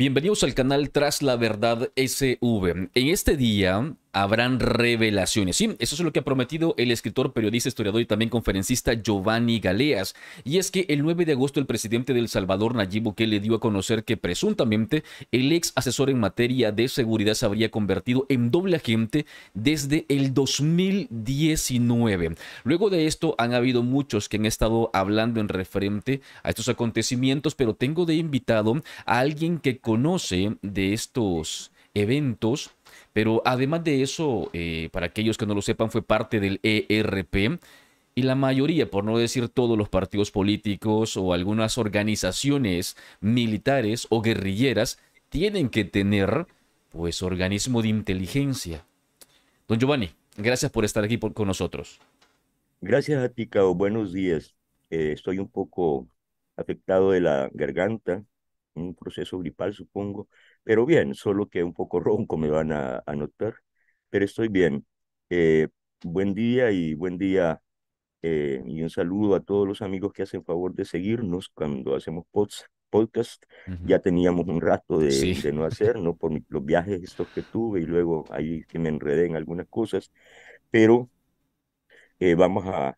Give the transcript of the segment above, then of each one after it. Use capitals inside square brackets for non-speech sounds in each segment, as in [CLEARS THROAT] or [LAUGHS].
Bienvenidos al canal Tras la Verdad SV. En este día habrán revelaciones. Sí, eso es lo que ha prometido el escritor, periodista, historiador y también conferencista Giovanni Galeas. Y es que el 9 de agosto el presidente del El Salvador, Nayib le dio a conocer que presuntamente el ex asesor en materia de seguridad se habría convertido en doble agente desde el 2019. Luego de esto han habido muchos que han estado hablando en referente a estos acontecimientos, pero tengo de invitado a alguien que conoce de estos eventos pero además de eso, eh, para aquellos que no lo sepan, fue parte del ERP y la mayoría, por no decir todos los partidos políticos o algunas organizaciones militares o guerrilleras, tienen que tener pues organismo de inteligencia. Don Giovanni, gracias por estar aquí con nosotros. Gracias a ti, Buenos días. Eh, estoy un poco afectado de la garganta un proceso gripal, supongo, pero bien, solo que un poco [LAUGHS] ronco me van a, notar, pero estoy bien. Eh, buen día y buen día eh, y un saludo a todos los amigos que hacen favor de seguirnos cuando hacemos podcast. Ya teníamos un rato de, de no hacer, ¿no? Por los viajes estos que tuve y luego ahí que me enredé en algunas cosas, pero eh, vamos a,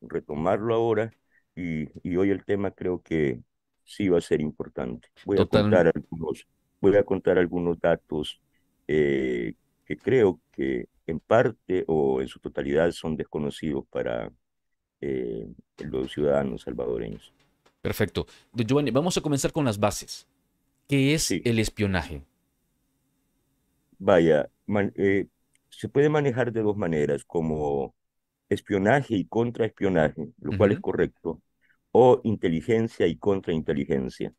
retomarlo ahora y hoy el tema creo que sí va a ser importante. Voy, a contar, algunos, voy a contar algunos datos eh, que creo que en parte o en su totalidad son desconocidos para eh, los ciudadanos salvadoreños. Perfecto. Giovanni, vamos a comenzar con las bases. ¿Qué es el espionaje? Vaya, eh, se puede manejar de dos maneras, como espionaje y contraespionaje, lo cual es correcto o inteligencia y contrainteligencia.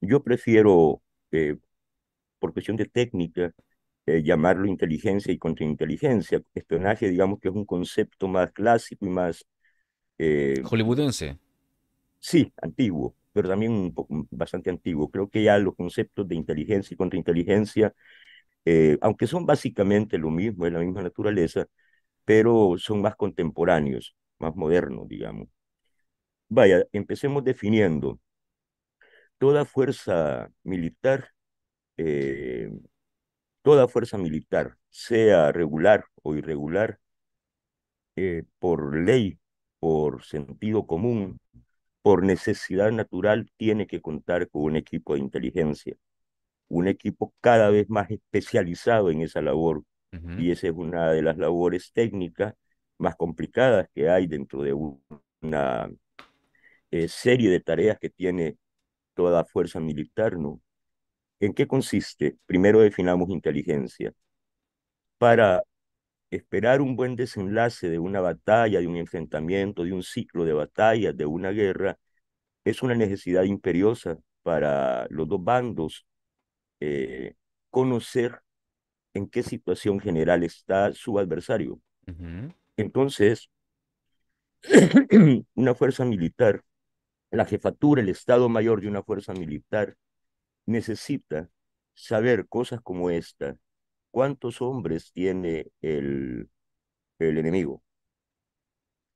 Yo prefiero, eh, por cuestión de técnica, eh, llamarlo inteligencia y contrainteligencia. Espionaje, digamos que es un concepto más clásico y más... Eh, Hollywoodense. Sí, antiguo, pero también un poco, mm, bastante antiguo. Creo que ya los conceptos de inteligencia y contrainteligencia, aunque son básicamente lo mismo, es la misma naturaleza, pero son más contemporáneos, más modernos, digamos. Vaya, empecemos definiendo. Toda fuerza militar, eh, toda fuerza militar, sea regular o irregular, eh, por ley, por sentido común, por necesidad natural, tiene que contar con un equipo de inteligencia, un equipo cada vez más especializado en esa labor. Y esa es una de las labores técnicas más complicadas que hay dentro de una eh, serie de tareas que tiene toda fuerza militar, ¿no? ¿En qué consiste? Primero definamos inteligencia. Para esperar un buen desenlace de una batalla, de un enfrentamiento, de un ciclo de batallas, de una guerra, es una necesidad imperiosa para los dos bandos eh, conocer en qué situación general está su adversario. Entonces, [CLEARS THROAT] una fuerza militar la jefatura, el Estado Mayor de una fuerza militar, necesita saber cosas como esta. ¿Cuántos hombres tiene el, el enemigo?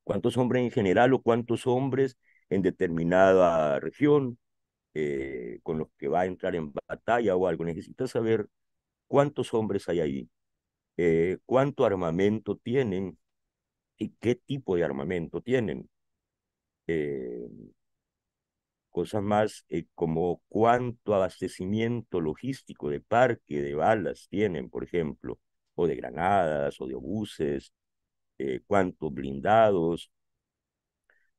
¿Cuántos hombres en general o cuántos hombres en determinada región eh, con los que va a entrar en batalla o algo? Necesita saber cuántos hombres hay ahí, eh, cuánto armamento tienen y qué tipo de armamento tienen. Eh, cosas más eh, como cuánto abastecimiento logístico de parque de balas tienen, por ejemplo, o de granadas o de obuses, eh, cuántos blindados,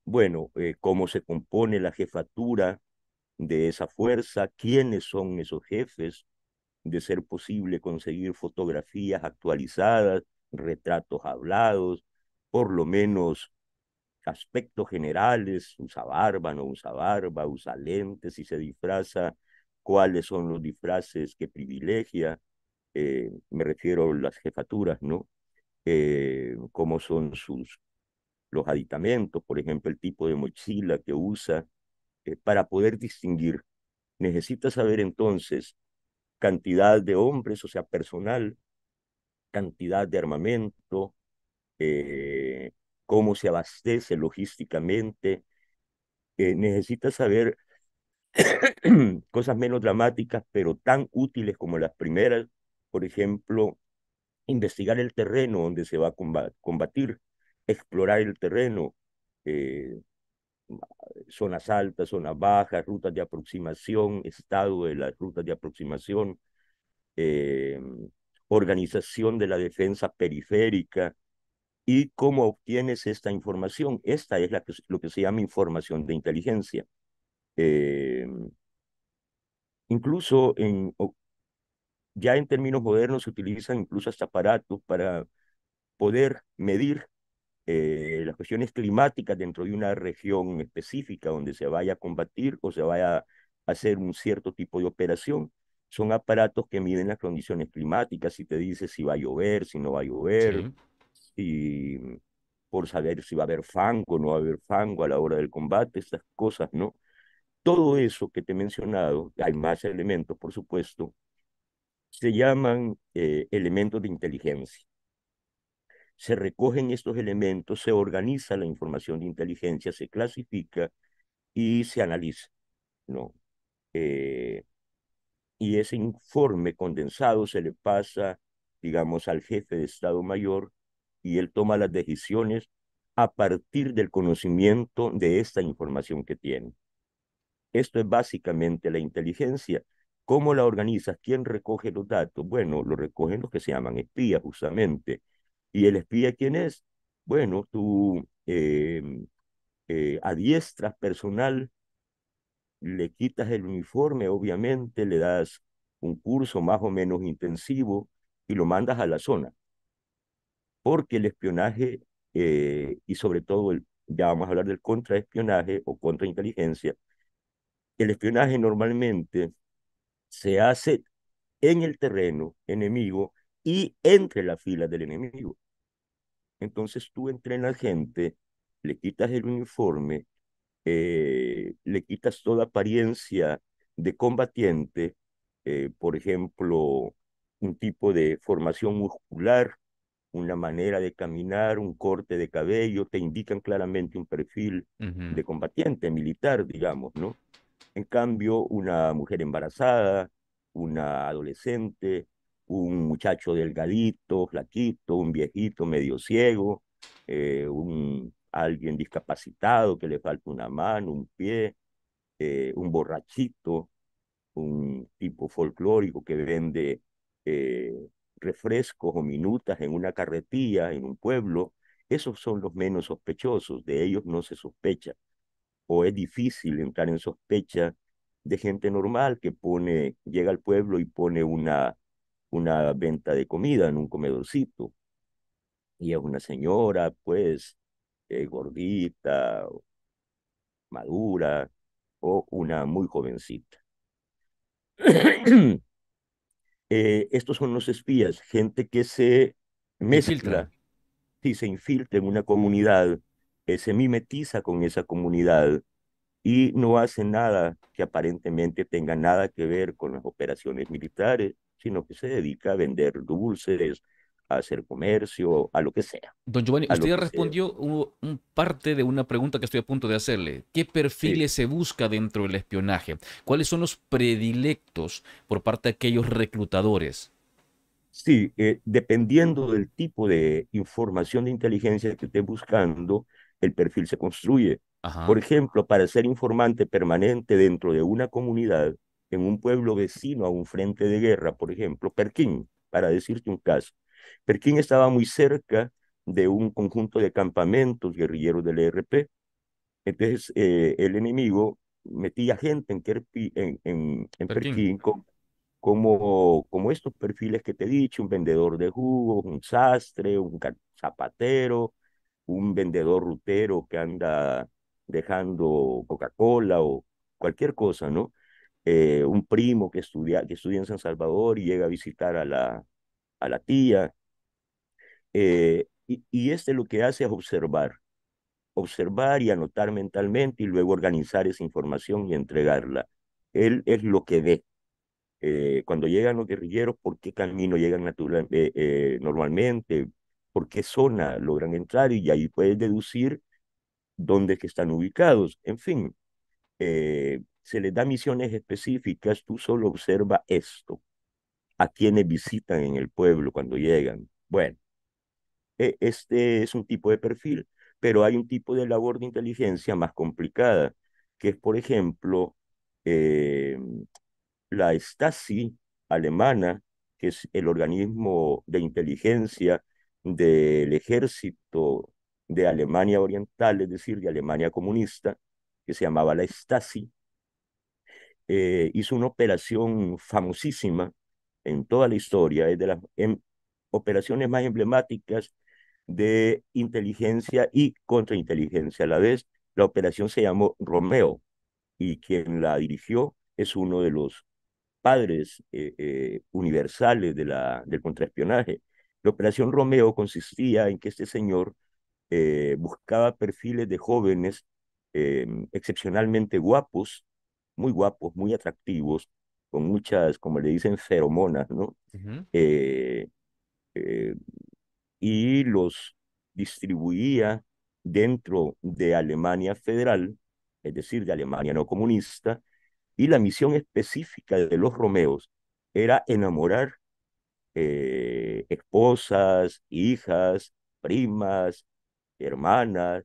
bueno, eh, cómo se compone la jefatura de esa fuerza, quiénes son esos jefes, de ser posible conseguir fotografías actualizadas, retratos hablados, por lo menos aspectos generales, usa barba, no usa barba, usa lentes, y se disfraza, cuáles son los disfraces que privilegia, eh, me refiero a las jefaturas, ¿no? Eh, cómo son sus los aditamentos, por ejemplo, el tipo de mochila que usa, eh, para poder distinguir. Necesita saber entonces cantidad de hombres, o sea, personal, cantidad de armamento, cómo se abastece logísticamente. Eh, necesita saber [CLEARS THROAT] cosas menos dramáticas, pero tan útiles como las primeras. Por ejemplo, investigar el terreno donde se va a combatir, explorar el terreno, eh, zonas altas, zonas bajas, rutas de aproximación, estado de las rutas de aproximación, em, organización de la defensa periférica, ¿Y cómo obtienes esta información? Esta es la lo que se llama información de inteligencia. Eh, incluso ya en términos modernos se utilizan incluso hasta aparatos para poder medir eh, las cuestiones climáticas dentro de una región específica donde se vaya a combatir o se vaya a hacer un cierto tipo de operación. Son aparatos que miden las condiciones climáticas, y te dice si va a llover, si no va a llover y mm, por saber si va a haber fango o no va a haber fango a la hora del combate, estas cosas, ¿no? Todo eso que te he mencionado, hay más elementos, por supuesto, se llaman eh, elementos de inteligencia. Se recogen estos elementos, se organiza la información de inteligencia, se clasifica y se analiza, ¿no? Eh, y ese informe condensado se le pasa, digamos, al jefe de Estado Mayor y él toma las decisiones a partir del conocimiento de esta información que tiene. Esto es básicamente la inteligencia. ¿Cómo la organizas? ¿Quién recoge los datos? Bueno, lo recogen los que se llaman espías, justamente. ¿Y el espía quién es? Bueno, tú eh, eh adiestras personal, le quitas el uniforme, obviamente, le das un curso más o menos intensivo y lo mandas a la zona porque el espionaje eh, y sobre todo, el, ya vamos a hablar del contraespionaje o contrainteligencia, el espionaje normalmente se hace en el terreno enemigo y entre las filas del enemigo. Entonces tú entrenas gente, le quitas el uniforme, eh, le quitas toda apariencia de combatiente, eh, por ejemplo, un tipo de formación muscular, una manera de caminar, un corte de cabello, te indican claramente un perfil de combatiente, militar, digamos, ¿no? En cambio, una mujer embarazada, una adolescente, un muchacho delgadito, flaquito, un viejito medio ciego, eh, un, alguien discapacitado que le falta una mano, un pie, eh, un borrachito, un tipo folclórico que vende eh, refrescos o minutas en una carretilla, en un pueblo, esos son los menos sospechosos, de ellos no se sospecha. O es difícil entrar en sospecha de gente normal que pone, llega al pueblo y pone una, una venta de comida en un comedorcito. Y es una señora, pues, eh, gordita, madura, o una muy jovencita. [CLEARS THROAT] Eh, estos son los espías, gente que se mezcla, se infiltra en una comunidad, eh, se mimetiza con esa comunidad y no hace nada que aparentemente tenga nada que ver con las operaciones militares, sino que se dedica a vender dulces, a hacer comercio, a lo que sea. Don Giovanni, usted respondió un, parte de una pregunta que estoy a punto de hacerle. ¿Qué perfiles se busca dentro del espionaje? ¿Cuáles son los predilectos por parte de aquellos reclutadores? Sí, eh, dependiendo del tipo de información de inteligencia que esté buscando, el perfil se construye. Por ejemplo, para ser informante permanente dentro de una comunidad, en un pueblo vecino a un frente de guerra, por ejemplo, Perquín, para decirte un caso, Perquín estaba muy cerca de un conjunto de campamentos guerrilleros del ERP. Entonces, eh, el enemigo metía gente en, en, como, como estos perfiles que te he dicho, un vendedor de jugos, un sastre, un zapatero, un vendedor rutero que anda dejando Coca-Cola o cualquier cosa, ¿no? Eh, un primo que estudia, que estudia en San Salvador y llega a visitar a la, a la tía. Eh, y, este lo que hace es observar, observar y anotar mentalmente y luego organizar esa información y entregarla. Él es lo que ve. Eh, cuando llegan los guerrilleros, por qué camino llegan eh, normalmente, por qué zona logran entrar y ahí puedes deducir dónde que están ubicados. En fin, se les da misiones específicas, tú solo observa esto a quienes visitan en el pueblo cuando llegan. Bueno, e, este es un tipo de perfil, pero hay un tipo de labor de inteligencia más complicada, que es, por ejemplo, eh, la Stasi alemana, que es el organismo de inteligencia del ejército de Alemania Oriental, es decir, de Alemania comunista, que se llamaba la Stasi, eh, hizo una operación famosísima en toda la historia, es de las em, operaciones más emblemáticas de inteligencia y contrainteligencia. A la vez, la operación se llamó Romeo y quien la dirigió es uno de los padres eh, eh, universales de la, del contraespionaje. La operación Romeo consistía en que este señor eh, buscaba perfiles de jóvenes em, excepcionalmente guapos, muy guapos, muy atractivos, con muchas, como le dicen, feromonas, ¿no? Eh, eh, y los distribuía dentro de Alemania federal, es decir, de Alemania no comunista, y la misión específica de los Romeos era enamorar eh, esposas, hijas, primas, hermanas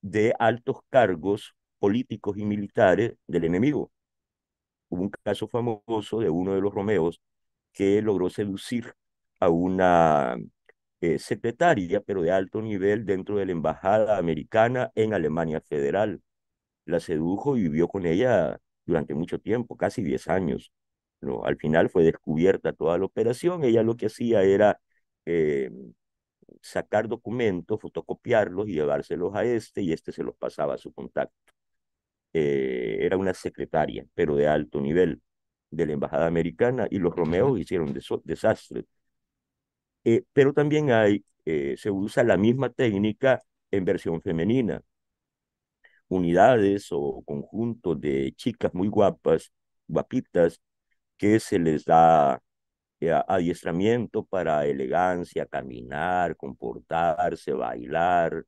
de altos cargos políticos y militares del enemigo hubo un caso famoso de uno de los Romeos que logró seducir a una eh, secretaria, pero de alto nivel, dentro de la Embajada Americana en Alemania Federal. La sedujo y vivió con ella durante mucho tiempo, casi 10 años. No, al final fue descubierta toda la operación. Ella lo que hacía era eh, sacar documentos, fotocopiarlos y llevárselos a este y este se los pasaba a su contacto. Eh, era una secretaria, pero de alto nivel, de la Embajada Americana, y los Romeos hicieron desastre. Eh, pero también hay, eh, se usa la misma técnica en versión femenina. Unidades o conjuntos de chicas muy guapas, guapitas, que se les da adiestramiento para elegancia, caminar, comportarse, bailar,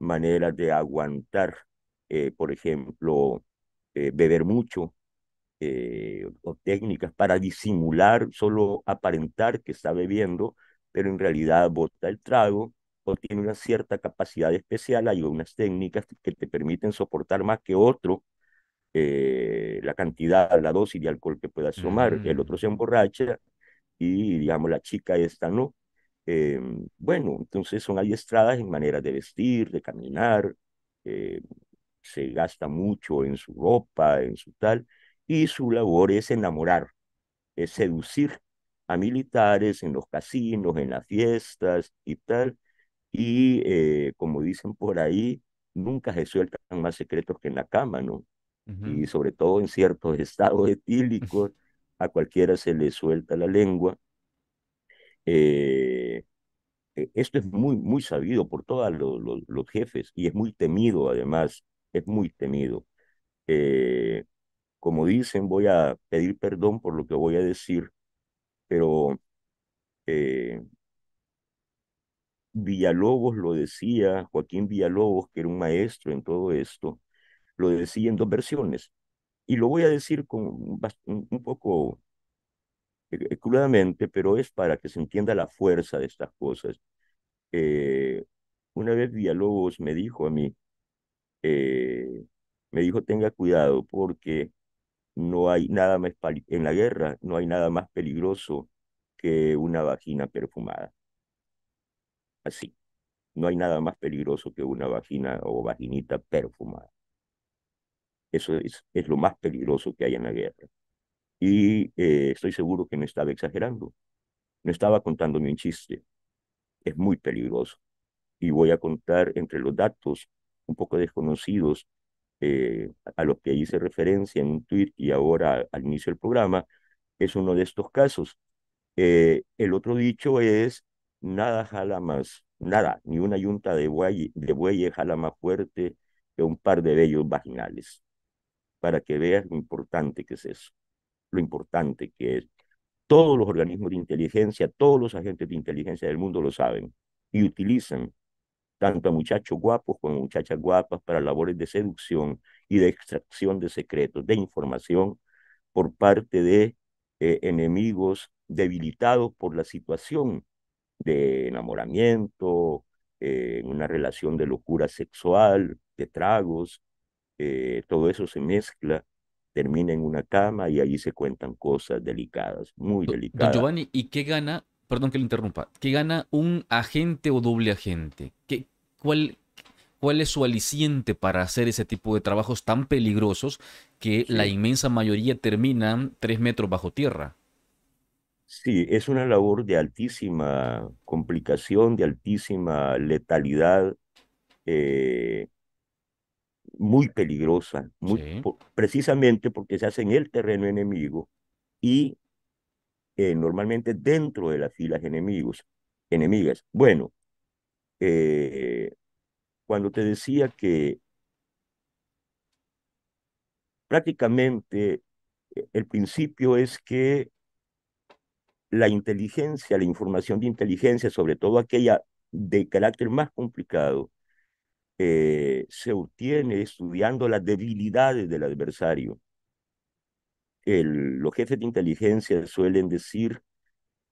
maneras de aguantar eh, por ejemplo, eh, beber mucho, eh, o técnicas para disimular, solo aparentar que está bebiendo, pero en realidad bota el trago o tiene una cierta capacidad especial, hay unas técnicas que te permiten soportar más que otro la cantidad, la dosis de alcohol que puedas tomar, el otro mm. se emborracha y digamos la chica esta no. Em, bueno, entonces son adiestradas en maneras de vestir, de caminar, se gasta mucho en su ropa, en su tal, y su labor es enamorar, es seducir a militares en los casinos, en las fiestas y tal, y eh, como dicen por ahí, nunca se sueltan más secretos que en la cama, ¿no? Y sobre todo en ciertos [LAUGHS] estados etílicos, a cualquiera se le suelta la lengua. Eh, e-, esto es muy, muy sabido por todos los, jefes y es muy temido además es muy temido. Eh, como dicen, voy a pedir perdón por lo que voy a decir, pero eh, Villalobos lo decía, Joaquín Villalobos, que era un maestro en todo esto, lo decía en dos versiones. Y lo voy a decir con un poco eh, eh pero es para que se entienda la fuerza de estas cosas. una vez Villalobos me dijo a mí, eh, me dijo tenga cuidado porque no hay nada más en la guerra, no hay nada más peligroso que una vagina perfumada. Así, no hay nada más peligroso que una vagina o vaginita perfumada. Eso es, lo más peligroso que hay en la guerra. Y eh, estoy seguro que no estaba exagerando, no estaba contándome un chiste. Es muy peligroso. Y voy a contar entre los datos un poco desconocidos eh, a los que hice referencia en un tuit y ahora al inicio del programa, es uno de estos casos. Eh, el otro dicho es, nada jala más, nada, ni una yunta de de bueyes jala más fuerte que un par de vellos vaginales, para que veas lo importante que es eso, lo importante que es. Todos los organismos de inteligencia, todos los agentes de inteligencia del mundo lo saben y utilizan tanto a muchachos guapos como muchachas guapas para labores de seducción y de extracción de secretos, de información por parte de eh, enemigos debilitados por la situación de enamoramiento, eh, en una relación de locura sexual, de tragos, eh, todo eso se mezcla, termina en una cama y ahí se cuentan cosas delicadas, muy delicadas. Don Giovanni, ¿y qué gana, perdón que le interrumpa, qué gana un agente o doble agente? ¿Qué, cuál, cuál es su aliciente para hacer ese tipo de trabajos tan peligrosos que la inmensa mayoría terminan tres metros bajo tierra. Sí, es una labor de altísima complicación, de altísima letalidad, eh, muy peligrosa, muy, precisamente porque se hace en el terreno enemigo y eh, normalmente dentro de las filas enemigos, enemigas. Bueno, eh, cuando te decía que prácticamente eh, el principio es que la inteligencia, la información de inteligencia, sobre todo aquella de carácter más complicado, eh, se obtiene estudiando las debilidades del adversario. los jefes de inteligencia suelen decir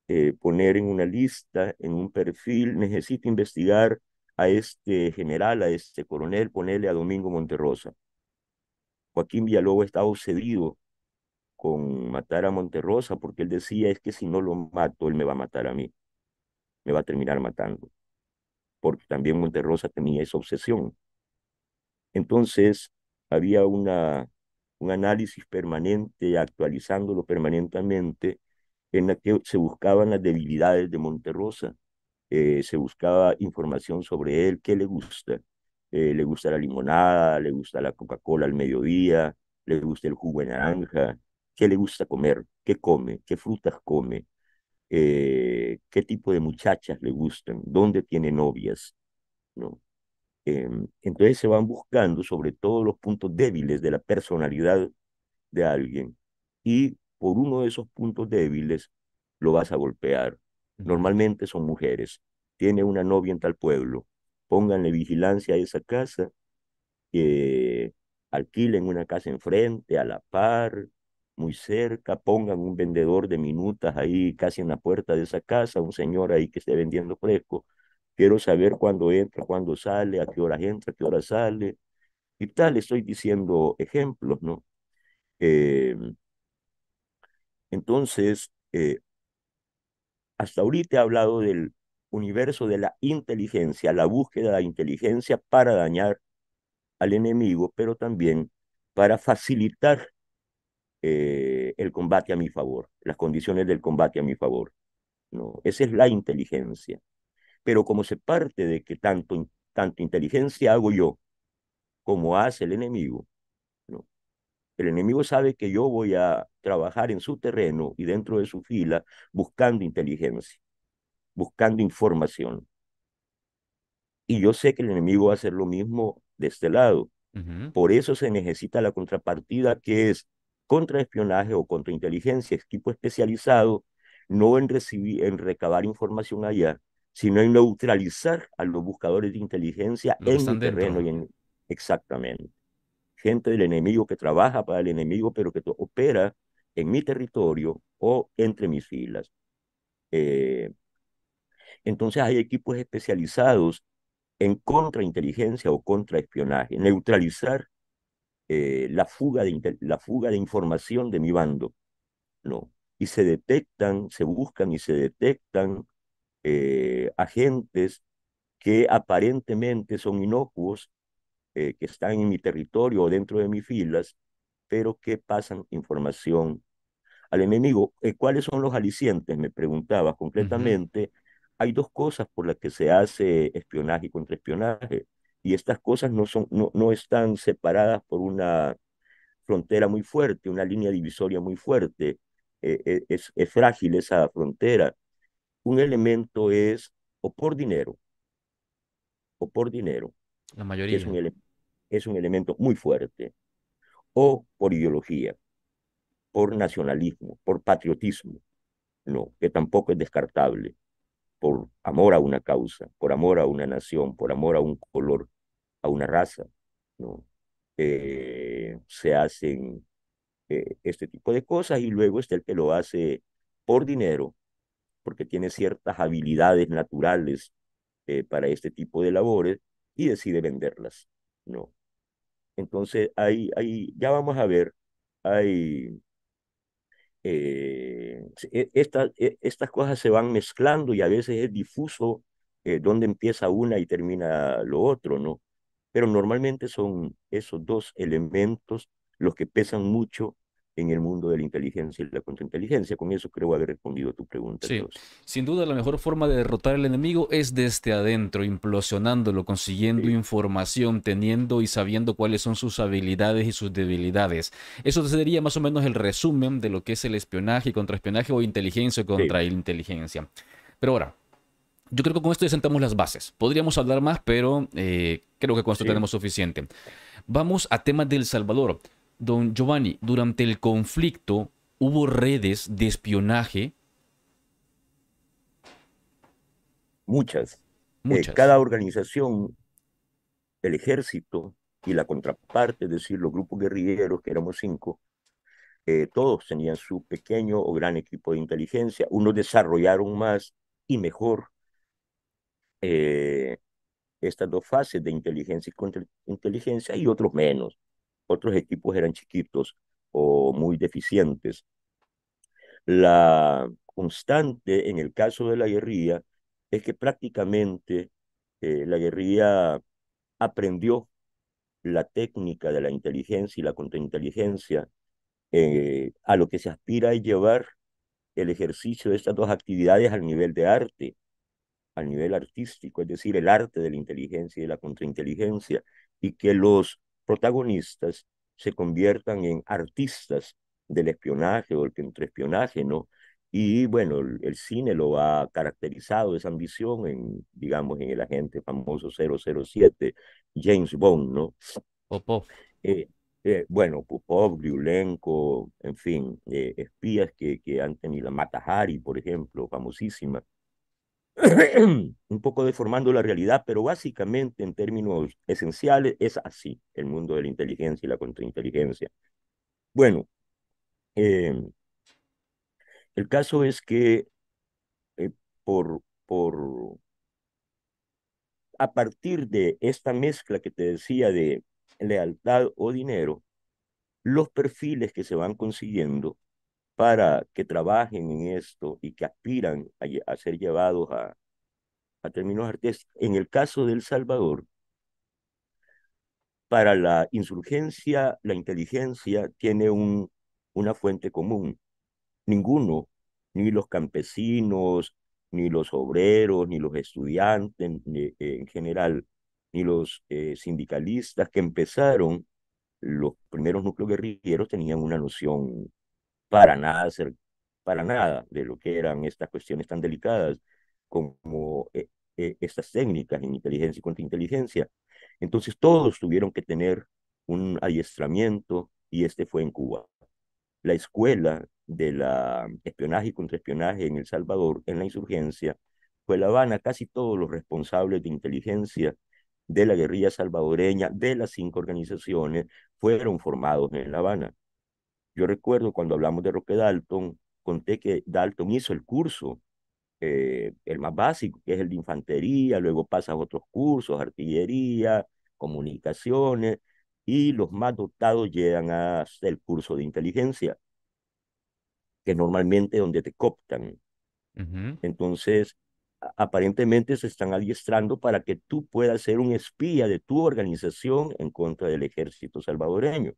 eh, poner en una lista, en un perfil, necesito investigar a este general, a este coronel, ponerle a Domingo Monterrosa. Joaquín Villalobos estaba obsedido con matar a Monterrosa porque él decía es que si no lo mato, él me va a matar a mí, me va a terminar matando, porque también Monterrosa tenía esa obsesión. Entonces, había una, un análisis permanente, actualizándolo permanentemente, en la que se buscaban las debilidades de Monterrosa, eh, se buscaba información sobre él, qué le gusta. Eh, le gusta la limonada, le gusta la Coca-Cola al mediodía, le gusta el jugo de naranja, qué le gusta comer, qué come, qué frutas come, eh, qué tipo de muchachas le gustan, dónde tiene novias, ¿no? Em, entonces se van buscando sobre todo los puntos débiles de la personalidad de alguien y por uno de esos puntos débiles, lo vas a golpear. Normalmente son mujeres. Tiene una novia en tal pueblo. Pónganle vigilancia a esa casa. alquilen una casa enfrente, a la par, muy cerca. Pongan un vendedor de minutas ahí casi en la puerta de esa casa, un señor ahí que esté vendiendo fresco. Quiero saber cuándo entra, cuándo sale, a qué horas entra, a qué hora sale. Y tal, estoy diciendo ejemplos, ¿no? Eh, entonces, eh, hasta ahorita he hablado del universo de la inteligencia, la búsqueda de la inteligencia para dañar al enemigo, pero también para facilitar eh, el combate a mi favor, las condiciones del combate a mi favor. No, esa es la inteligencia. Pero como se parte de que tanto, tanto inteligencia hago yo como hace el enemigo, el enemigo sabe que yo voy a trabajar en su terreno y dentro de su fila buscando inteligencia, buscando información. Y yo sé que el enemigo va a hacer lo mismo de este lado. Por eso se necesita la contrapartida que es contraespionaje o contrainteligencia, equipo especializado, no en, recibir, en recabar información allá, sino en neutralizar a los buscadores de inteligencia en el terreno. Y exactamente gente del enemigo que trabaja para el enemigo, pero que opera en mi territorio o entre mis filas. Eh, entonces hay equipos especializados en contrainteligencia o contraespionaje, neutralizar eh, la, fuga de la fuga de información de mi bando. No. Y se detectan, se buscan y se detectan eh, agentes que aparentemente son inocuos eh, que están en mi territorio o dentro de mis filas, pero que pasan información al enemigo. Eh, ¿Cuáles son los alicientes? Me preguntaba concretamente. Hay dos cosas por las que se hace espionaje y contraespionaje, y estas cosas no, son, no, no están separadas por una frontera muy fuerte, una línea divisoria muy fuerte. Eh, es, es frágil esa frontera. Un elemento es o por dinero, o por dinero, la mayoría. Es un, es un elemento muy fuerte. O por ideología, por nacionalismo, por patriotismo, no, que tampoco es descartable, por amor a una causa, por amor a una nación, por amor a un color, a una raza, no. Eh, se hacen eh, este tipo de cosas y luego está el que lo hace por dinero, porque tiene ciertas habilidades naturales eh, para este tipo de labores, y decide venderlas. No. Entonces, ahí, ahí ya vamos a ver, hay, eh, e, e, estas cosas se van mezclando y a veces es difuso eh, dónde empieza una y termina lo otro, ¿no? Pero normalmente son esos dos elementos los que pesan mucho en el mundo de la inteligencia y la contrainteligencia. Con eso creo haber respondido a tu pregunta. Sí, sin duda la mejor forma de derrotar al enemigo es desde adentro, implosionándolo, consiguiendo información, teniendo y sabiendo cuáles son sus habilidades y sus debilidades. Eso sería más o menos el resumen de lo que es el espionaje y contraespionaje o inteligencia contra inteligencia. Pero ahora, yo creo que con esto ya sentamos las bases. Podríamos hablar más, pero eh, creo que con esto tenemos suficiente. Vamos a temas del Salvador. Don Giovanni, durante el conflicto hubo redes de espionaje. Muchas. Eh, Muchas. cada organización, el ejército y la contraparte, es decir, los grupos guerrilleros, que éramos cinco, eh, todos tenían su pequeño o gran equipo de inteligencia. Unos desarrollaron más y mejor eh, estas dos fases de inteligencia y contrainteligencia y otros menos otros equipos eran chiquitos o muy deficientes. La constante en el caso de la guerrilla es que prácticamente eh, la guerrilla aprendió la técnica de la inteligencia y la contrainteligencia eh, a lo que se aspira es llevar el ejercicio de estas dos actividades al nivel de arte, al nivel artístico, es decir, el arte de la inteligencia y de la contrainteligencia, y que los protagonistas se conviertan en artistas del espionaje o el contraespionaje, ¿no? Y bueno, el, cine lo ha caracterizado esa ambición en, digamos, en el agente famoso 007, James Bond, ¿no? Popov. Eh, eh, bueno, Popov, Griulenko, en fin, eh, espías que, que han tenido, a por ejemplo, famosísima, [COUGHS] un poco deformando la realidad, pero básicamente en términos esenciales es así el mundo de la inteligencia y la contrainteligencia. Bueno, em, el caso es que eh, por, por, a partir de esta mezcla que te decía de lealtad o dinero, los perfiles que se van consiguiendo para que trabajen en esto y que aspiran a, ser llevados a, a términos artísticos. En el caso de El Salvador, para la insurgencia, la inteligencia tiene un, una fuente común. Ninguno, ni los campesinos, ni los obreros, ni los estudiantes eh, en general, ni los eh, sindicalistas que empezaron los primeros núcleos guerrilleros tenían una noción para nada, para nada de lo que eran estas cuestiones tan delicadas como eh, eh, estas técnicas en inteligencia y contrainteligencia. Entonces todos tuvieron que tener un adiestramiento y este fue en Cuba. La escuela de la espionaje y contraespionaje en El Salvador, en la insurgencia, fue La Habana, casi todos los responsables de inteligencia de la guerrilla salvadoreña, de las cinco organizaciones, fueron formados en La Habana. Yo recuerdo cuando hablamos de Roque Dalton, conté que Dalton hizo el curso, eh, el más básico, que es el de infantería, luego pasan otros cursos, artillería, comunicaciones, y los más dotados llegan hasta el curso de inteligencia, que normalmente es donde te cooptan. Entonces, aparentemente se están adiestrando para que tú puedas ser un espía de tu organización en contra del ejército salvadoreño.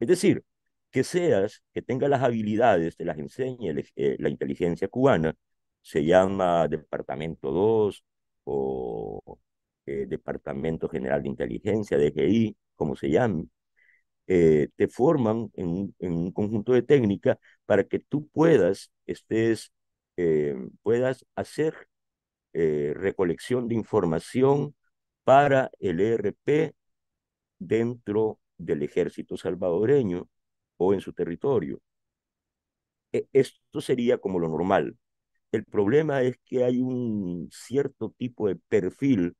Es decir, que seas, que tenga las habilidades, te las enseñe eh, la inteligencia cubana, se llama Departamento 2 o eh, Departamento General de Inteligencia, DGI, como se llame, eh, te forman en un, en un conjunto de técnicas para que tú puedas, estés, puedas hacer recolección de información para el ERP dentro del ejército salvadoreño en su territorio. E, esto sería como lo normal. El problema es que hay un cierto tipo de perfil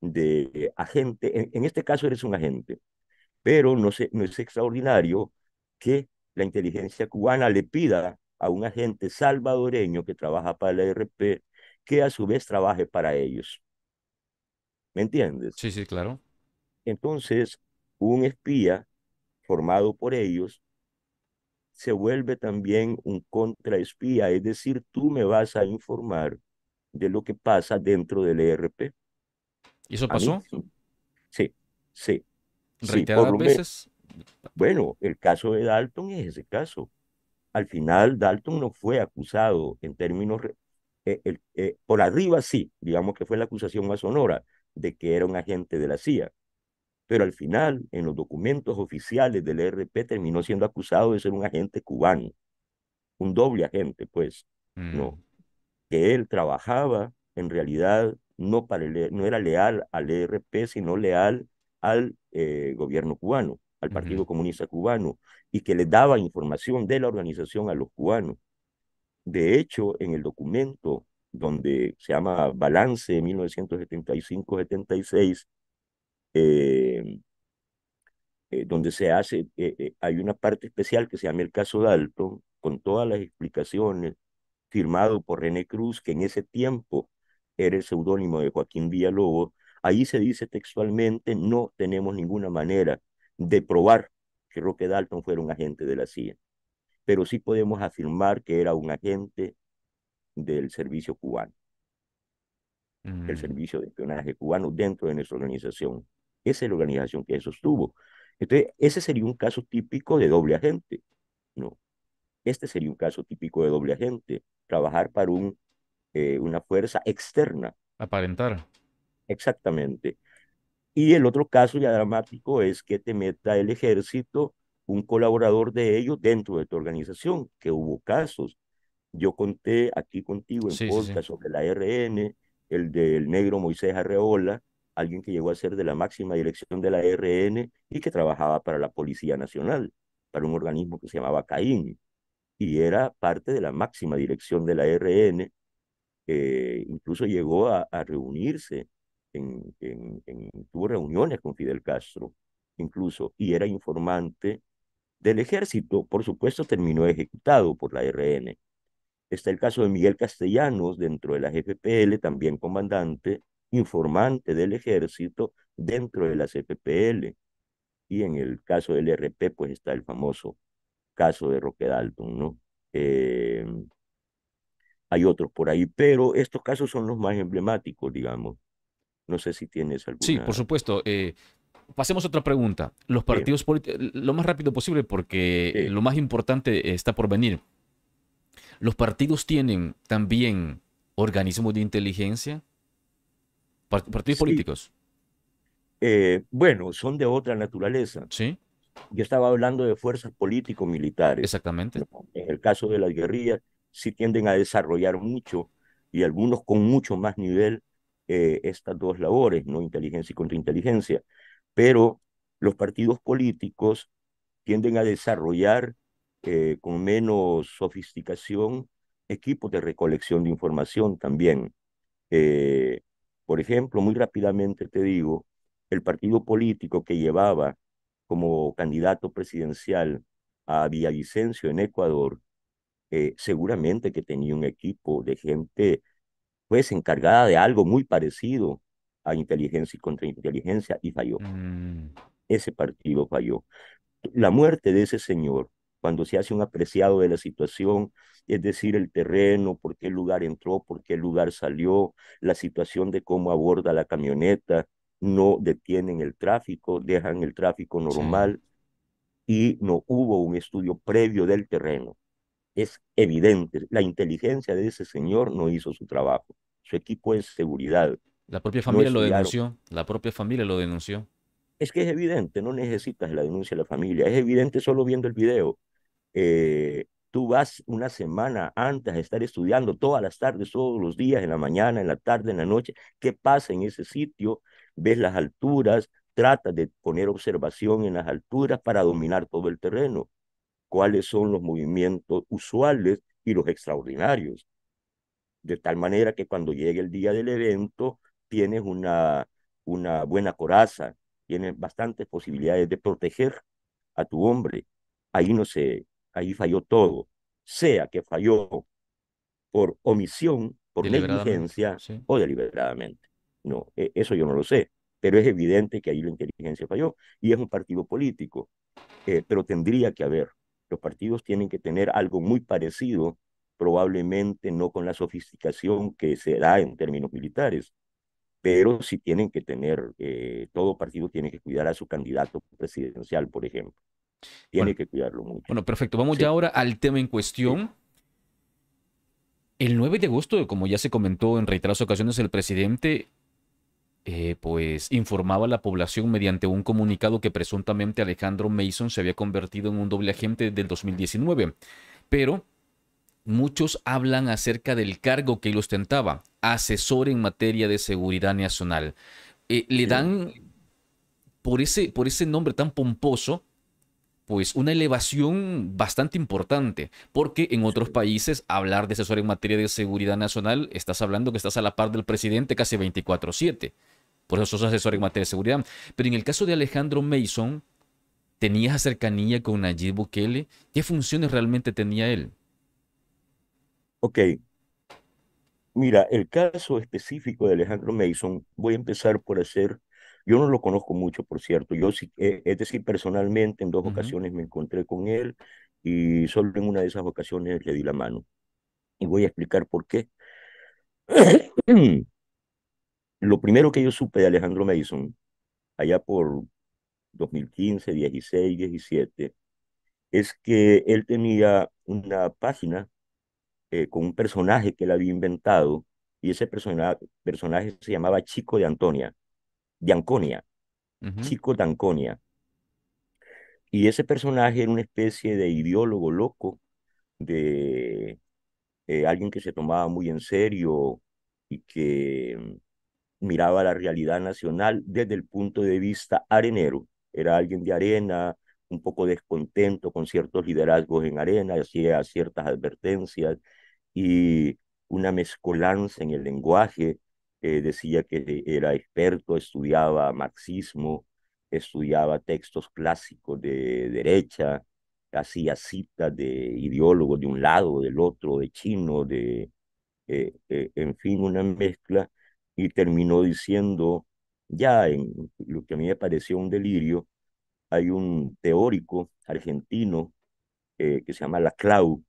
de agente, en, este caso eres un agente, pero no, no es extraordinario que la inteligencia cubana le pida a un agente salvadoreño que trabaja para el ARP que a su vez trabaje para ellos. ¿Me entiendes? Sí, sí, claro. Entonces, un espía formado por ellos se vuelve también un contraespía, es decir, tú me vas a informar de lo que pasa dentro del ERP. ¿Y eso pasó? sí, sí. ¿Retiradas veces? Bueno, el caso de Dalton es ese caso. Al final, Dalton no fue acusado en términos... Eh, eh, por arriba sí, digamos que fue la acusación más sonora de que era un agente de la CIA pero al final, en los documentos oficiales del ERP, terminó siendo acusado de ser un agente cubano, un doble agente, pues, ¿no? Mm. Que él trabajaba, en realidad, no, para e, no era leal al ERP, sino leal al eh, gobierno cubano, al Partido Comunista Cubano, y que le daba información de la organización a los cubanos. De hecho, en el documento donde se llama Balance 1975-76, eh, eh, donde se hace, eh, hay una parte especial que se llama el caso Dalton, con todas las explicaciones, firmado por René Cruz, que en ese tiempo era el seudónimo de Joaquín Villalobos, ahí se dice textualmente, no tenemos ninguna manera de probar que Roque Dalton fuera un agente de la CIA, pero sí podemos afirmar que era un agente del servicio cubano, el mm. servicio de espionaje cubano dentro de nuestra organización. Esa es la organización que sostuvo. Entonces, ese sería un caso típico de doble agente. No. Este sería un caso típico de doble agente. Trabajar para un, eh, una fuerza externa. Aparentar. Exactamente. Y el otro caso ya dramático es que te meta el ejército, un colaborador de ellos dentro de tu organización, que hubo casos. Yo conté aquí contigo en sobre la RN, el del negro Moisés Arreola, alguien que llegó a ser de la máxima dirección de la RN y que trabajaba para la Policía Nacional, para un organismo que se llamaba CAIN, y era parte de la máxima dirección de la RN. Eh, incluso llegó a, reunirse, tuvo reuniones con Fidel Castro, incluso, y era informante del ejército. Por supuesto, terminó ejecutado por la RN. Está el caso de Miguel Castellanos dentro de la GFPL, también comandante, informante del ejército dentro de la CPPL. Y en el caso del RP, pues está el famoso caso de Roque Dalton, ¿no? Em, hay otros por ahí, pero estos casos son los más emblemáticos, digamos. No sé si tienes alguna. Sí, por supuesto. Eh, pasemos a otra pregunta. Los partidos políticos, eh, lo más rápido posible, porque lo más importante está por venir. ¿Los partidos tienen también organismos de inteligencia? Partidos políticos. Eh, bueno, son de otra naturaleza. Sí. Yo estaba hablando de fuerzas políticos, militares Exactamente. En el caso de las guerrillas, sí tienden a desarrollar mucho y algunos con mucho más nivel eh, estas dos labores, ¿no? Inteligencia y contrainteligencia. Pero los partidos políticos tienden a desarrollar eh, con menos sofisticación equipos de recolección de información también. Por ejemplo, muy rápidamente te digo, el partido político que llevaba como candidato presidencial a Villavicencio en Ecuador, eh, seguramente que tenía un equipo de gente pues encargada de algo muy parecido a inteligencia y contrainteligencia y falló. Mm. Ese partido falló. La muerte de ese señor cuando se hace un apreciado de la situación, es decir, el terreno, por qué lugar entró, por qué lugar salió, la situación de cómo aborda la camioneta, no detienen el tráfico, dejan el tráfico normal y no hubo un estudio previo del terreno. Es evidente, la inteligencia de ese señor no hizo su trabajo, su equipo es seguridad. La propia familia lo denunció, la propia familia lo denunció. Es que es evidente, no necesitas la denuncia de la familia, es evidente solo viendo el video. Eh, tú vas una semana antes de estar estudiando todas las tardes, todos los días, en la mañana, en la tarde, en la noche, qué pasa en ese sitio, ves las alturas, tratas de poner observación en las alturas para dominar todo el terreno, cuáles son los movimientos usuales y los extraordinarios. De tal manera que cuando llegue el día del evento, tienes una, una buena coraza, tienes bastantes posibilidades de proteger a tu hombre. Ahí no se, ahí falló todo, sea que falló por omisión, por negligencia o deliberadamente. No, e, eso yo no lo sé, pero es evidente que ahí la inteligencia falló y es un partido político, eh, pero tendría que haber. Los partidos tienen que tener algo muy parecido, probablemente no con la sofisticación que se da en términos militares, pero sí tienen que tener, eh, todo partido tiene que cuidar a su candidato presidencial, por ejemplo. Tiene que cuidarlo mucho. Bueno, perfecto. Vamos ya ahora al tema en cuestión. El 9 de agosto, como ya se comentó en reiteradas ocasiones, el presidente eh, pues informaba a la población mediante un comunicado que presuntamente Alejandro Mason se había convertido en un doble agente del 2019. Pero muchos hablan acerca del cargo que él ostentaba, asesor en materia de seguridad nacional. Eh, le dan por ese, por ese nombre tan pomposo, pues una elevación bastante importante, porque en otros países hablar de asesor en materia de seguridad nacional, estás hablando que estás a la par del presidente casi 24/7, por eso sos asesor en materia de seguridad. Pero en el caso de Alejandro Mason, ¿tenías cercanía con Nayib Bukele? ¿Qué funciones realmente tenía él? Ok. Mira, el caso específico de Alejandro Mason, voy a empezar por hacer yo no lo conozco mucho, por cierto. Yo sí, eh, es decir, personalmente en dos ocasiones me encontré con él y solo en una de esas ocasiones le di la mano. Y voy a explicar por qué. [CLEARS THROAT] lo primero que yo supe de Alejandro Mason, allá por 2015, 16, 17, es que él tenía una página eh, con un personaje que él había inventado y ese personaje se llamaba Chico de Antonia de Anconia, Chico de Anconia. Y ese personaje era una especie de ideólogo loco, de eh, alguien que se tomaba muy en serio y que mm, miraba la realidad nacional desde el punto de vista arenero. Era alguien de arena, un poco descontento con ciertos liderazgos en arena, hacía ciertas advertencias y una mezcolanza en el lenguaje eh, decía que era experto, estudiaba marxismo, estudiaba textos clásicos de derecha, hacía citas de ideólogos de un lado, del otro, de chino, de, eh, eh, en fin, una mezcla, y terminó diciendo, ya en lo que a mí me pareció un delirio, hay un teórico argentino que se llama Laclau,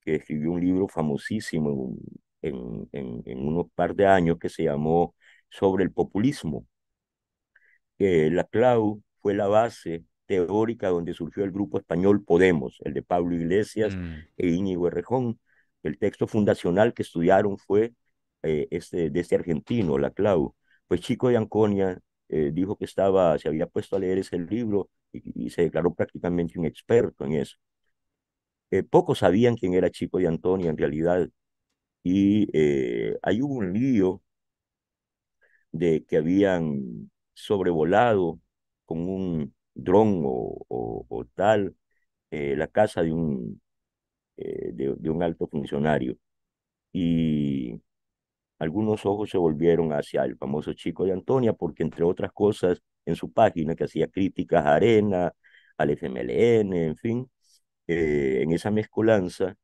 que escribió un libro famosísimo, en, en, unos par de años que se llamó Sobre el populismo. Eh, la CLAU fue la base teórica donde surgió el grupo español Podemos, el de Pablo Iglesias mm. e Íñigo Errejón. El texto fundacional que estudiaron fue eh, este, de este argentino, la CLAU. Pues Chico de Anconia eh, dijo que estaba, se había puesto a leer ese libro y, se declaró prácticamente un experto en eso. Eh, pocos sabían quién era Chico de Antonia en realidad, y eh, hay un lío de que habían sobrevolado con un dron o, o, tal eh, la casa de un, eh, de, un alto funcionario y algunos ojos se volvieron hacia el famoso chico de Antonia porque entre otras cosas en su página que hacía críticas a Arena, al FMLN, en fin, eh, en esa mezcolanza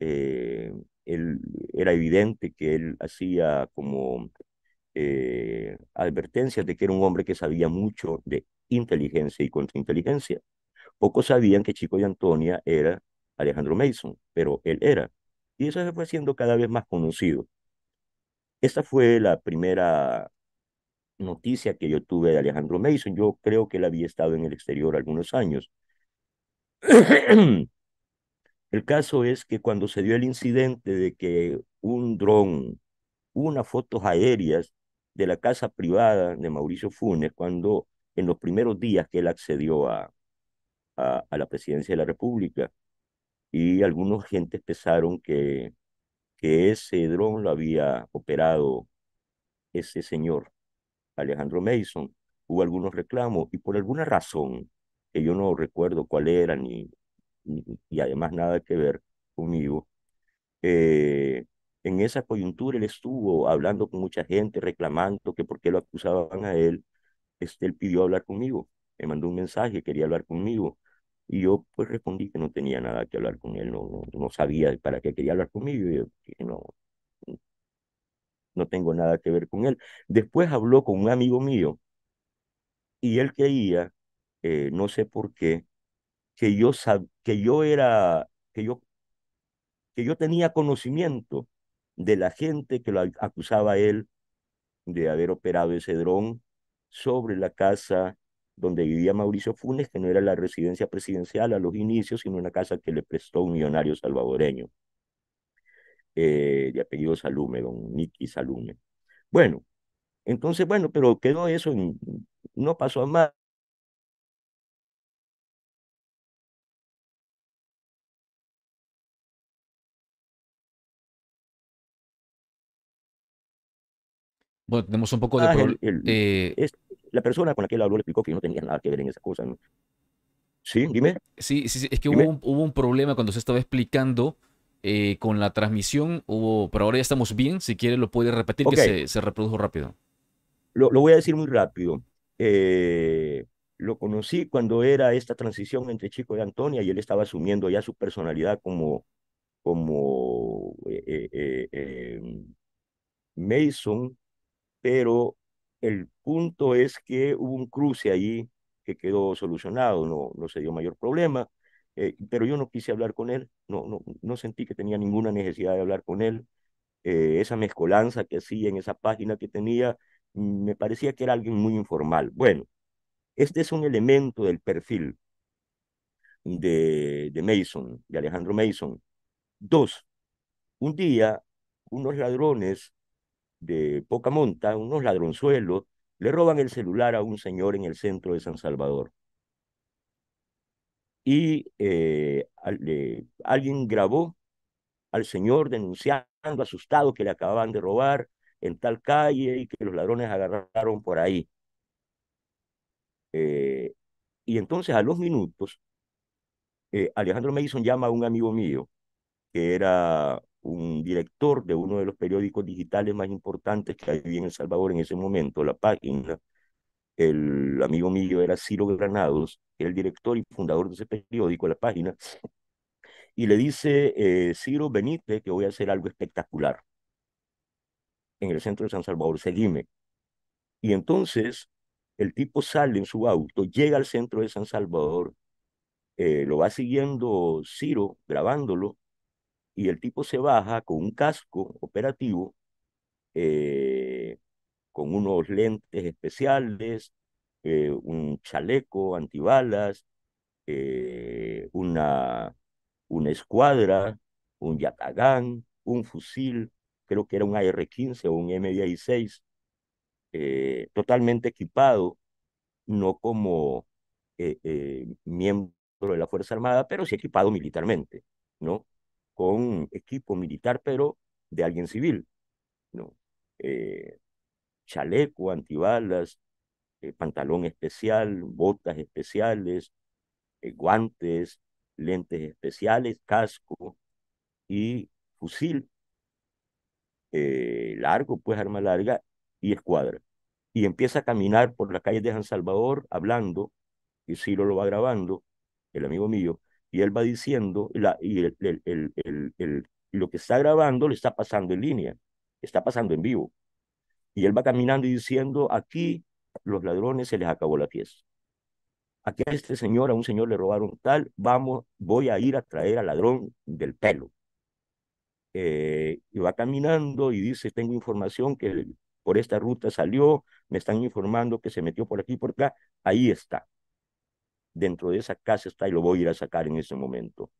eh, él, era evidente que él hacía como eh, advertencias de que era un hombre que sabía mucho de inteligencia y contrainteligencia. Pocos sabían que Chico de Antonia era Alejandro Mason, pero él era. Y eso se fue siendo cada vez más conocido. Esta fue la primera noticia que yo tuve de Alejandro Mason. Yo creo que él había estado en el exterior algunos años. [CLEARS THROAT] [CLEARS THROAT] El caso es que cuando se dio el incidente de que un dron, unas fotos aéreas de la casa privada de Mauricio Funes, cuando en los primeros días que él accedió a, a, la presidencia de la República, y algunos gentes pensaron que, que ese dron lo había operado ese señor, Alejandro Mason. Hubo algunos reclamos y por alguna razón, que yo no recuerdo cuál era ni, y, además nada que ver conmigo. Eh, en esa coyuntura él estuvo hablando con mucha gente, reclamando que por qué lo acusaban a él. Este, él pidió hablar conmigo, me mandó un mensaje, quería hablar conmigo. Y yo pues respondí que no tenía nada que hablar con él, no, no, sabía para qué quería hablar conmigo. Y no, no tengo nada que ver con él. Después habló con un amigo mío y él quería eh, no sé por qué, que yo sabía que yo era, que yo, que yo tenía conocimiento de la gente que lo acusaba él de haber operado ese dron sobre la casa donde vivía Mauricio Funes, que no era la residencia presidencial a los inicios, sino una casa que le prestó un millonario salvadoreño, eh, de apellido Salume, don Nicky Salume. Bueno, entonces, bueno, pero quedó eso, en, no pasó a más, Bueno, tenemos un poco de... Ah, eh, la persona con la que él habló le explicó que no tenía nada que ver en esas cosas. Sí, dime. Sí, sí, es que hubo un, problema cuando se estaba explicando eh, con la transmisión, hubo, pero ahora ya estamos bien, si quiere lo puede repetir, que se, reprodujo rápido. Lo, voy a decir muy rápido. Eh, lo conocí cuando era esta transición entre Chico y Antonia y él estaba asumiendo ya su personalidad como, como Mason pero el punto es que hubo un cruce allí que quedó solucionado, no, no se dio mayor problema, eh, pero yo no quise hablar con él, no, no, no sentí que tenía ninguna necesidad de hablar con él. Eh, esa mezcolanza que hacía en esa página que tenía, mm, me parecía que era alguien muy informal. Bueno, este es un elemento del perfil de, de Mason, de Alejandro Mason. Dos, un día unos ladrones de poca monta, unos ladronzuelos, le roban el celular a un señor en el centro de San Salvador. Y eh, alguien grabó al señor denunciando, asustado, que le acababan de robar en tal calle y que los ladrones agarraron por ahí. Eh, y entonces a los minutos, eh, Alejandro Mason llama a un amigo mío que era un director de uno de los periódicos digitales más importantes que había en El Salvador en ese momento, La Página, el amigo mío era Ciro Granados, era el director y fundador de ese periódico, La Página, y le dice, eh, Ciro, venite, que voy a hacer algo espectacular en el centro de San Salvador, seguime. Y entonces el tipo sale en su auto, llega al centro de San Salvador, eh, lo va siguiendo Ciro, grabándolo, y el tipo se baja con un casco operativo, eh, con unos lentes especiales, eh, un chaleco antibalas, eh, una, una escuadra, un yatagán, un fusil, creo que era un AR-15 o un M16, totalmente equipado, no como miembro de la Fuerza Armada, pero sí equipado militarmente, ¿no? con equipo militar, pero de alguien civil, ¿no? Eh, chaleco, antibalas, eh, pantalón especial, botas especiales, eh, guantes, lentes especiales, casco y fusil largo, pues arma larga y escuadra. Y empieza a caminar por las calles de San Salvador hablando, y Ciro lo va grabando, el amigo mío, y él va diciendo, la, y el, el, el, lo que está grabando le está pasando en línea, está pasando en vivo. Y él va caminando y diciendo, aquí los ladrones se les acabó la pieza. Aquí a este señor, a un señor le robaron tal, vamos, voy a ir a traer al ladrón del pelo. Eh, y va caminando y dice, tengo información que por esta ruta salió, me están informando que se metió por aquí, por acá, ahí está dentro de esa casa está y lo voy a ir a sacar en ese momento.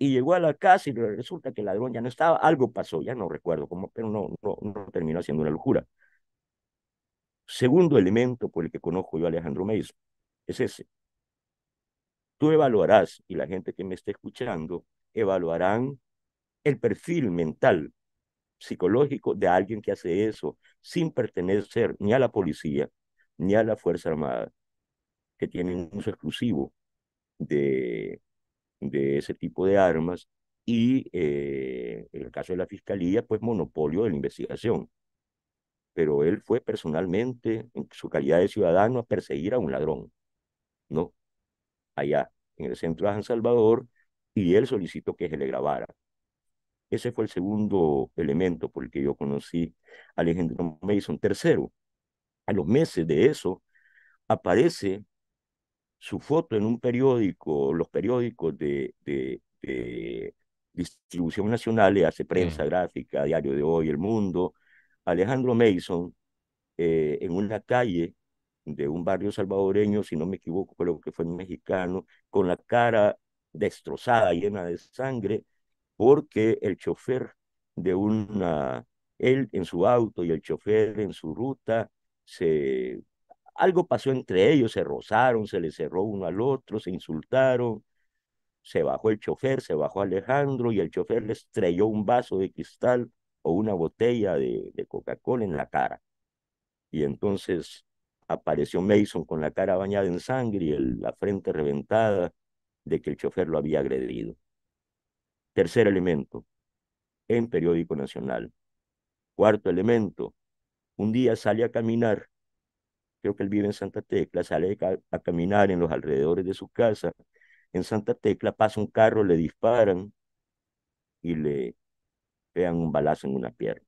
Y llegó a la casa y resulta que el ladrón ya no estaba, algo pasó, ya no recuerdo cómo, pero no, no, no terminó haciendo una locura. Segundo elemento por el que conozco yo a Alejandro Meis es ese. Tú evaluarás, y la gente que me está escuchando, evaluarán el perfil mental, psicológico de alguien que hace eso sin pertenecer ni a la policía ni a la Fuerza Armada, que tienen uso exclusivo de, de ese tipo de armas y eh, en el caso de la Fiscalía, pues monopolio de la investigación. Pero él fue personalmente, en su calidad de ciudadano, a perseguir a un ladrón, ¿no? Allá, en el centro de San Salvador, y él solicitó que se le grabara. Ese fue el segundo elemento por el que yo conocí a Alejandro Mason. Tercero, a los meses de eso, aparece su foto en un periódico, los periódicos de, distribución nacional, le hace prensa gráfica, Diario de Hoy, El Mundo, Alejandro Mason, eh, en una calle de un barrio salvadoreño, si no me equivoco, creo que fue un mexicano, con la cara destrozada, llena de sangre, porque el chofer de una, él en su auto y el chofer en su ruta se algo pasó entre ellos, se rozaron, se le cerró uno al otro, se insultaron. Se bajó el chofer, se bajó Alejandro y el chofer le estrelló un vaso de cristal o una botella de, Coca-Cola en la cara. Y entonces apareció Mason con la cara bañada en sangre y la frente reventada de que el chofer lo había agredido. Tercer elemento, en periódico nacional. Cuarto elemento, un día sale a caminar que él vive en Santa Tecla, sale a caminar en los alrededores de su casa. En Santa Tecla pasa un carro, le disparan y le pegan un balazo en una pierna.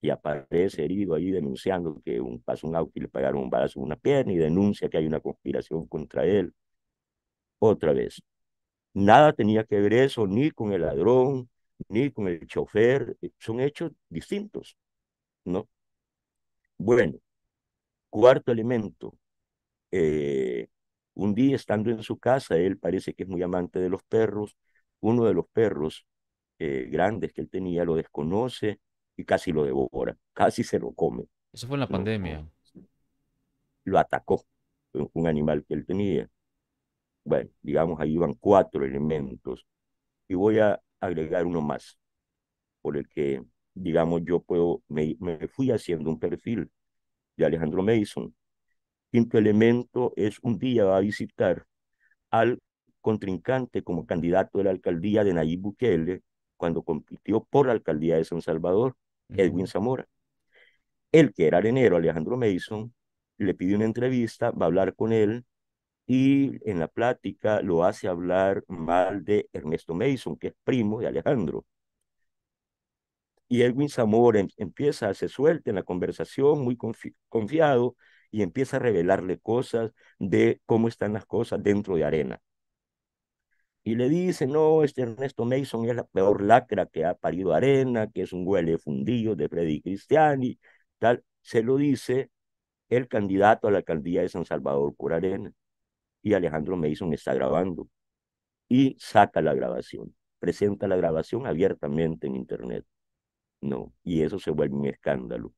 Y aparece herido ahí denunciando que un, un auto y le pagaron un balazo en una pierna y denuncia que hay una conspiración contra él. Otra vez, nada tenía que ver eso ni con el ladrón, ni con el chofer, eh, son hechos distintos, ¿no? Bueno, Cuarto elemento, eh, un día estando en su casa, él parece que es muy amante de los perros, uno de los perros eh, grandes que él tenía lo desconoce y casi lo devora, [LAUGHS] casi se lo come. Eso fue en la pandemia. Lo atacó, un animal que él tenía. Bueno, digamos, ahí van cuatro elementos. Y voy a agregar uno más, por el que, digamos, yo puedo, me fui haciendo un perfil de Alejandro Mason. Quinto elemento es un día va a visitar al contrincante como candidato de la alcaldía de Nayib Bukele cuando compitió por la alcaldía de San Salvador, Edwin Zamora. El que era arenero, Alejandro Mason, le pide una entrevista, va a hablar con él y en la plática lo hace hablar mal de Ernesto Mason, que es primo de Alejandro. Y Edwin Zamora em, empieza a se suelta en la conversación, muy confiado, y empieza a revelarle cosas de cómo están las cosas dentro de Arena. Y le dice, no, este Ernesto Mason es la peor lacra que ha parido Arena, que es un huele fundido de Freddy Cristiani, tal. Se lo dice el candidato a la alcaldía de San Salvador por Arena. Y Alejandro Mason está grabando. Y saca la grabación, presenta la grabación abiertamente en Internet. No, y eso se vuelve un escándalo.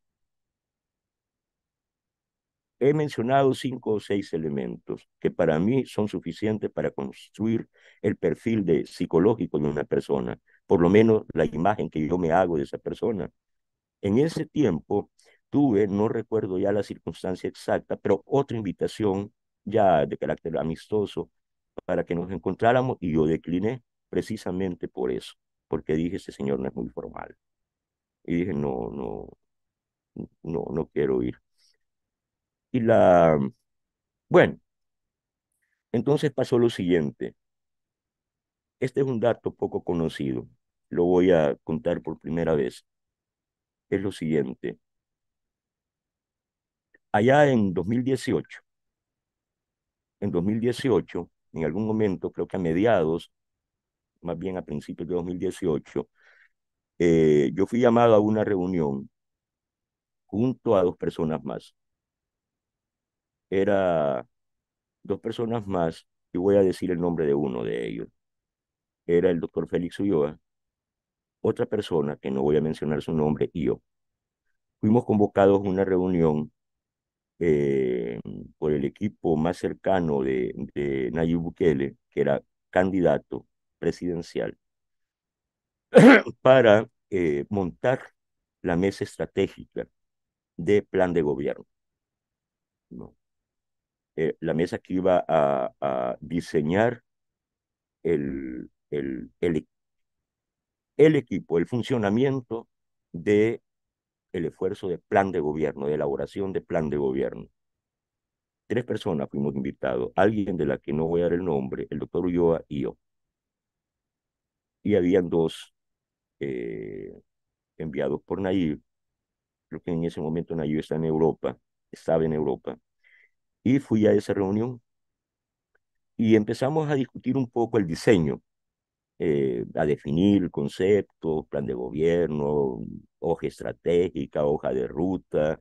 He mencionado cinco o seis elementos que para mí son suficientes para construir el perfil de psicológico de una persona, por lo menos la imagen que yo me hago de esa persona. En ese tiempo tuve, no recuerdo ya la circunstancia exacta, pero otra invitación ya de carácter amistoso para que nos encontráramos y yo decliné precisamente por eso, porque dije, este señor no es muy formal y dije, no, no, no, no quiero ir. Y la, bueno, entonces pasó lo siguiente. Este es un dato poco conocido, lo voy a contar por primera vez. Es lo siguiente. Allá en 2018, en 2018, en algún momento, creo que a mediados, más bien a principios de 2018, eh, yo fui llamado a una reunión junto a dos personas más. Era dos personas más, y voy a decir el nombre de uno de ellos. Era el doctor Félix Ulloa, otra persona que no voy a mencionar su nombre, y yo. Fuimos convocados a una reunión eh, por el equipo más cercano de, de Nayib Bukele, que era candidato presidencial [COUGHS] para eh, montar la mesa estratégica de plan de gobierno. ¿no? Eh, la mesa que iba a, diseñar el, el, el, equipo, el funcionamiento de el esfuerzo de plan de gobierno, de elaboración de plan de gobierno. Tres personas fuimos invitados, alguien de la que no voy a dar el nombre, el doctor Ulloa y yo. Y habían dos eh, enviados por Nayib. Creo que en ese momento Nayib está en Europa, estaba en Europa. Y fui a esa reunión y empezamos a discutir un poco el diseño, eh, a definir conceptos, plan de gobierno, hoja estratégica, hoja de ruta.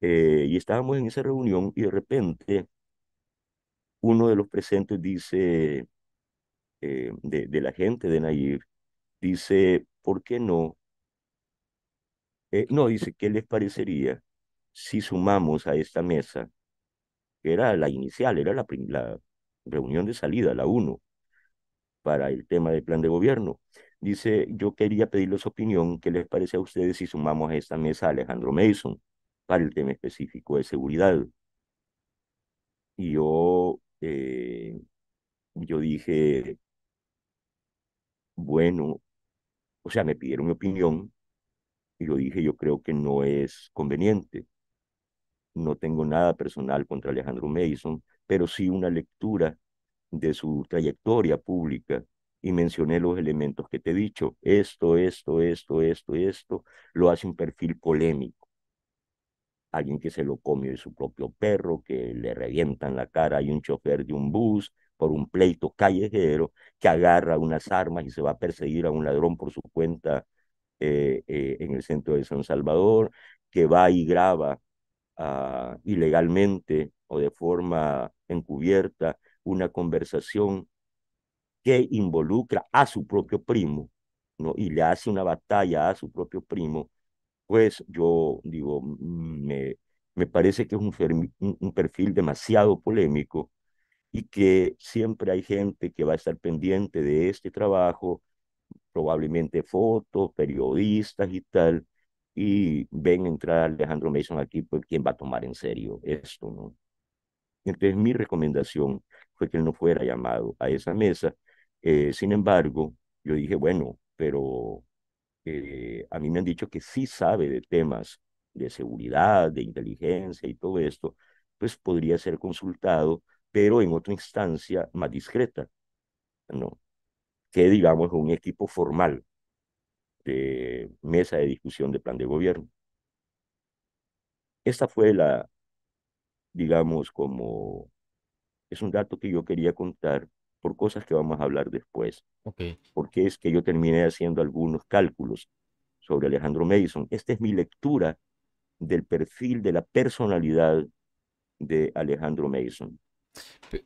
Eh, y estábamos en esa reunión y de repente uno de los presentes dice, de, de, la gente de Nayib, Dice, ¿por qué no? Eh, no, dice, ¿qué les parecería si sumamos a esta mesa, que era la inicial, era la, reunión de salida, la uno, para el tema del plan de gobierno? Dice, yo quería pedirles opinión, ¿qué les parece a ustedes si sumamos a esta mesa a Alejandro Mason para el tema específico de seguridad? Y yo, eh, yo dije, bueno, o sea, me pidieron mi opinión y yo dije, yo creo que no es conveniente. No tengo nada personal contra Alejandro Mason, pero sí una lectura de su trayectoria pública y mencioné los elementos que te he dicho. Esto, esto, esto, esto, esto, lo hace un perfil polémico. Alguien que se lo comió de su propio perro, que le revientan la cara hay un chofer de un bus, por un pleito callejero que agarra unas armas y se va a perseguir a un ladrón por su cuenta eh, eh, en el centro de San Salvador, que va y graba ah, ilegalmente o de forma encubierta una conversación que involucra a su propio primo ¿no? y le hace una batalla a su propio primo, pues yo digo, mm, me, me parece que es un perfil demasiado polémico y que siempre hay gente que va a estar pendiente de este trabajo, probablemente fotos, periodistas y tal, y ven entrar Alejandro Mason aquí, pues quién va a tomar en serio esto, ¿no? Entonces mi recomendación fue que él no fuera llamado a esa mesa. Eh, sin embargo, yo dije, bueno, pero eh, a mí me han dicho que sí sabe de temas de seguridad, de inteligencia y todo esto, pues podría ser consultado pero en otra instancia más discreta, ¿no? que digamos un equipo formal de mesa de discusión de plan de gobierno. Esta fue la, digamos, como es un dato que yo quería contar por cosas que vamos a hablar después. Okay. Porque es que yo terminé haciendo algunos cálculos sobre Alejandro Mason. Esta es mi lectura del perfil de la personalidad de Alejandro Mason.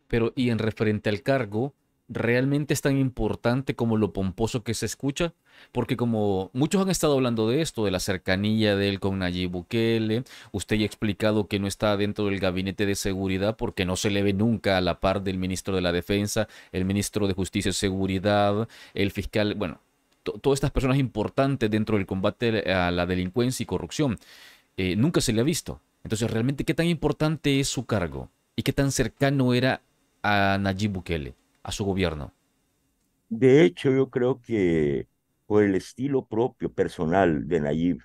Pero, y en referente al cargo, ¿realmente es tan importante como lo pomposo que se escucha? Porque como muchos han estado hablando de esto, de la cercanía de él con Nayib Bukele, usted ya ha explicado que no está dentro del gabinete de seguridad porque no se le ve nunca a la par del ministro de la Defensa, el ministro de Justicia y Seguridad, el fiscal, bueno, todas estas personas importantes dentro del combate a la delincuencia y corrupción. Eh, nunca se le ha visto. Entonces, ¿realmente qué tan importante es su cargo? y qué tan cercano era a Nayib Bukele, a su gobierno? De hecho, yo creo que por el estilo propio, personal de Nayib,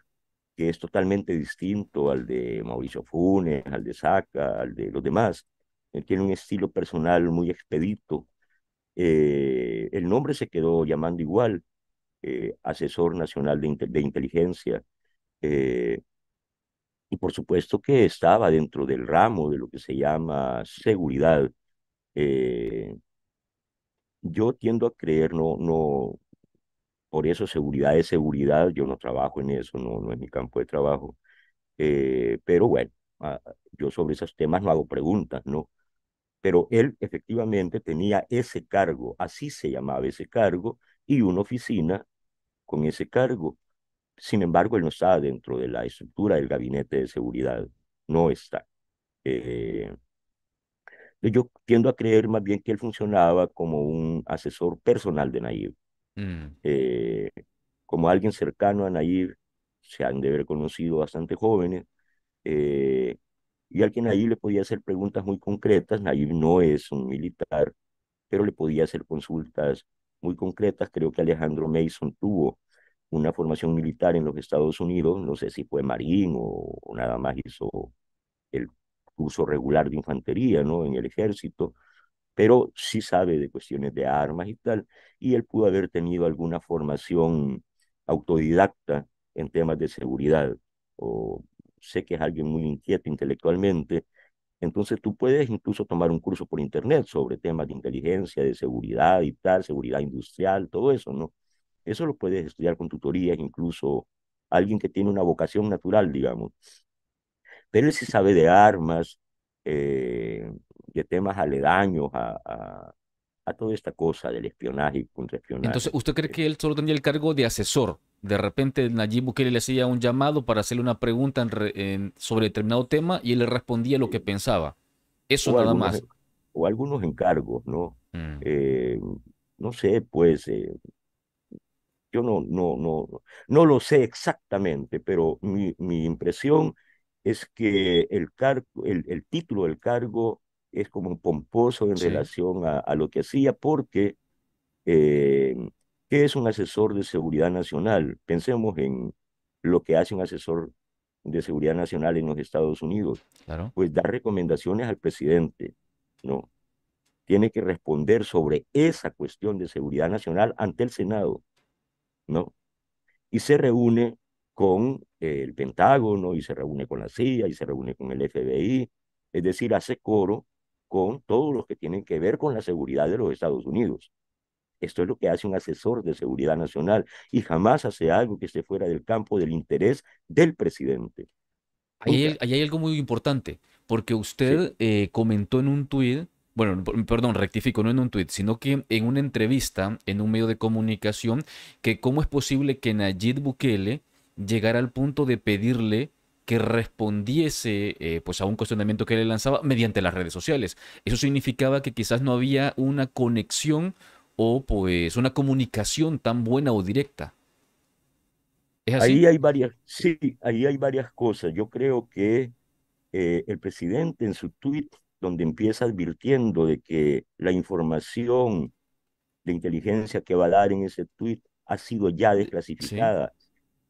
que es totalmente distinto al de Mauricio Funes, al de Saca, al de los demás, él eh, tiene un estilo personal muy expedito. Eh, el nombre se quedó llamando igual, eh, asesor nacional de, inteligencia y por supuesto que estaba dentro del ramo de lo que se llama seguridad. Eh, yo tiendo a creer, no, no, por eso seguridad es seguridad, yo no trabajo en eso, no, no es mi campo de trabajo, eh, pero bueno, ah, yo sobre esos temas no hago preguntas, ¿no? Pero él efectivamente tenía ese cargo, así se llamaba ese cargo, y una oficina con ese cargo. Sin embargo, él no está dentro de la estructura del gabinete de seguridad, no está. Eh, yo tiendo a creer más bien que él funcionaba como un asesor personal de Nayib. Mm. Eh, como alguien cercano a Nayib, se han de haber conocido bastante jóvenes, eh, y alguien que Nayib le podía hacer preguntas muy concretas, Nayib no es un militar, pero le podía hacer consultas muy concretas. Creo que Alejandro Mason tuvo una formación militar en los Estados Unidos, no sé si fue marín o, nada más hizo el curso regular de infantería, ¿no? En el ejército, pero sí sabe de cuestiones de armas y tal, y él pudo haber tenido alguna formación autodidacta en temas de seguridad, o sé que es alguien muy inquieto intelectualmente, entonces tú puedes incluso tomar un curso por internet sobre temas de inteligencia, de seguridad y tal, seguridad industrial, todo eso, ¿no? Eso lo puedes estudiar con tutorías, incluso alguien que tiene una vocación natural, digamos. Pero él se sabe de armas, eh, de temas aledaños a, a, toda esta cosa del espionaje y contraespionaje. Entonces, ¿usted cree eh, que él solo tenía el cargo de asesor? De repente Nayib Bukele le hacía un llamado para hacerle una pregunta sobre determinado tema y él le respondía lo que pensaba. Eso nada más. O algunos encargos, ¿no? Mm. Eh, no sé, pues yo no, no, no, no lo sé exactamente, pero mi, impresión es que el, el, título del cargo es como pomposo en relación a, lo que hacía, porque eh, ¿qué es un asesor de seguridad nacional? Pensemos en lo que hace un asesor de seguridad nacional en los Estados Unidos. Claro. Pues da recomendaciones al presidente, ¿no? Tiene que responder sobre esa cuestión de seguridad nacional ante el Senado. ¿no? Y se reúne con eh, el Pentágono, y se reúne con la CIA, y se reúne con el FBI, es decir, hace coro con todos los que tienen que ver con la seguridad de los Estados Unidos. Esto es lo que hace un asesor de seguridad nacional y jamás hace algo que esté fuera del campo del interés del presidente. Ahí hay, algo muy importante, porque usted eh, comentó en un tuit bueno, perdón, rectifico, no en un tuit, sino que en una entrevista en un medio de comunicación, que cómo es posible que Nayib Bukele llegara al punto de pedirle que respondiese eh, pues a un cuestionamiento que le lanzaba mediante las redes sociales. Eso significaba que quizás no había una conexión o pues una comunicación tan buena o directa. Ahí hay varias, sí, ahí hay varias cosas. Yo creo que eh, el presidente en su tuit donde empieza advirtiendo de que la información de inteligencia que va a dar en ese tweet ha sido ya desclasificada.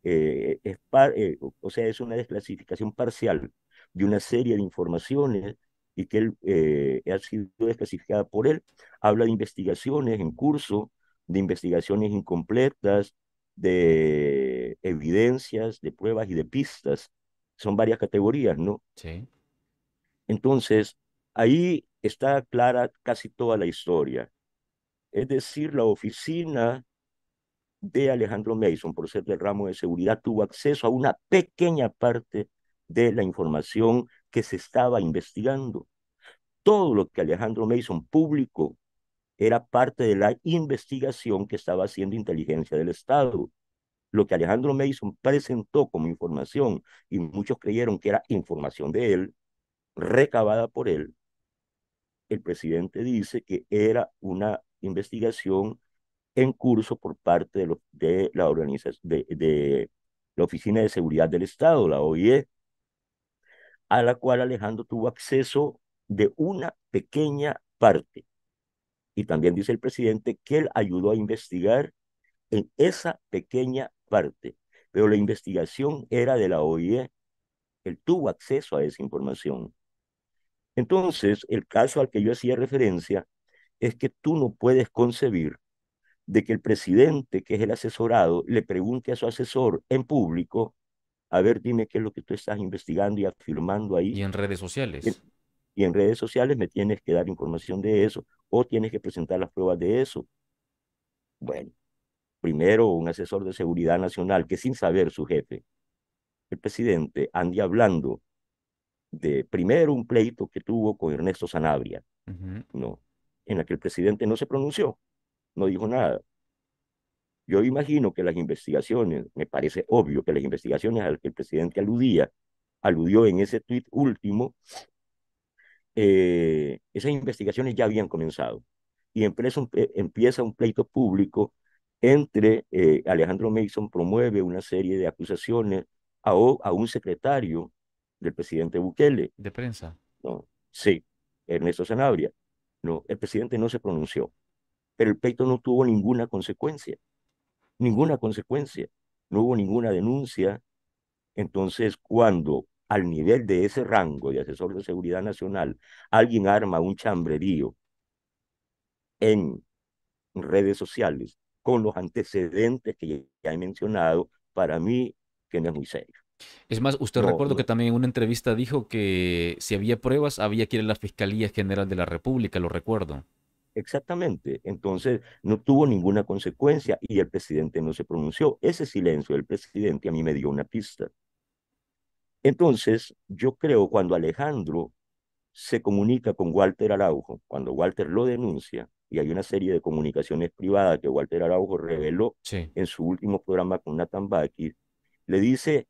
Eh, eh, o sea, es una desclasificación parcial de una serie de informaciones y que él, eh, ha sido desclasificada por él. Habla de investigaciones en curso, de investigaciones incompletas, de evidencias, de pruebas y de pistas. Son varias categorías, ¿no? Sí. Entonces, Ahí está clara casi toda la historia. Es decir, la oficina de Alejandro Mason, por ser del ramo de seguridad, tuvo acceso a una pequeña parte de la información que se estaba investigando. Todo lo que Alejandro Mason publicó era parte de la investigación que estaba haciendo inteligencia del Estado. Lo que Alejandro Mason presentó como información, y muchos creyeron que era información de él, recabada por él, el presidente dice que era una investigación en curso por parte de, la Oficina de Seguridad del Estado, la OIE, a la cual Alejandro tuvo acceso de una pequeña parte. Y también dice el presidente que él ayudó a investigar en esa pequeña parte, pero la investigación era de la OIE. Él tuvo acceso a esa información. Entonces, el caso al que yo hacía referencia es que tú no puedes concebir de que el presidente, que es el asesorado, le pregunte a su asesor en público, a ver, dime qué es lo que tú estás investigando y afirmando ahí. Y en redes sociales. Y en redes sociales me tienes que dar información de eso o tienes que presentar las pruebas de eso. Bueno, primero un asesor de seguridad nacional que sin saber su jefe, el presidente, ande hablando de primero un pleito que tuvo con Ernesto Sanabria, ¿no? en el que el presidente no se pronunció, no dijo nada. Yo imagino que las investigaciones, me parece obvio que las investigaciones a las que el presidente aludía, aludió en ese tuit último, eh, esas investigaciones ya habían comenzado. Y empieza un, eh, empieza un pleito público entre eh, Alejandro Mason promueve una serie de acusaciones a un secretario del presidente Bukele. ¿De prensa? No, sí, Ernesto Sanabria. No, el presidente no se pronunció, pero el peito no tuvo ninguna consecuencia, ninguna consecuencia, no hubo ninguna denuncia. Entonces, cuando al nivel de ese rango de asesor de seguridad nacional alguien arma un chambrerío en redes sociales con los antecedentes que ya he mencionado, para mí que no es muy serio. Es más, usted recuerdo que también en una entrevista dijo que si había pruebas, había que ir a la Fiscalía General de la República, lo recuerdo. Exactamente. Entonces, no tuvo ninguna consecuencia y el presidente no se pronunció. Ese silencio del presidente a mí me dio una pista. Entonces, yo creo cuando Alejandro se comunica con Walter Araujo, cuando Walter lo denuncia, y hay una serie de comunicaciones privadas que Walter Araujo reveló en su último programa con Nathan Bakir, le dice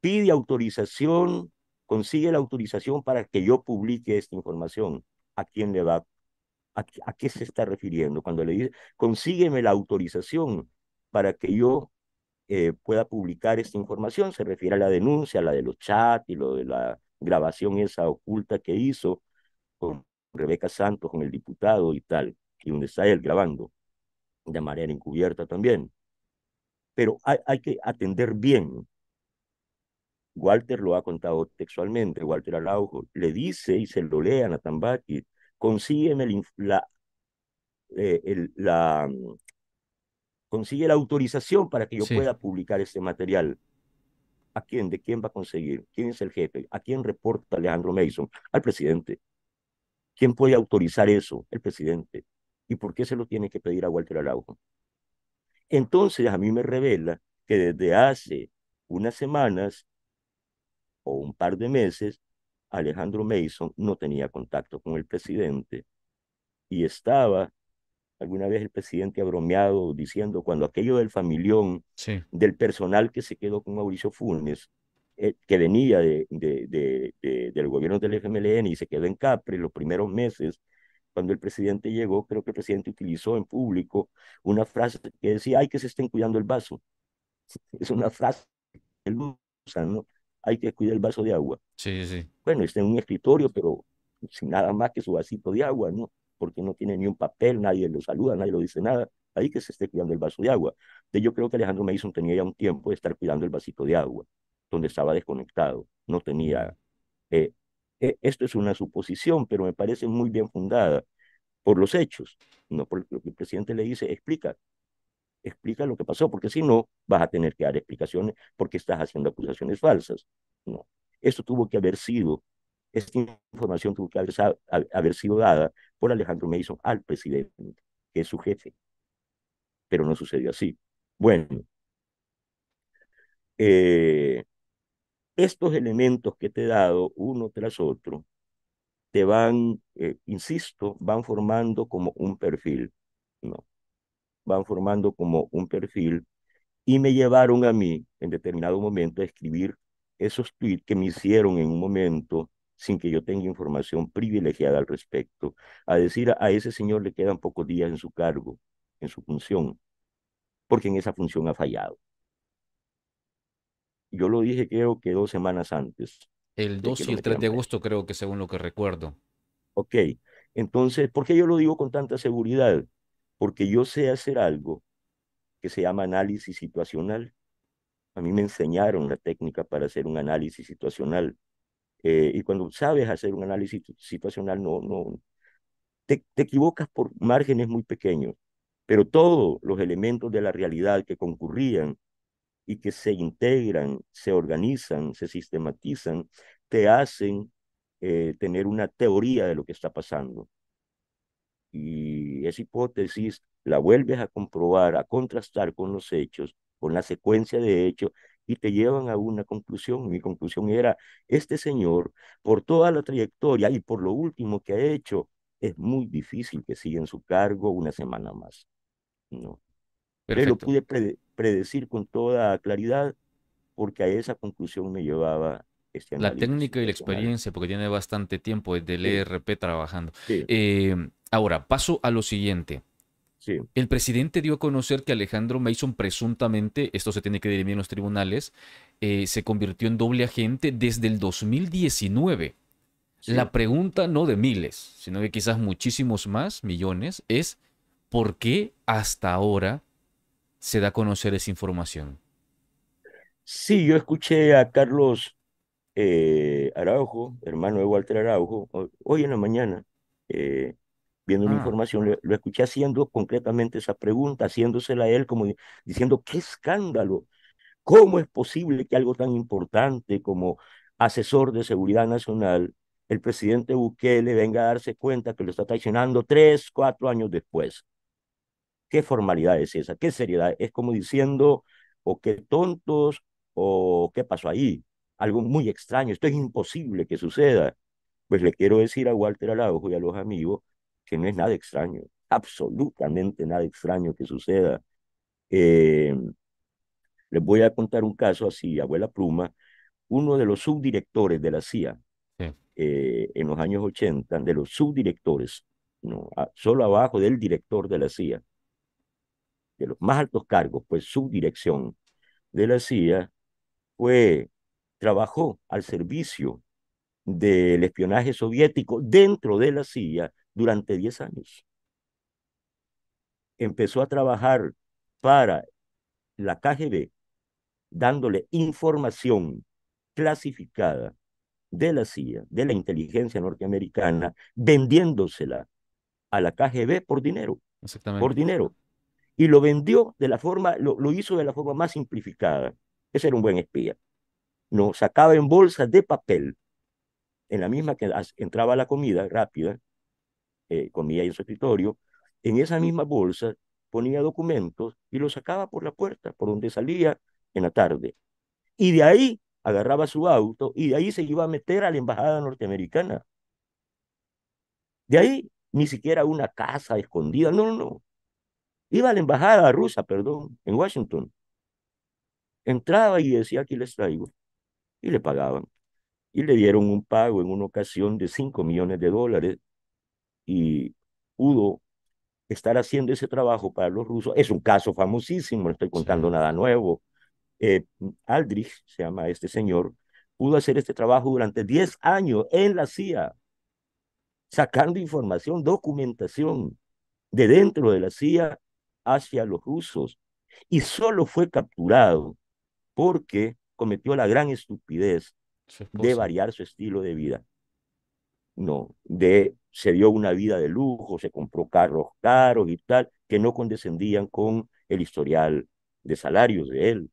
pide autorización, consigue la autorización para que yo publique esta información. ¿A quién le va? ¿A, qué se está refiriendo? Cuando le dice, consígueme la autorización para que yo eh, pueda publicar esta información, se refiere a la denuncia, a la de los chats y lo de la grabación esa oculta que hizo con Rebeca Santos, con el diputado y tal, y donde está él grabando de manera encubierta también. Pero hay, hay que atender bien Walter lo ha contado textualmente, Walter Araujo, le dice y se lo lee a Nathan la, eh, mm, consigue la autorización para que yo pueda publicar este material. ¿A quién? ¿De quién va a conseguir? ¿Quién es el jefe? ¿A quién reporta Alejandro Mason? Al presidente. ¿Quién puede autorizar eso? El presidente. ¿Y por qué se lo tiene que pedir a Walter Araujo? Entonces a mí me revela que desde hace unas semanas un par de meses, Alejandro Mason no tenía contacto con el presidente y estaba, alguna vez el presidente ha bromeado diciendo, cuando aquello del familión, del personal que se quedó con Mauricio Funes, eh, que venía de, del gobierno del FMLN y se quedó en Capri los primeros meses, cuando el presidente llegó, creo que el presidente utilizó en público una frase que decía, hay que se estén cuidando el vaso. [LAUGHS] Es una frase que él usa, ¿no? hay que cuidar el vaso de agua. Sí, sí. Bueno, está en un escritorio, pero sin nada más que su vasito de agua, ¿no? Porque no tiene ni un papel, nadie lo saluda, nadie lo dice nada. Ahí que se esté cuidando el vaso de agua. De, yo creo que Alejandro Mason tenía ya un tiempo de estar cuidando el vasito de agua, donde estaba desconectado, no tenía... Eh, e, esto es una suposición, pero me parece muy bien fundada por los hechos, no por lo que el presidente le dice, explica explica lo que pasó, porque si no, vas a tener que dar explicaciones porque estás haciendo acusaciones falsas. No, esto tuvo que haber sido, esta información tuvo que haber, sido dada por Alejandro Mason al presidente, que es su jefe. Pero no sucedió así. Bueno, eh, estos elementos que te he dado uno tras otro, te van, eh, insisto, van formando como un perfil. ¿no? van formando como un perfil y me llevaron a mí en determinado momento a escribir esos tweets que me hicieron en un momento sin que yo tenga información privilegiada al respecto, a decir a ese señor le quedan pocos días en su cargo, en su función, porque en esa función ha fallado. Yo lo dije creo que dos semanas antes. El 2 y el 3 de agosto creo que según lo que recuerdo. Ok, entonces, ¿por qué yo lo digo con tanta seguridad? porque yo sé hacer algo que se llama análisis situacional. A mí me enseñaron la técnica para hacer un análisis situacional. Eh, y cuando sabes hacer un análisis situacional, no, no, te, equivocas por márgenes muy pequeños, pero todos los elementos de la realidad que concurrían y que se integran, se organizan, se sistematizan, te hacen eh, tener una teoría de lo que está pasando y esa hipótesis la vuelves a comprobar, a contrastar con los hechos, con la secuencia de hechos, y te llevan a una conclusión. Mi conclusión era, este señor, por toda la trayectoria y por lo último que ha hecho, es muy difícil que siga en su cargo una semana más. No. Pero lo pude predecir con toda claridad porque a esa conclusión me llevaba este La técnica y la experiencia, porque tiene bastante tiempo desde el ERP trabajando. Eh, Ahora, paso a lo siguiente. El presidente dio a conocer que Alejandro Mason presuntamente, esto se tiene que dirimir en los tribunales, eh, se convirtió en doble agente desde el 2019. La pregunta no de miles, sino de quizás muchísimos más, millones, es ¿por qué hasta ahora se da a conocer esa información? Sí, yo escuché a Carlos eh, Araujo, hermano de Walter Araujo, hoy en la mañana, eh, viendo la ah. información, lo, escuché haciendo concretamente esa pregunta, haciéndosela a él como diciendo, qué escándalo, cómo es posible que algo tan importante como asesor de seguridad nacional, el presidente Bukele venga a darse cuenta que lo está traicionando tres, cuatro años después. ¿Qué formalidad es esa? ¿Qué seriedad? Es como diciendo, o qué tontos, o qué pasó ahí. Algo muy extraño, esto es imposible que suceda. Pues le quiero decir a Walter Araujo y a los amigos que no es nada extraño, absolutamente nada extraño que suceda. Eh, les voy a contar un caso así, abuela pluma, uno de los subdirectores de la CIA eh, en los años 80, de los subdirectores, no, solo abajo del director de la CIA, de los más altos cargos, pues subdirección de la CIA, fue, trabajó al servicio del espionaje soviético dentro de la CIA durante 10 años. Empezó a trabajar para la KGB, dándole información clasificada de la CIA, de la inteligencia norteamericana, vendiéndosela a la KGB por dinero. Exactamente. Por dinero. Y lo vendió de la forma, lo, lo hizo de la forma más simplificada. Ese era un buen espía. Nos sacaba en bolsas de papel, en la misma que entraba la comida rápida, eh, comía en su escritorio, en esa misma bolsa ponía documentos y los sacaba por la puerta, por donde salía en la tarde. Y de ahí agarraba su auto y de ahí se iba a meter a la embajada norteamericana. De ahí ni siquiera una casa escondida, no, no. Iba a la embajada rusa, perdón, en Washington. Entraba y decía, aquí les traigo. Y le pagaban. Y le dieron un pago en una ocasión de 5 millones de dólares y pudo estar haciendo ese trabajo para los rusos. Es un caso famosísimo, no estoy contando nada nuevo. Eh, Aldrich, se llama este señor, pudo hacer este trabajo durante 10 años en la CIA, sacando información, documentación de dentro de la CIA hacia los rusos. Y solo fue capturado porque cometió la gran estupidez de variar su estilo de vida. No, de se dio una vida de lujo, se compró carros caros y tal, que no condescendían con el historial de salarios de él.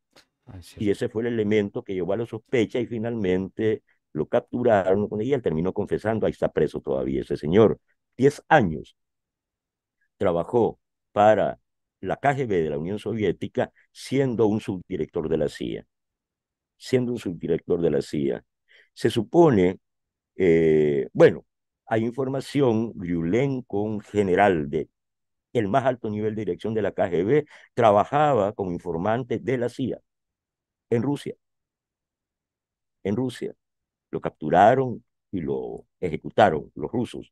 Y ese fue el elemento que llevó a la sospecha y finalmente lo capturaron con él terminó confesando, ahí está preso todavía ese señor. Diez años trabajó para la KGB de la Unión Soviética siendo un subdirector de la CIA, siendo un subdirector de la CIA. Se supone, eh, bueno, hay información, Griulenko, con general de el más alto nivel de dirección de la KGB, trabajaba como informante de la CIA en Rusia. En Rusia. Lo capturaron y lo ejecutaron los rusos.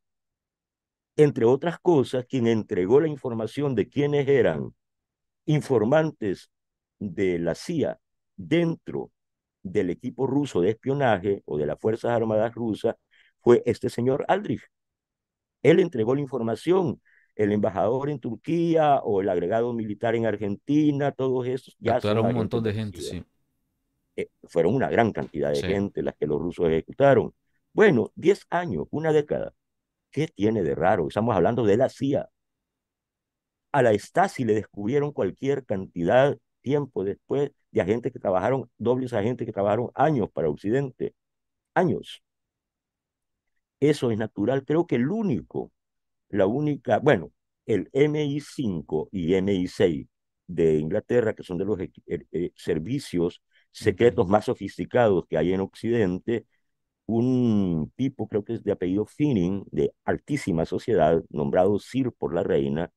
Entre otras cosas, quien entregó la información de quienes eran informantes de la CIA dentro del equipo ruso de espionaje o de las Fuerzas Armadas rusas fue este señor Aldrich. Él entregó la información, el embajador en Turquía o el agregado militar en Argentina, todos esos. Ya un montón de gente, sí. Eh, fueron una gran cantidad de gente las que los rusos ejecutaron. Bueno, 10 años, una década. ¿Qué tiene de raro? Estamos hablando de la CIA. A la Stasi le descubrieron cualquier cantidad tiempo después de agentes que trabajaron, dobles agentes que trabajaron años para Occidente, años. Eso es natural. Creo que el único, la única, bueno, el MI5 y MI6 de Inglaterra, que son de los eh, eh, servicios secretos más sofisticados que hay en Occidente, un tipo, creo que es de apellido Finning, de altísima sociedad, nombrado Sir por la reina,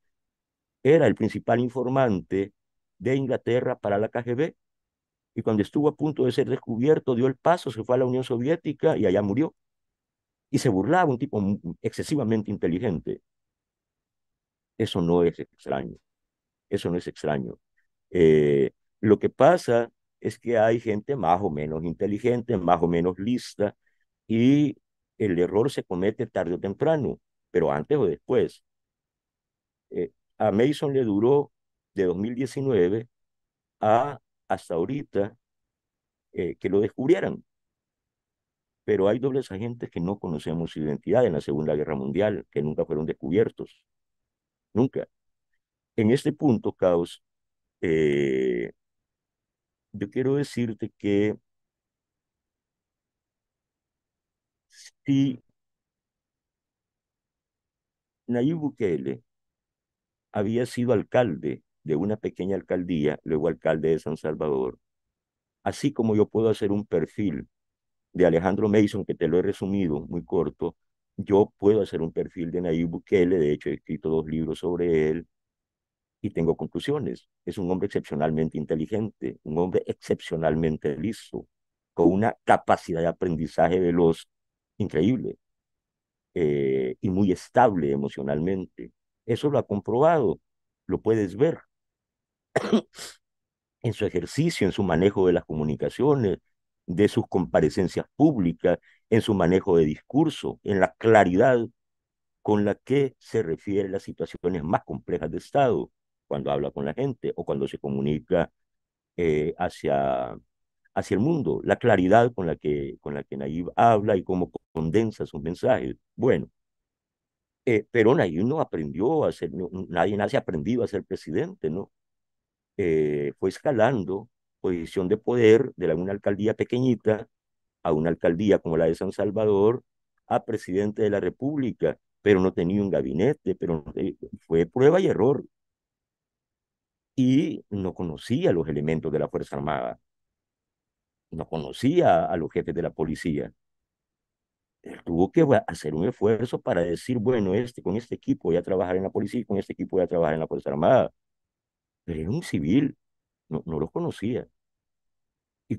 era el principal informante de Inglaterra para la KGB. Y cuando estuvo a punto de ser descubierto, dio el paso, se fue a la Unión Soviética y allá murió y se burlaba un tipo excesivamente inteligente. Eso no es extraño, eso no es extraño. Eh, lo que pasa es que hay gente más o menos inteligente, más o menos lista, y el error se comete tarde o temprano, pero antes o después. Eh, a Mason le duró de 2019 a hasta ahorita eh, que lo descubrieran pero hay dobles agentes que no conocemos su identidad en la Segunda Guerra Mundial, que nunca fueron descubiertos. Nunca. En este punto, Caos, eh, yo quiero decirte que si Nayib Bukele había sido alcalde de una pequeña alcaldía, luego alcalde de San Salvador, así como yo puedo hacer un perfil de Alejandro Mason, que te lo he resumido muy corto, yo puedo hacer un perfil de Nayib Bukele, de hecho he escrito dos libros sobre él y tengo conclusiones. Es un hombre excepcionalmente inteligente, un hombre excepcionalmente listo, con una capacidad de aprendizaje veloz increíble eh, y muy estable emocionalmente. Eso lo ha comprobado, lo puedes ver [CLEARS THROAT] en su ejercicio, en su manejo de las comunicaciones, de sus comparecencias públicas, en su manejo de discurso, en la claridad con la que se refiere a las situaciones más complejas de Estado, cuando habla con la gente o cuando se comunica eh, hacia, hacia el mundo, la claridad con la, que, con la que Nayib habla y cómo condensa sus mensajes. Bueno, eh, pero Nayib no aprendió a ser, nadie, nace aprendido a ser presidente, ¿no? Eh, fue escalando posición de poder de una alcaldía pequeñita a una alcaldía como la de San Salvador, a presidente de la República, pero no tenía un gabinete, pero eh, fue prueba y error. Y no conocía los elementos de la Fuerza Armada, no conocía a los jefes de la policía. Él tuvo que hacer un esfuerzo para decir, bueno, este, con este equipo voy a trabajar en la policía con este equipo voy a trabajar en la Fuerza Armada. Pero era un civil, no, los conocía. ¿Y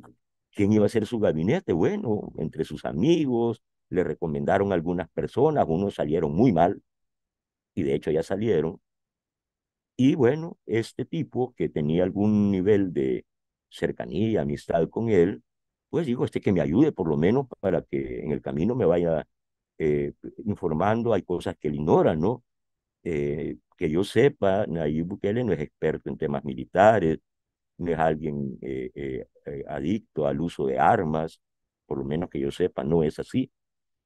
quién iba a ser su gabinete? Bueno, entre sus amigos, le recomendaron algunas personas, unos salieron muy mal, y de hecho ya salieron. Y bueno, este tipo que tenía algún nivel de cercanía, amistad con él, pues digo, este que me ayude por lo menos para que en el camino me vaya eh, informando, hay cosas que él ignora, ¿no? Eh, que yo sepa, Nayib Bukele no es experto en temas militares, no es alguien eh, eh, eh, adicto al uso de armas, por lo menos que yo sepa, no es así.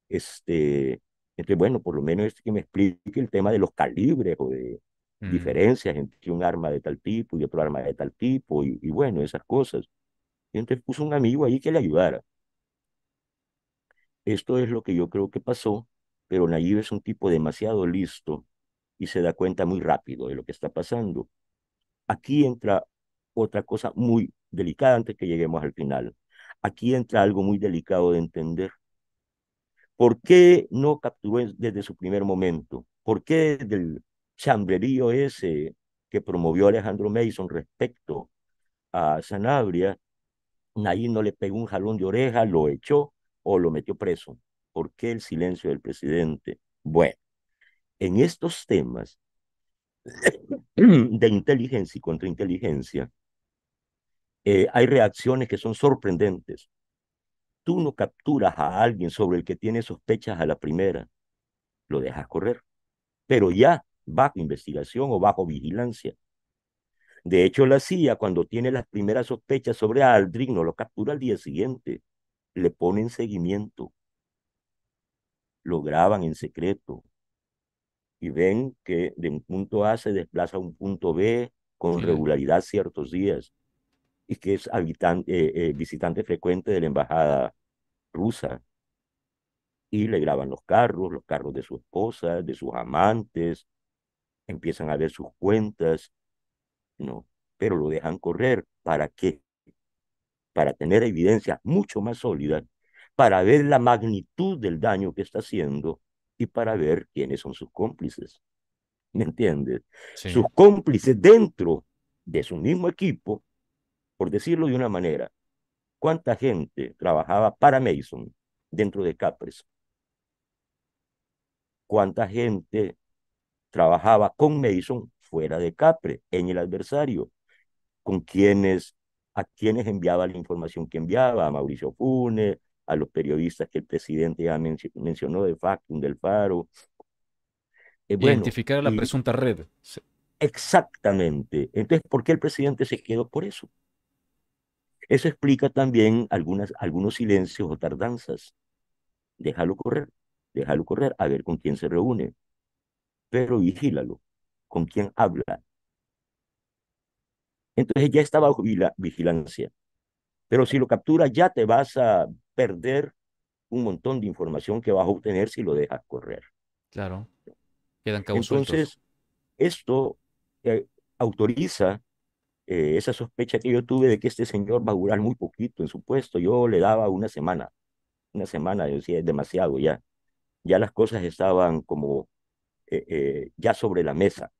Este, entonces, bueno, por lo menos que me explique el tema de los calibres o de mm. diferencias entre un arma de tal tipo y otro arma de tal tipo, y, bueno, esas cosas. Y entonces puso un amigo ahí que le ayudara. Esto es lo que yo creo que pasó, pero Nayib es un tipo demasiado listo y se da cuenta muy rápido de lo que está pasando. Aquí entra otra cosa muy delicada antes que lleguemos al final. Aquí entra algo muy delicado de entender. ¿Por qué no capturó desde su primer momento? ¿Por qué del chambrerío ese que promovió Alejandro Mason respecto a Sanabria, nadie no le pegó un jalón de oreja, lo echó o lo metió preso? ¿Por qué el silencio del presidente? Bueno, en estos temas [COUGHS] de inteligencia y contrainteligencia, eh, hay reacciones que son sorprendentes. Tú no capturas a alguien sobre el que tienes sospechas a la primera, lo dejas correr, pero ya bajo investigación o bajo vigilancia. De hecho, la CIA, cuando tiene las primeras sospechas sobre Aldrin, no lo captura al día siguiente, le ponen seguimiento, lo graban en secreto y ven que de un punto A se desplaza a un punto B con regularidad ciertos días y que es eh, eh, visitante frecuente de la embajada rusa. Y le graban los carros, los carros de su esposa, de sus amantes, empiezan a ver sus cuentas, ¿no? Pero lo dejan correr. ¿Para qué? Para tener evidencia mucho más sólida, para ver la magnitud del daño que está haciendo y para ver quiénes son sus cómplices. ¿Me entiendes? Sus cómplices dentro de su mismo equipo por decirlo de una manera, ¿cuánta gente trabajaba para Mason dentro de Capres? ¿Cuánta gente trabajaba con Mason fuera de Capres, en el adversario, con quienes, a quienes enviaba la información que enviaba, a Mauricio Funes, a los periodistas que el presidente ya mencionó de Factum, del Faro. Eh, Identificar a la presunta red. Exactamente. Entonces, ¿por qué el presidente se quedó por eso? Eso explica también algunos silencios o tardanzas. Déjalo correr, déjalo correr, a ver con quién se reúne. Pero vigílalo, con quién habla. Entonces ya está bajo vigilancia. Pero si lo capturas ya te vas a perder un montón de información que vas a obtener si lo dejas correr. Claro. Quedan Entonces, esto eh, autoriza eh, esa sospecha que yo tuve de que este señor va a durar muy poquito en su puesto, yo le daba una semana, una semana, yo decía, es demasiado ya, ya las cosas estaban como eh, eh, ya sobre la mesa.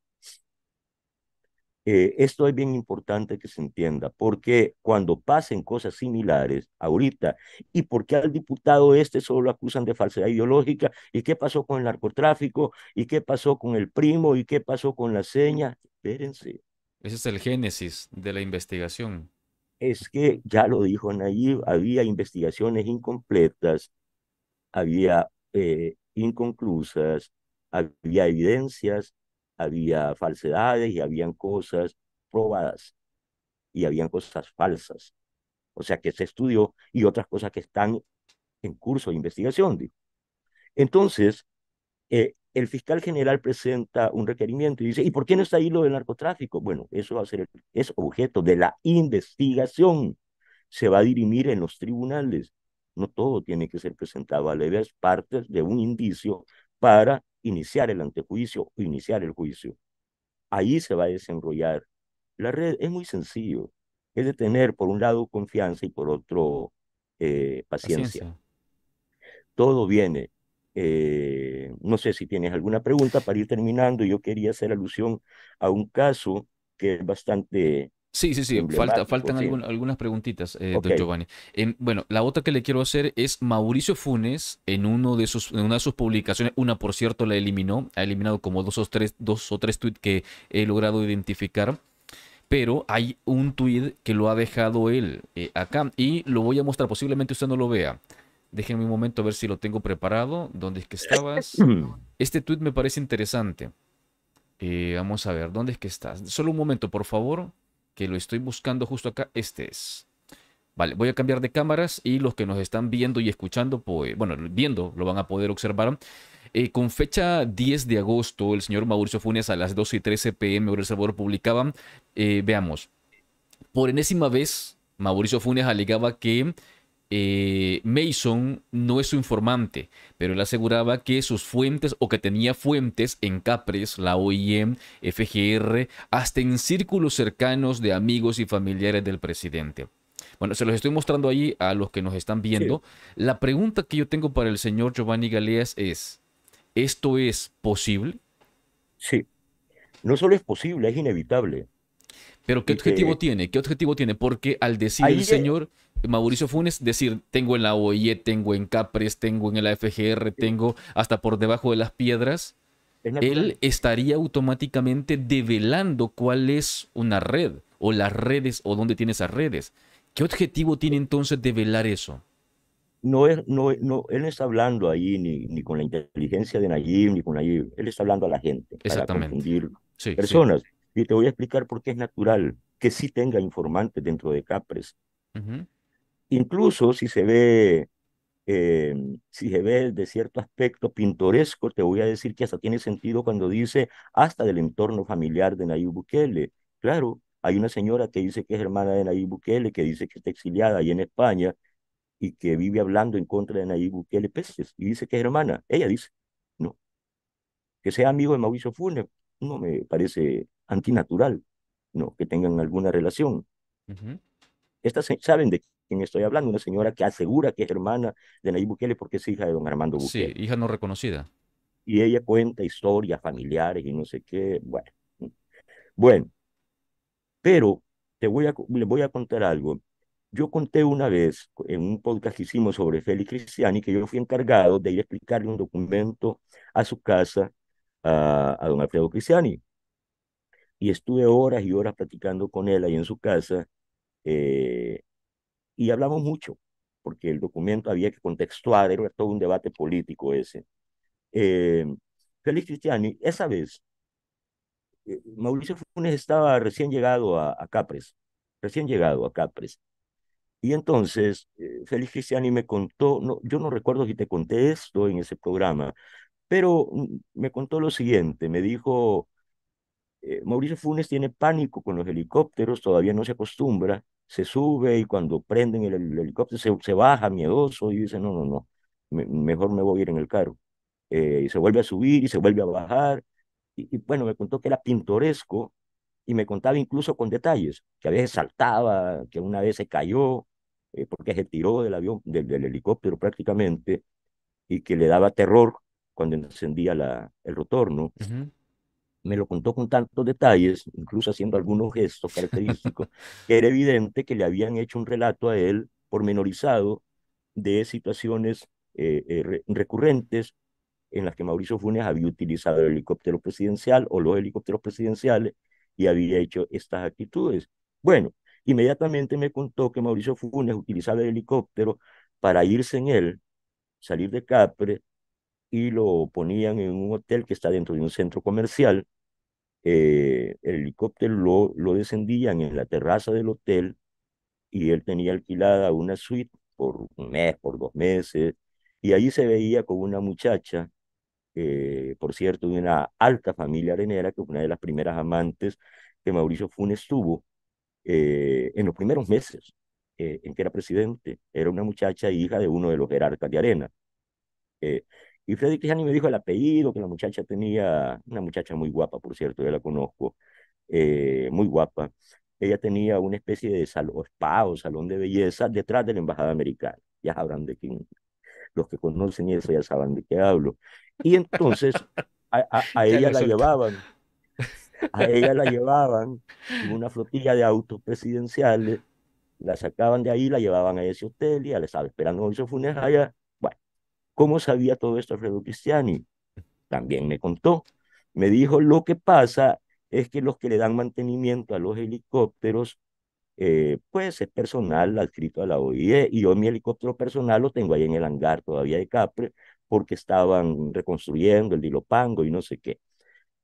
esto es bien importante que se entienda, porque cuando pasen cosas similares ahorita, y porque al diputado este solo lo acusan de falsedad ideológica, y qué pasó con el narcotráfico, y qué pasó con el primo, y qué pasó con la seña, espérense, ese es el génesis de la investigación. Es que, ya lo dijo Nayib, había investigaciones incompletas, había eh, inconclusas, había evidencias, había falsedades y habían cosas probadas y habían cosas falsas. O sea, que se estudió y otras cosas que están en curso de investigación. Digo. Entonces, eh, el fiscal general presenta un requerimiento y dice, ¿y por qué no está ahí lo del narcotráfico? Bueno, eso va a ser, es objeto de la investigación. Se va a dirimir en los tribunales. No todo tiene que ser presentado a leves partes de un indicio para iniciar el antejuicio o iniciar el juicio. Ahí se va a desenrollar. La red es muy sencillo. Es de tener, por un lado, confianza y por otro, eh, paciencia. Todo viene eh, no sé si tienes alguna pregunta para ir terminando. Yo quería hacer alusión a un caso que es bastante... Sí, sí, sí, faltan algunas preguntitas, eh, Giovanni. Em, bueno, la otra que le quiero hacer es Mauricio Funes, en, uno de sus, una de sus publicaciones, una por cierto la eliminó, ha eliminado como dos o tres, dos o tres tweets que he logrado identificar pero hay un tweet que lo ha dejado él eh, acá y lo voy a mostrar, posiblemente usted no lo vea. Déjenme un momento a ver si lo tengo preparado. ¿Dónde es que estabas? [CLEARS THROAT] Este tweet me parece interesante. Eh, vamos a ver, ¿dónde es que estás? Solo un momento, por favor, que lo estoy buscando justo acá. Este es. Vale, voy a cambiar de cámaras y los que nos están viendo y escuchando, pues, bueno, viendo, lo van a poder observar. Eh, con fecha 10 de agosto, el señor Mauricio Funes a las 12 y 13 pm, El Salvador, publicaba, eh, veamos, por enésima vez, Mauricio Funes alegaba que eh, Mason no es su informante, pero él aseguraba que sus fuentes o que tenía fuentes en CAPRES, la OIM, FGR, hasta en círculos cercanos de amigos y familiares del presidente. Bueno, se los estoy mostrando ahí a los que nos están viendo. La pregunta que yo tengo para el señor Giovanni Galeas es, ¿esto es posible? Sí, no solo es posible, es inevitable. Pero ¿qué objetivo tiene? ¿Qué objetivo tiene? Porque al decir el señor Mauricio Funes, decir, tengo en la OIE, tengo en Capres, tengo en el AFGR, tengo hasta por debajo de las piedras, él estaría automáticamente develando cuál es una red o las redes o dónde tiene esas redes. ¿Qué objetivo tiene entonces develar eso? No, es, no, no, él no está hablando ahí ni, ni, con la inteligencia de Nayib, ni con Nayib. Él está hablando a la gente. Exactamente. Para personas. Y te voy a explicar por qué es natural que sí tenga informantes dentro de CAPRES. Incluso si se ve, em, si se ve de cierto aspecto pintoresco, te voy a decir que hasta tiene sentido cuando dice hasta del entorno familiar de Nayib Bukele. Claro, hay una señora que dice que es hermana de Nayib Bukele, que dice que está exiliada ahí en España y que vive hablando en contra de Nayib Bukele Peces y dice que es hermana. Ella dice, no. Que sea amigo de Mauricio Funes, no me parece antinatural, ¿no? que tengan alguna relación. Estas saben de quién estoy hablando, una señora que asegura que es hermana de Nayib Bukele porque es hija de don Armando Bukele. Sí, hija no reconocida. Y ella cuenta historias familiares y no sé qué. Bueno, bueno pero te voy a, le voy a contar algo. Yo conté una vez en un podcast que hicimos sobre Félix Cristiani que yo fui encargado de ir a explicarle un documento a su casa a, a don Alfredo Cristiani. Y estuve horas y horas platicando con él ahí en su casa eh, y hablamos mucho, porque el documento había que contextuar, era todo un debate político ese. Eh, Félix Cristiani, esa vez, eh, Mauricio Funes estaba recién llegado a, Capres, recién llegado a Capres. Y entonces, Feliz eh, Félix Cristiani me contó, no, yo no recuerdo si te conté esto en ese programa, pero mm, me contó lo siguiente, me dijo, eh, Mauricio Funes tiene pánico con los helicópteros, todavía no se acostumbra, se sube y cuando prenden el, helicóptero se, se, baja miedoso y dice, no, no, no, mejor me voy a ir en el carro. Eh, y se vuelve a subir y se vuelve a bajar. Y, bueno, me contó que era pintoresco y me contaba incluso con detalles, que a veces saltaba, que una vez se cayó, eh, porque se tiró del avión, del, helicóptero prácticamente, y que le daba terror cuando encendía la, el rotor, ¿no? me lo contó con tantos detalles, incluso haciendo algunos gestos característicos, [LAUGHS] que era evidente que le habían hecho un relato a él pormenorizado de situaciones eh, eh, recurrentes en las que Mauricio Funes había utilizado el helicóptero presidencial o los helicópteros presidenciales y había hecho estas actitudes. Bueno, inmediatamente me contó que Mauricio Funes utilizaba el helicóptero para irse en él, salir de Capre, y lo ponían en un hotel que está dentro de un centro comercial eh, el helicóptero lo, lo descendían en la terraza del hotel y él tenía alquilada una suite por un mes, por dos meses, y ahí se veía con una muchacha, eh, por cierto, de una alta familia arenera, que fue una de las primeras amantes que Mauricio Funes tuvo eh, en los primeros meses en que era presidente. Era una muchacha hija de uno de los jerarcas de arena. Y Freddy Cristiani me dijo el apellido, que la muchacha tenía, una muchacha muy guapa, por cierto, yo la conozco, eh, muy guapa. Ella tenía una especie de salón, spa o salón de belleza detrás de la embajada americana. Ya sabrán de quién, los que conocen eso ya saben de qué hablo. Y entonces [LAUGHS] a, ella la llevaban, a ella la llevaban en una flotilla de autos presidenciales, la sacaban de ahí, la llevaban a ese hotel y ya le estaba esperando en su funeral allá ¿Cómo sabía todo esto Alfredo Cristiani? También me contó. Me dijo, lo que pasa es que los que le dan mantenimiento a los helicópteros, eh, pues es personal adscrito a la OIE, y yo mi helicóptero personal lo tengo ahí en el hangar todavía de Capre, porque estaban reconstruyendo el Dilopango y no sé qué.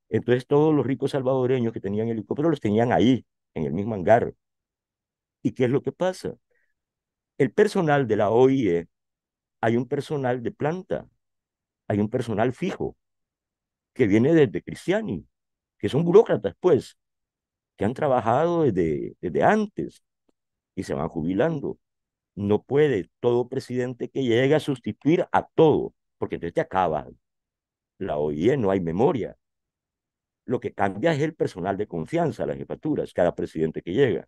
Entonces todos los ricos salvadoreños que tenían helicópteros los tenían ahí, en el mismo hangar. ¿Y qué es lo que pasa? El personal de la OIE hay un personal de planta, hay un personal fijo, que viene desde Cristiani, que son burócratas, pues, que han trabajado desde, desde antes y se van jubilando. No puede todo presidente que llegue a sustituir a todo, porque entonces te acaba. La OIE no hay memoria. Lo que cambia es el personal de confianza, las jefaturas, cada presidente que llega.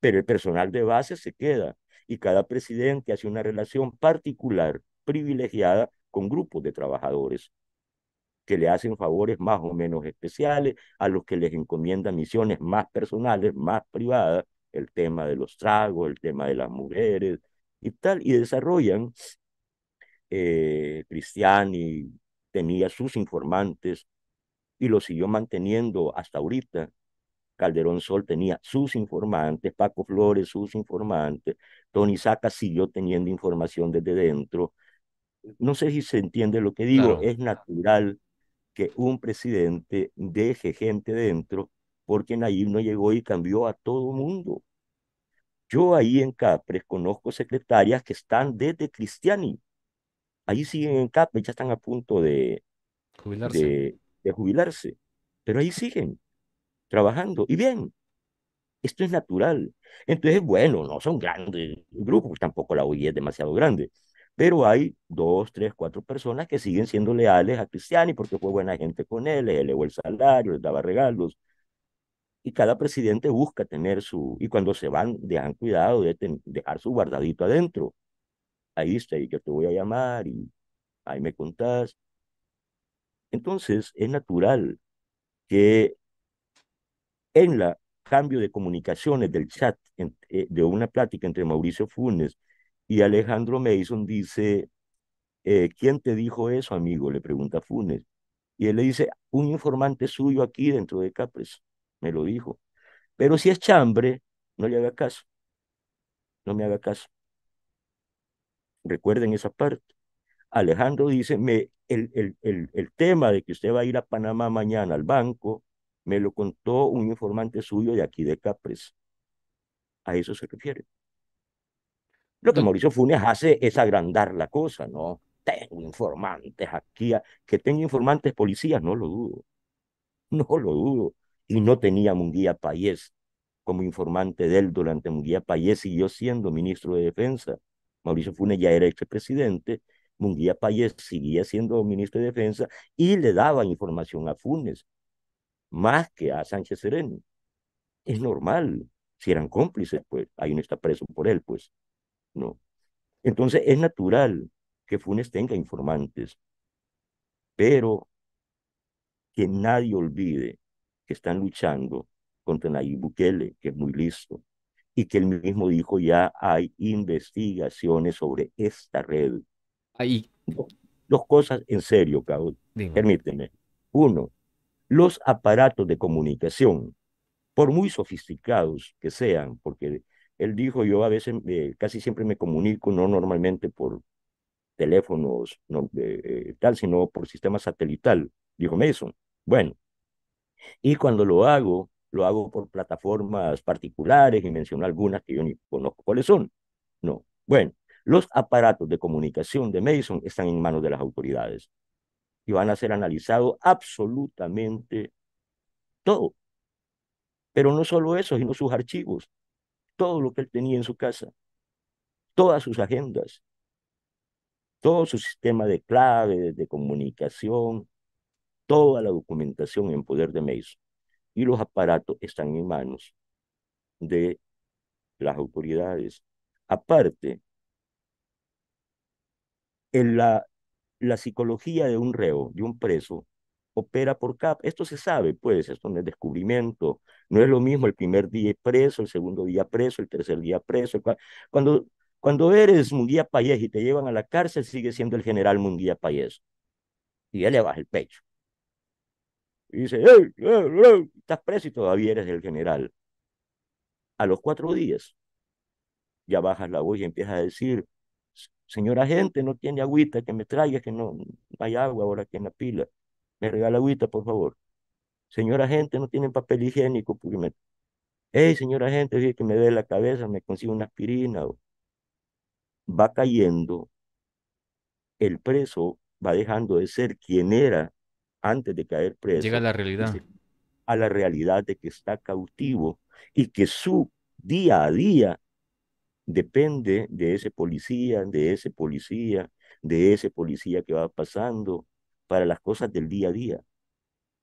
Pero el personal de base se queda y cada presidente hace una relación particular, privilegiada, con grupos de trabajadores que le hacen favores más o menos especiales, a los que les encomienda misiones más personales, más privadas, el tema de los tragos, el tema de las mujeres y tal, y desarrollan. Eh, Cristiani tenía sus informantes y lo siguió manteniendo hasta ahorita, Calderón Sol tenía sus informantes, Paco Flores sus informantes, Tony Saca siguió teniendo información desde dentro. No sé si se entiende lo que digo, es natural que un presidente deje gente dentro porque Nayib no llegó y cambió a todo mundo. Yo ahí en Capres conozco secretarias que están desde Cristiani. Ahí siguen en Capres, ya están a punto de jubilarse. Pero ahí siguen trabajando. Y bien, esto es natural. Entonces, bueno, no son grandes grupos, tampoco la OI e es demasiado grande, pero hay dos, tres, cuatro personas que siguen siendo leales a Cristiani porque fue buena gente con él, les elevó el salario, les daba regalos. Y cada presidente busca tener su, y cuando se van, dejan cuidado de dejar su guardadito adentro. Ahí está, y yo te voy a llamar, y ahí me contás. Entonces, es natural que en la cambio de comunicaciones del chat eh, de una plática entre Mauricio Funes y Alejandro Mason dice, eh, ¿quién te dijo eso, amigo? Le pregunta Funes. Y él le dice, un informante suyo aquí dentro de Capres, me lo dijo. Pero si es chambre, no le haga caso. No me haga caso. Recuerden esa parte. Alejandro dice, me, el, el, el, el tema de que usted va a ir a Panamá mañana al banco, me lo contó un informante suyo de aquí de Capres. A eso se refiere. Lo que Mauricio Funes hace es agrandar la cosa, ¿no? Tengo informantes aquí, que tengo informantes policías, no lo dudo. No lo dudo. Y no tenía Munguía Payés como informante de él durante Munguía Payés siguió siendo ministro de Defensa. Mauricio Funes ya era presidente Munguía Payés seguía siendo ministro de Defensa y le daba información a Funes más que a Sánchez Sereno. Es normal, si eran cómplices, pues ahí uno está preso por él, pues no. Entonces es natural que Funes tenga informantes, pero que nadie olvide que están luchando contra Nayib Bukele, que es muy listo, y que él mismo dijo ya hay investigaciones sobre esta red. Ahí. Dos, cosas en serio, Cabo. Permíteme. Uno, los aparatos de comunicación, por muy sofisticados que sean, porque él dijo, yo a veces, casi siempre me comunico, no normalmente por teléfonos no, eh, tal, sino por sistema satelital, dijo Mason. Bueno, y cuando lo hago, lo hago por plataformas particulares y menciono algunas que yo ni conozco cuáles son. No. Bueno, los aparatos de comunicación de Mason están en manos de las autoridades van a ser analizados absolutamente todo. Pero no solo eso, sino sus archivos, todo lo que él tenía en su casa, todas sus agendas, todo su sistema de claves, de comunicación, toda la documentación en poder de Mason. Y los aparatos están en manos de las autoridades. Aparte, en la, la psicología de un reo, de un preso, opera por CAP. Esto se sabe, pues, esto no es descubrimiento. No es lo mismo el primer día preso, el segundo día preso, el tercer día preso. cuando, cuando eres Munguía Payés y te llevan a la cárcel, sigue siendo el general Munguía Payés. Y él le baja el pecho. Y dice, estás preso y todavía eres el general. A los cuatro días, ya bajas la voz y empiezas a decir, señora gente, no tiene agüita, que me traiga, que no, hay agua ahora que en la pila. Me regala agüita, por favor. Señora gente, no tiene papel higiénico, Hey, señora gente, que me dé la cabeza, me consiga una aspirina. O... Va cayendo, el preso va dejando de ser quien era antes de caer preso. Llega la realidad. A la realidad de que está cautivo y que su día a día depende de ese policía, de ese policía, de ese policía que va pasando para las cosas del día a día.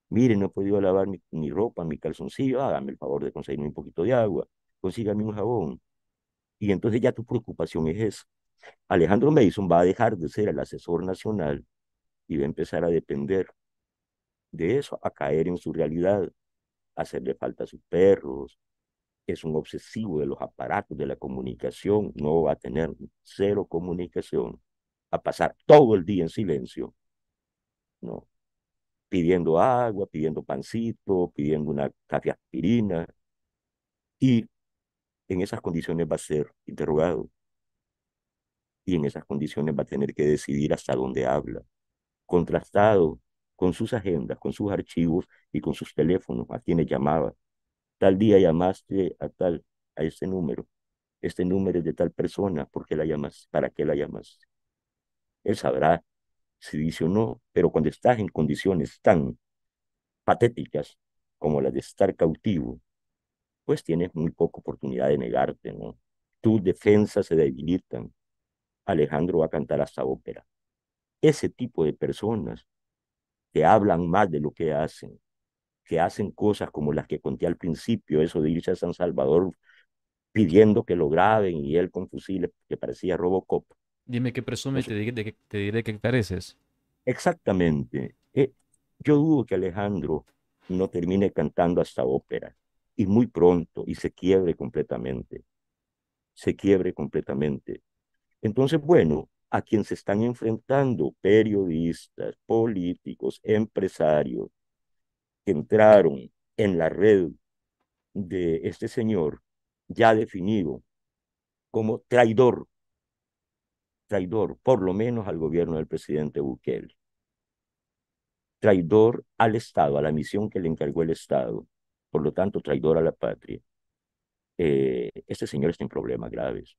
Mire, no he podido lavar mi, ropa, mi calzoncillo, hágame el favor de conseguirme un poquito de agua, consígame un jabón. Y entonces ya tu preocupación es eso. Alejandro Mason va a dejar de ser el asesor nacional y va a empezar a depender de eso, a caer en su realidad, a hacerle falta a sus perros, es un obsesivo de los aparatos de la comunicación, no va a tener cero comunicación, a pasar todo el día en silencio, ¿no? pidiendo agua, pidiendo pancito, pidiendo una café aspirina, y en esas condiciones va a ser interrogado. Y en esas condiciones va a tener que decidir hasta dónde habla, contrastado con sus agendas, con sus archivos y con sus teléfonos, a quienes llamaba, tal día llamaste a tal, a este número, este número es de tal persona, porque la llamas? ¿Para qué la llamas? Él sabrá si dice o no, pero cuando estás en condiciones tan patéticas como las de estar cautivo, pues tienes muy poca oportunidad de negarte, ¿no? Tus defensas se debilitan. Alejandro va a cantar hasta ópera. Ese tipo de personas que hablan más de lo que hacen, que hacen cosas como las que conté al principio, eso de irse a San Salvador pidiendo que lo graben y él con fusiles que parecía Robocop. Dime qué presume te, diré, te diré que careces. Exactamente. Eh, yo dudo que Alejandro no termine cantando hasta ópera y muy pronto y se quiebre completamente. Se quiebre completamente. Entonces, bueno, a quien se están enfrentando periodistas, políticos, empresarios, que entraron en la red de este señor ya definido como traidor, traidor por lo menos al gobierno del presidente Bukele, traidor al Estado, a la misión que le encargó el Estado, por lo tanto traidor a la patria. Eh, este señor está en problemas graves.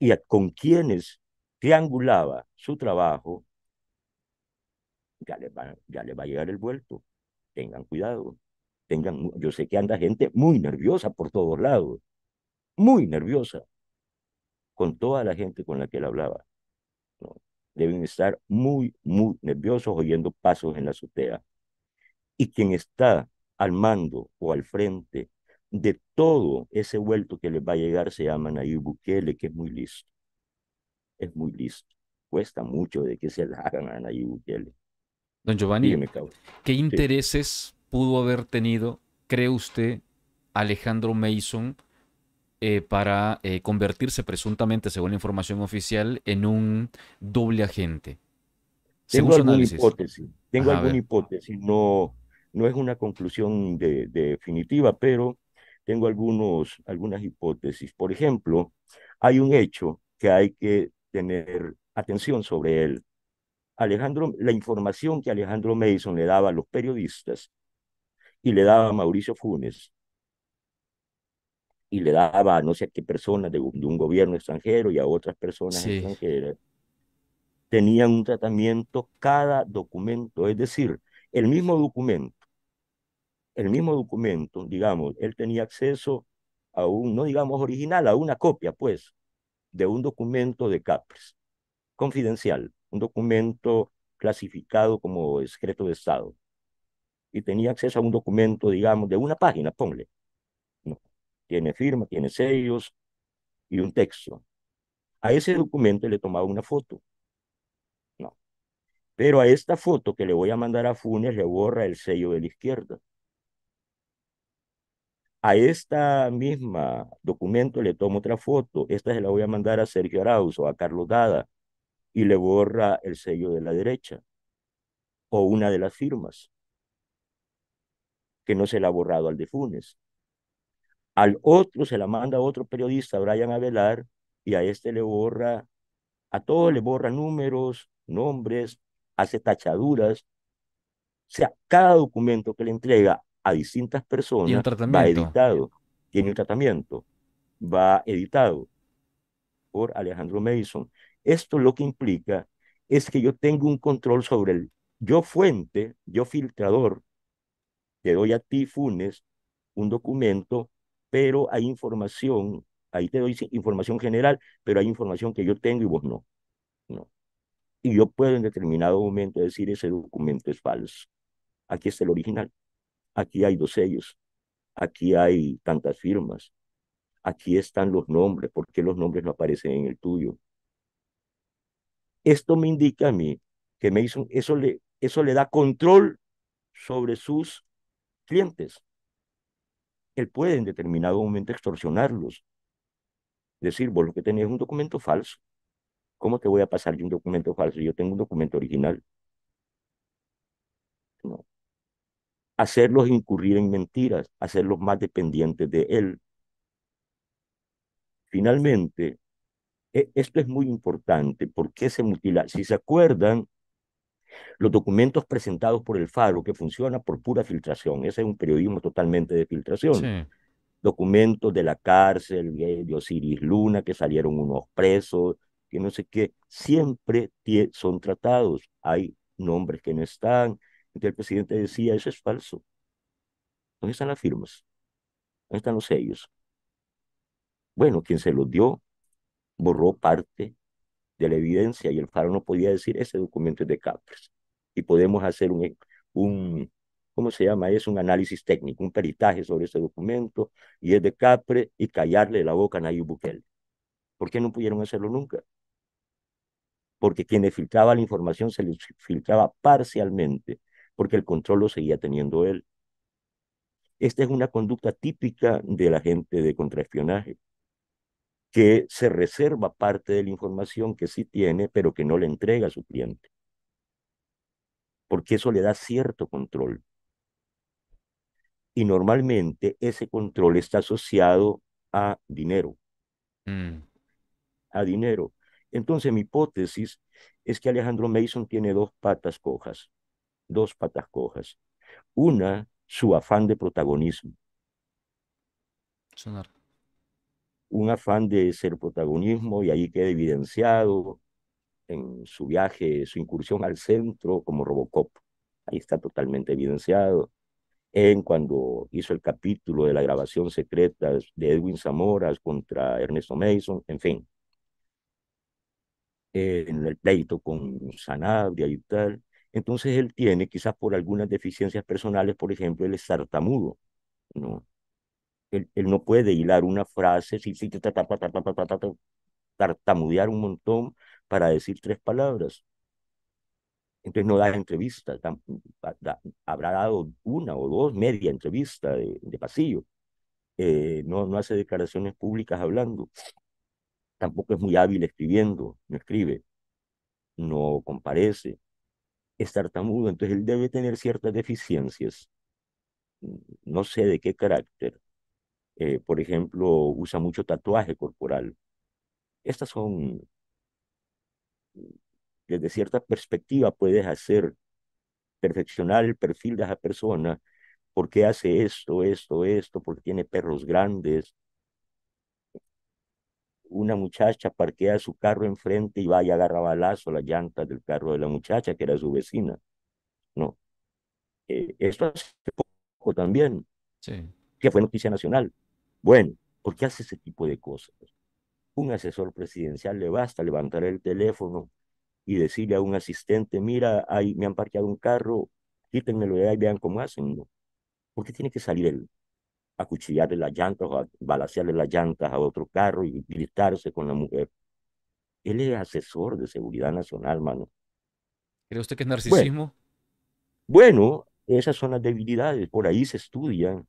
Y con quienes triangulaba su trabajo, ya le, ya le va a llegar el vuelto tengan cuidado. Tengan, yo sé que anda gente muy nerviosa por todos lados, muy nerviosa, con toda la gente con la que él hablaba. Deben estar muy, muy nerviosos oyendo pasos en la azotea. Y quien está al mando o al frente de todo ese vuelto que les va a llegar se llama Nayib Bukele, que es muy listo. Es muy listo. Cuesta mucho de que se la hagan a Nayib Bukele. Don Giovanni, ¿qué intereses pudo haber tenido, cree usted, Alejandro Mason eh, para eh, convertirse presuntamente, según la información oficial, en un doble agente? Tengo alguna hipótesis, tengo alguna hipótesis, no, no es una conclusión definitiva, pero tengo algunos, algunas hipótesis. Por ejemplo, hay un hecho que hay que tener atención sobre él. Alejandro, la información que Alejandro Mason le daba a los periodistas y le daba a Mauricio Funes y le daba a no sé qué personas de, un gobierno extranjero y a otras personas extranjeras, tenían un tratamiento cada documento, es decir, el mismo documento, el mismo documento, digamos, él tenía acceso a un, no digamos original, a una copia, pues, de un documento de CAPRES, confidencial, un documento clasificado como secreto de Estado y tenía acceso a un documento, digamos, de una página, ponle. No. Tiene firma, tiene sellos y un texto. A ese documento le tomaba una foto. No. Pero a esta foto que le voy a mandar a Funes le borra el sello de la izquierda. A esta misma documento le tomo otra foto. Esta se la voy a mandar a Sergio Arauz o a Carlos Dada y le borra el sello de la derecha o una de las firmas que no se la ha borrado al de Funes. Al otro se la manda otro periodista, Brian Avelar, y a este le borra, a todos le borra números, nombres, hace tachaduras. O sea, cada documento que le entrega a distintas personas va editado, tiene un tratamiento, va editado por Alejandro Mason. Esto lo que implica es que yo tengo un control sobre el yo fuente, yo filtrador, te doy a ti, Funes, un documento, pero hay información, ahí te doy información general, pero hay información que yo tengo y vos no. no. Y yo puedo en determinado momento decir ese documento es falso. Aquí está el original. Aquí hay dos sellos. Aquí hay tantas firmas. Aquí están los nombres. ¿Por qué los nombres no aparecen en el tuyo? Esto me indica a mí que me eso, le, eso le da control sobre sus clientes. Él puede en determinado momento extorsionarlos. Decir, vos lo que tenías es un documento falso. ¿Cómo te voy a pasar yo un documento falso? Yo tengo un documento original. Hacerlos incurrir en mentiras, hacerlos más dependientes de él. Finalmente, e-, esto es muy importante. porque se Si se acuerdan, los documentos presentados por el Faro, que funciona por pura filtración, ese es un periodismo totalmente de filtración. Documentos de la cárcel, de Osiris Luna, que salieron unos presos, que no sé qué, siempre son tratados. Hay nombres que no están. Entonces el presidente decía, eso es falso. ¿Dónde están las firmas? ¿Dónde están los sellos? Bueno, quién se los dio borró parte de la evidencia y el FARO no podía decir ese documento es de CAPRES. Y podemos hacer un, un ¿cómo se llama? Es un análisis técnico, un peritaje sobre ese documento y es de Capres y callarle la boca a Nayib Bukele. ¿Por qué no pudieron hacerlo nunca? Porque quien le filtraba la información se le filtraba parcialmente, porque el control lo seguía teniendo él. Esta es una conducta típica de la gente de contraespionaje que se reserva parte de la información que sí tiene, pero que no le entrega a su cliente. Porque eso le da cierto control. Y normalmente ese control está asociado a dinero. Mm. A dinero. Entonces mi hipótesis es que Alejandro Mason tiene dos patas cojas. Dos patas cojas. Una, su afán de protagonismo. Sonar un afán de ser protagonismo y ahí queda evidenciado en su viaje, su incursión al centro como Robocop. Ahí está totalmente evidenciado. En cuando hizo el capítulo de la grabación secreta de Edwin Zamora contra Ernesto Mason, en fin. En el pleito con Sanabria y tal. Entonces él tiene, quizás por algunas deficiencias personales, por ejemplo, el estartamudo, ¿no? él, no puede hilar una frase, sí, sí, tartamudear un montón para decir tres palabras. Entonces no da entrevistas, habrá dado una o dos, media entrevista de, pasillo. no, no hace declaraciones públicas hablando. Tampoco es muy hábil escribiendo, no escribe, no comparece, es tartamudo, entonces él debe tener ciertas deficiencias, no sé de qué carácter, eh, por ejemplo, usa mucho tatuaje corporal. Estas son, desde cierta perspectiva, puedes hacer, perfeccionar el perfil de esa persona, por qué hace esto, esto, esto, porque tiene perros grandes. Una muchacha parquea su carro enfrente y va y agarra balazo la llanta del carro de la muchacha, que era su vecina. No. Eh, esto hace poco también. Sí que fue noticia nacional. Bueno, ¿por qué hace ese tipo de cosas? Un asesor presidencial le basta levantar el teléfono y decirle a un asistente, mira, ahí me han parqueado un carro, quítenmelo de ahí vean cómo hacen. ¿Por qué tiene que salir él? A cuchillarle las llantas o a balasearle las llantas a otro carro y gritarse con la mujer. Él es asesor de seguridad nacional, mano. ¿Cree usted que es narcisismo? bueno, esas son las debilidades, por ahí se estudian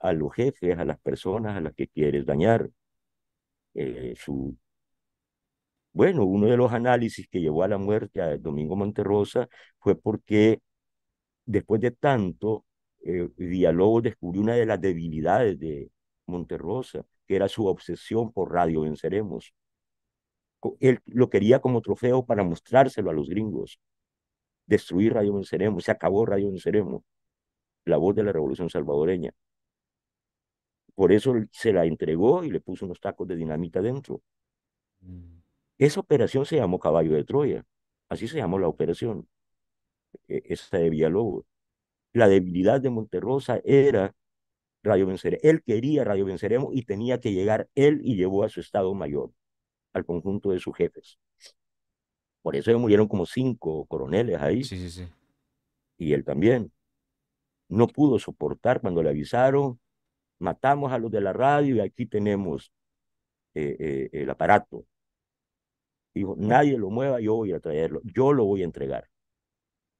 a los jefes, a las personas a las que quieres dañar. Eh, su... Bueno, uno de los análisis que llevó a la muerte a Domingo Monterrosa fue porque después de tanto eh, diálogo descubrió una de las debilidades de Monterrosa, que era su obsesión por Radio Venceremos. Él lo quería como trofeo para mostrárselo a los gringos. Destruir Radio Venceremos, se acabó Radio Venceremos, la voz de la revolución salvadoreña. Por eso se la entregó y le puso unos tacos de dinamita dentro. Esa operación se llamó Caballo de Troya. Así se llamó la operación. E, esa de Villalobos. La debilidad de Monterrosa era Radio Venceremos. Él quería Radio Venceremos y tenía que llegar él y llevó a su Estado Mayor, al conjunto de sus jefes. Por eso murieron como cinco coroneles ahí. Sí, sí, sí. Y él también. No pudo soportar cuando le avisaron matamos a los de la radio y aquí tenemos eh, eh, el aparato. Dijo, nadie lo mueva, yo voy a traerlo, yo lo voy a entregar.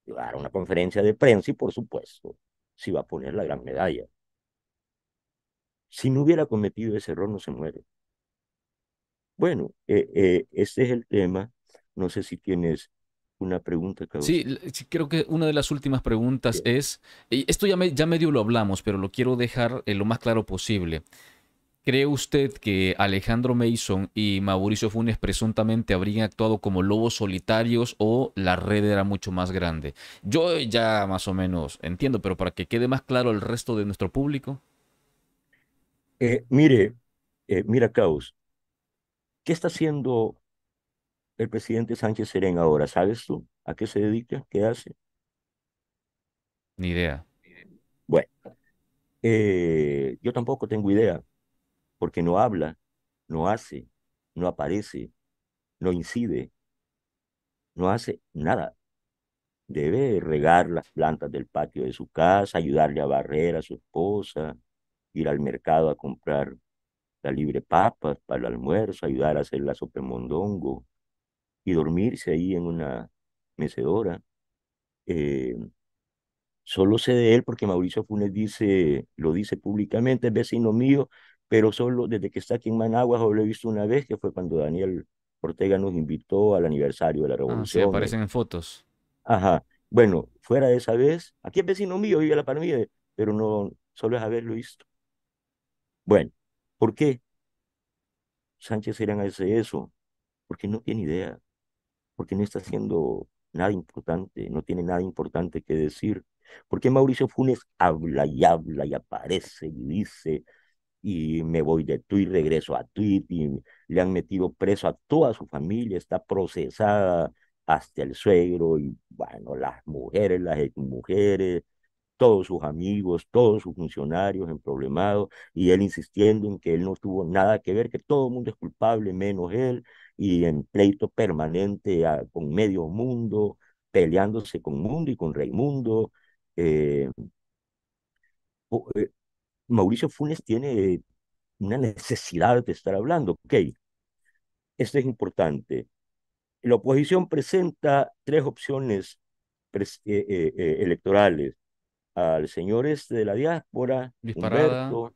Llevar a una conferencia de prensa y por supuesto, si va a poner la gran medalla. Si no hubiera cometido ese error, no se muere. Bueno, eh, este es el tema. No sé si tienes una pregunta, Sí, creo que una de las últimas preguntas es, esto ya, ya medio lo hablamos, pero lo quiero dejar eh, lo más claro posible. ¿Cree usted que Alejandro Mason y Mauricio Funes presuntamente habrían actuado como lobos solitarios o la red era mucho más grande? Yo ya más o menos entiendo, pero para que quede más claro el resto de nuestro público. Eh, mire, eh, mira, Caos, ¿qué está haciendo el presidente Sánchez Serena ahora? ¿Sabes tú a qué se dedica? ¿Qué hace? Ni idea. Bueno, eh, yo tampoco tengo idea, porque no habla, no hace, no aparece, no incide, no hace nada. Debe regar las plantas del patio de su casa, ayudarle a barrer a su esposa, ir al mercado a comprar la libre papas para el almuerzo, ayudar a hacer la sopa y dormirse ahí en una mecedora. Eh, solo sé de él porque Mauricio Funes dice, lo dice públicamente, es vecino mío, pero solo desde que está aquí en Managua lo he visto una vez, que fue cuando Daniel Ortega nos invitó al aniversario de la ah, revolución. sí, aparecen eh. en fotos. Ajá. Bueno, fuera de esa vez, aquí es vecino mío, vive la par pero no, solo es haberlo visto. Bueno, ¿por qué Sánchez a hace eso? Porque no tiene idea porque no está haciendo nada importante, no tiene nada importante que decir. Porque Mauricio Funes habla y habla y aparece y dice, y me voy de Twitter, regreso a Twitter, y le han metido preso a toda su familia, está procesada hasta el suegro, y bueno, las mujeres, las mujeres, todos sus amigos, todos sus funcionarios problemado y él insistiendo en que él no tuvo nada que ver, que todo el mundo es culpable, menos él, y en pleito permanente ah, con medio mundo, peleándose con mundo y con Raimundo. Eh, eh, Mauricio Funes tiene una necesidad de estar hablando. Ok, esto es importante. La oposición presenta tres opciones eh, electorales al señor este de la diáspora, Luis Humberto, Parada.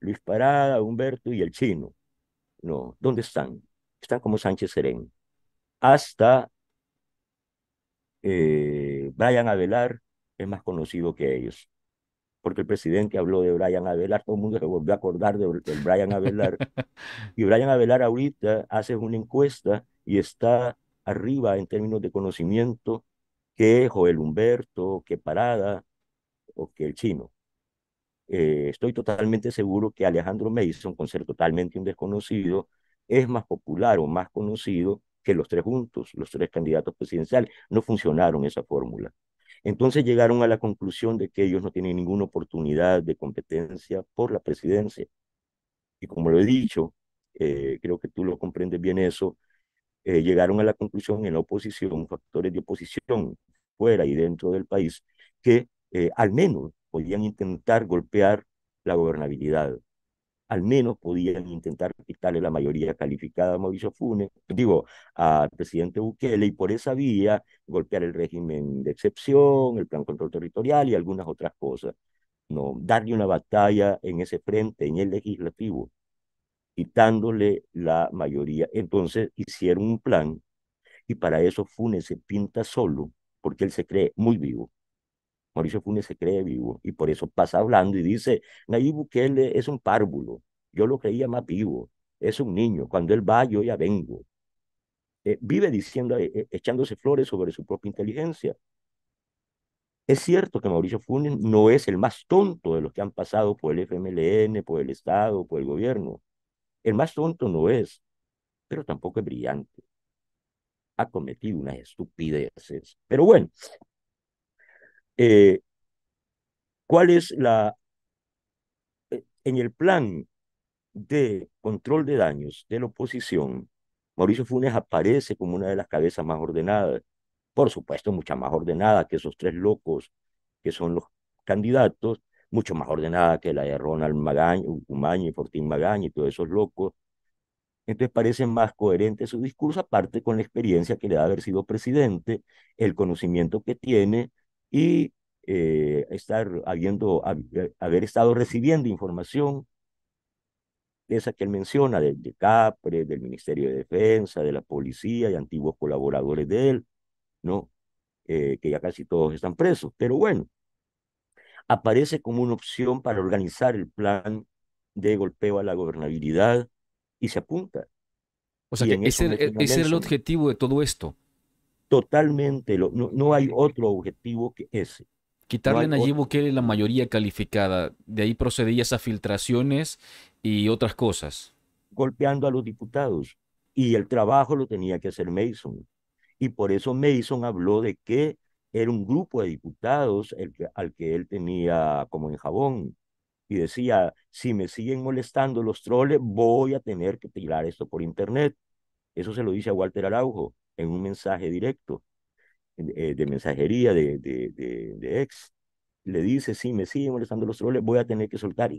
Luis Parada, Humberto y el chino. No, ¿dónde están? están como Sánchez Serén, hasta eh, Brian Avelar es más conocido que ellos, porque el presidente habló de Brian Avelar, todo el mundo se volvió a acordar de Brian Avelar, [LAUGHS] y Brian Avelar ahorita hace una encuesta y está arriba en términos de conocimiento que Joel Humberto, que Parada o que el chino. Eh, estoy totalmente seguro que Alejandro Mason, con ser totalmente un desconocido, es más popular o más conocido que los tres juntos, los tres candidatos presidenciales. No funcionaron esa fórmula. Entonces llegaron a la conclusión de que ellos no tienen ninguna oportunidad de competencia por la presidencia. Y como lo he dicho, eh, creo que tú lo comprendes bien eso, eh, llegaron a la conclusión en la oposición, factores de oposición fuera y dentro del país, que eh, al menos podían intentar golpear la gobernabilidad, al menos podían intentar quitarle la mayoría calificada a Mauricio Funes, digo, al presidente Bukele, y por esa vía golpear el régimen de excepción, el plan control territorial y algunas otras cosas. No, darle una batalla en ese frente, en el legislativo, quitándole la mayoría. Entonces hicieron un plan y para eso Funes se pinta solo, porque él se cree muy vivo. Mauricio Funes se cree vivo y por eso pasa hablando y dice, Nayib Bukele es un párvulo, yo lo creía más vivo, es un niño, cuando él va yo ya vengo. Eh, vive diciendo, eh, eh, echándose flores sobre su propia inteligencia. Es cierto que Mauricio Funes no es el más tonto de los que han pasado por el FMLN, por el Estado, por el gobierno. El más tonto no es, pero tampoco es brillante. Ha cometido unas estupideces. Pero bueno, eh, cuál es la, eh, en el plan de control de daños de la oposición, Mauricio Funes aparece como una de las cabezas más ordenadas, por supuesto, mucha más ordenada que esos tres locos que son los candidatos, mucho más ordenada que la de Ronald Magaño, Umaña y Fortín Magaña y todos esos locos. Entonces parece más coherente su discurso, aparte con la experiencia que le da haber sido presidente, el conocimiento que tiene y eh, estar habiendo, haber estado recibiendo información esa que él menciona, del de CAPRE, del Ministerio de Defensa, de la Policía y antiguos colaboradores de él, ¿no? Eh, que ya casi todos están presos. Pero bueno, aparece como una opción para organizar el plan de golpeo a la gobernabilidad y se apunta. O sea, que ese, e, es el objetivo de todo esto, totalmente, no, hay otro objetivo que ese. Quitarle en a Nayib la mayoría calificada, de ahí procedía esas filtraciones y otras cosas. Golpeando a los diputados. Y el trabajo lo tenía que hacer Mason. Y por eso Mason habló de que era un grupo de diputados el al que él tenía como en jabón. Y decía, si me siguen molestando los troles, voy a tener que tirar esto por internet. Eso se lo dice a Walter Araujo en un mensaje directo eh, de, mensajería de, de, de, ex. Le dice, sí, me sigue molestando los troles, voy a tener que soltar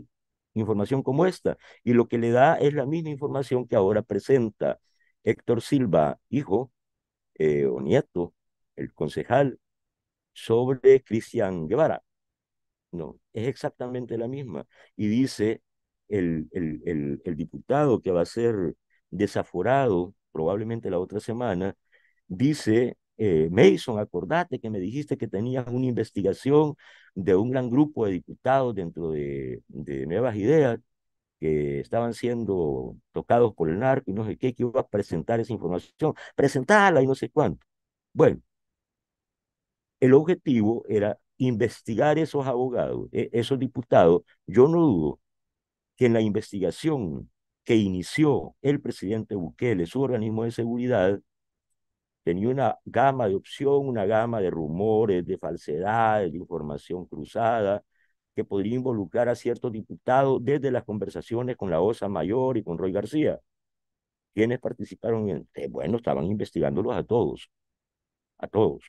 información como esta. Y lo que le da es la misma información que ahora presenta Héctor Silva, hijo eh, o nieto, el concejal, sobre Cristian Guevara. No, es exactamente la misma. Y dice el, el, el, el diputado que va a ser desaforado probablemente la otra semana, dice eh, Mason, acordate que me dijiste que tenías una investigación de un gran grupo de diputados dentro de, de Nuevas Ideas que estaban siendo tocados por el narco y no sé qué, que iba a presentar esa información, presentarla y no sé cuánto. Bueno, el objetivo era investigar esos abogados, e, esos diputados. Yo no dudo que en la investigación que inició el presidente Bukele, su organismo de seguridad, tenía una gama de opción, una gama de rumores, de falsedades, de información cruzada, que podría involucrar a ciertos diputados desde las conversaciones con la OSA Mayor y con Roy García. quienes participaron? En, eh, bueno, estaban investigándolos a todos, a todos,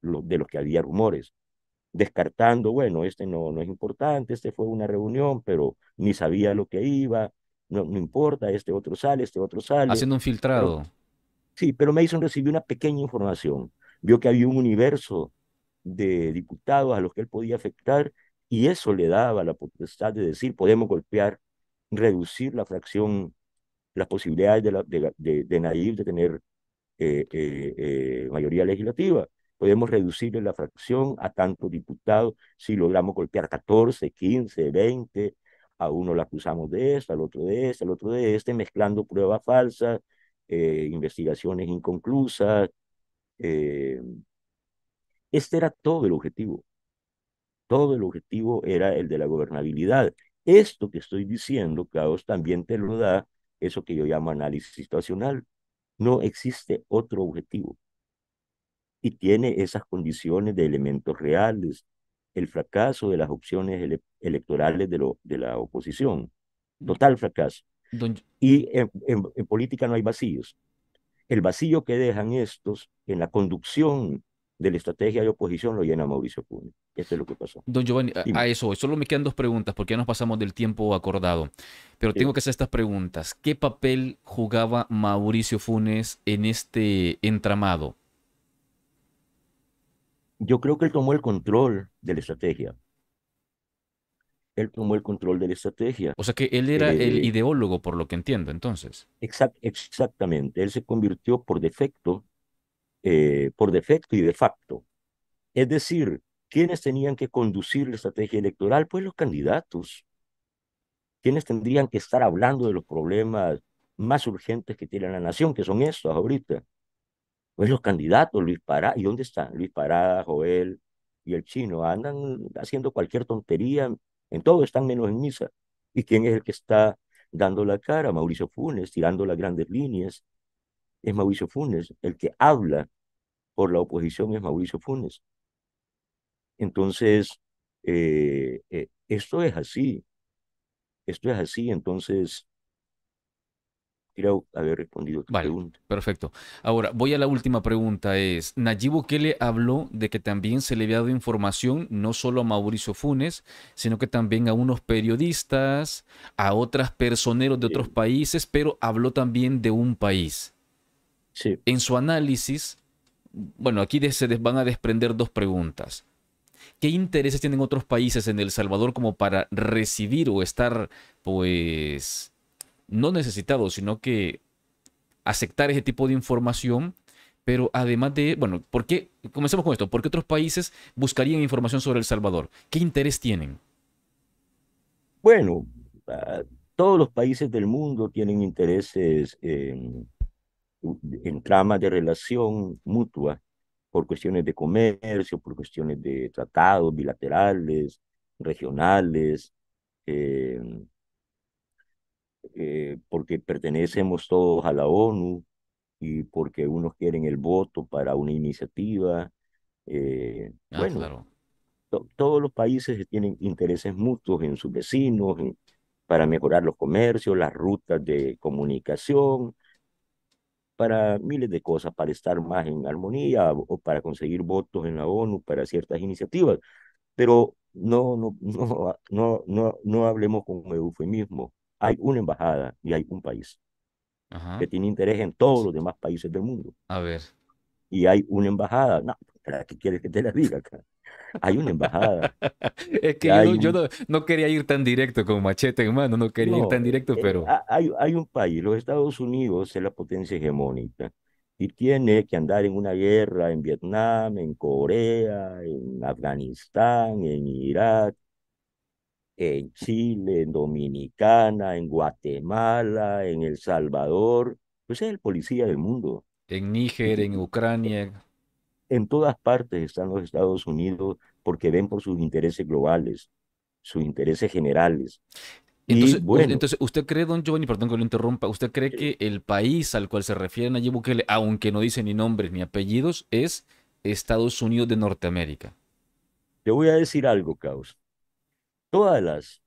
los, de los que había rumores, descartando, bueno, este no, no es importante, este fue una reunión, pero ni sabía lo que iba, no, no importa, este otro sale, este otro sale. Haciendo un filtrado. Sí, pero Mason recibió una pequeña información. Vio que había un universo de diputados a los que él podía afectar y eso le daba la potestad de decir, podemos golpear, reducir la fracción, las posibilidades de, la, de, de, de tener eh, eh, eh, mayoría legislativa. Podemos reducirle la fracción a tantos diputados si logramos golpear 14, 15, 20. A uno la acusamos de esto, al otro de esto, al otro de este, mezclando pruebas falsas, eh, investigaciones inconclusas. Eh, este era todo el objetivo. Todo el objetivo era el de la gobernabilidad. Esto que estoy diciendo, Caos, también te lo da eso que yo llamo análisis situacional. No existe otro objetivo. Y tiene esas condiciones de elementos reales, el fracaso de las opciones electorales de la oposición, total fracaso. Y en, política no hay vacíos. El vacío que dejan estos en la conducción de la estrategia de oposición lo llena Mauricio Funes eso es lo que pasó. Don Giovanni, a, a, eso, solo me quedan dos preguntas porque ya nos pasamos del tiempo acordado. Pero tengo que hacer estas preguntas. ¿Qué papel jugaba Mauricio Funes en este entramado? Yo creo que él tomó el control de la estrategia él tomó el control de la estrategia. O sea que él era eh, el eh, ideólogo, por lo que entiendo, entonces. exactamente, él se convirtió por defecto, eh, por defecto y de facto. Es decir, ¿quiénes tenían que conducir la estrategia electoral? Pues los candidatos. ¿Quiénes tendrían que estar hablando de los problemas más urgentes que tiene la nación, que son estos ahorita? Pues los candidatos, Luis Pará, ¿y dónde están? Luis Pará, Joel y el chino, andan haciendo cualquier tontería en todo están menos en misa. ¿Y quién es el que está dando la cara? Mauricio Funes, tirando las grandes líneas. Es Mauricio Funes. El que habla por la oposición es Mauricio Funes. Entonces, eh, eh, esto es así. Esto es así. Entonces, creo haber respondido pregunta. Perfecto. Ahora, voy a la última pregunta. Es, Nayib Bukele habló de que también se le había dado información no solo a Mauricio Funes, sino que también a unos periodistas, a otras personeros de otros países, pero habló también de un país. Sí. En su análisis, bueno, aquí se van a desprender dos preguntas. ¿Qué intereses tienen otros países en El Salvador como para recibir o estar, pues, no necesitado, sino que aceptar ese tipo de información. Pero además de, bueno, ¿por qué? Comencemos con esto. ¿Por qué otros países buscarían información sobre El Salvador? ¿Qué interés tienen? Bueno, ah, todos los países del mundo tienen intereses en, en tramas de relación mutua por cuestiones de comercio, por cuestiones de tratados bilaterales, regionales, eh, eh, porque pertenecemos todos a la ONU y porque unos quieren el voto para una iniciativa. Eh, ah, bueno, todos los países tienen intereses mutuos en sus vecinos para mejorar los comercios, las rutas de comunicación, para miles de cosas, para estar más en armonía o para conseguir votos en la ONU para ciertas iniciativas. Pero no, no, [LAUGHS] no, no, no, no hablemos con eufemismo hay una embajada y hay un país que tiene interés en todos los demás países del mundo. A ver. Y hay una embajada. No, ¿qué quieres que te la diga acá? Hay una embajada. [LAUGHS] es que yo, no, quería ir tan directo con machete en mano, no quería ir tan directo, eh, pero... Hay, hay un país, los Estados Unidos es la potencia hegemónica y tiene que andar en una guerra en Vietnam, en Corea, en Afganistán, en Irak, en Chile, en Dominicana, en Guatemala, en El Salvador. Pues es el policía del mundo. En Níger, en Ucrania. En todas partes están los Estados Unidos porque ven por sus intereses globales, sus intereses generales. Entonces, bueno, entonces, ¿usted cree, don Giovanni, perdón que lo interrumpa, usted cree eh. que el país al cual se refieren allí, aunque no dice ni nombres ni apellidos, es Estados Unidos de Norteamérica? Te voy a decir algo, Caos todas las,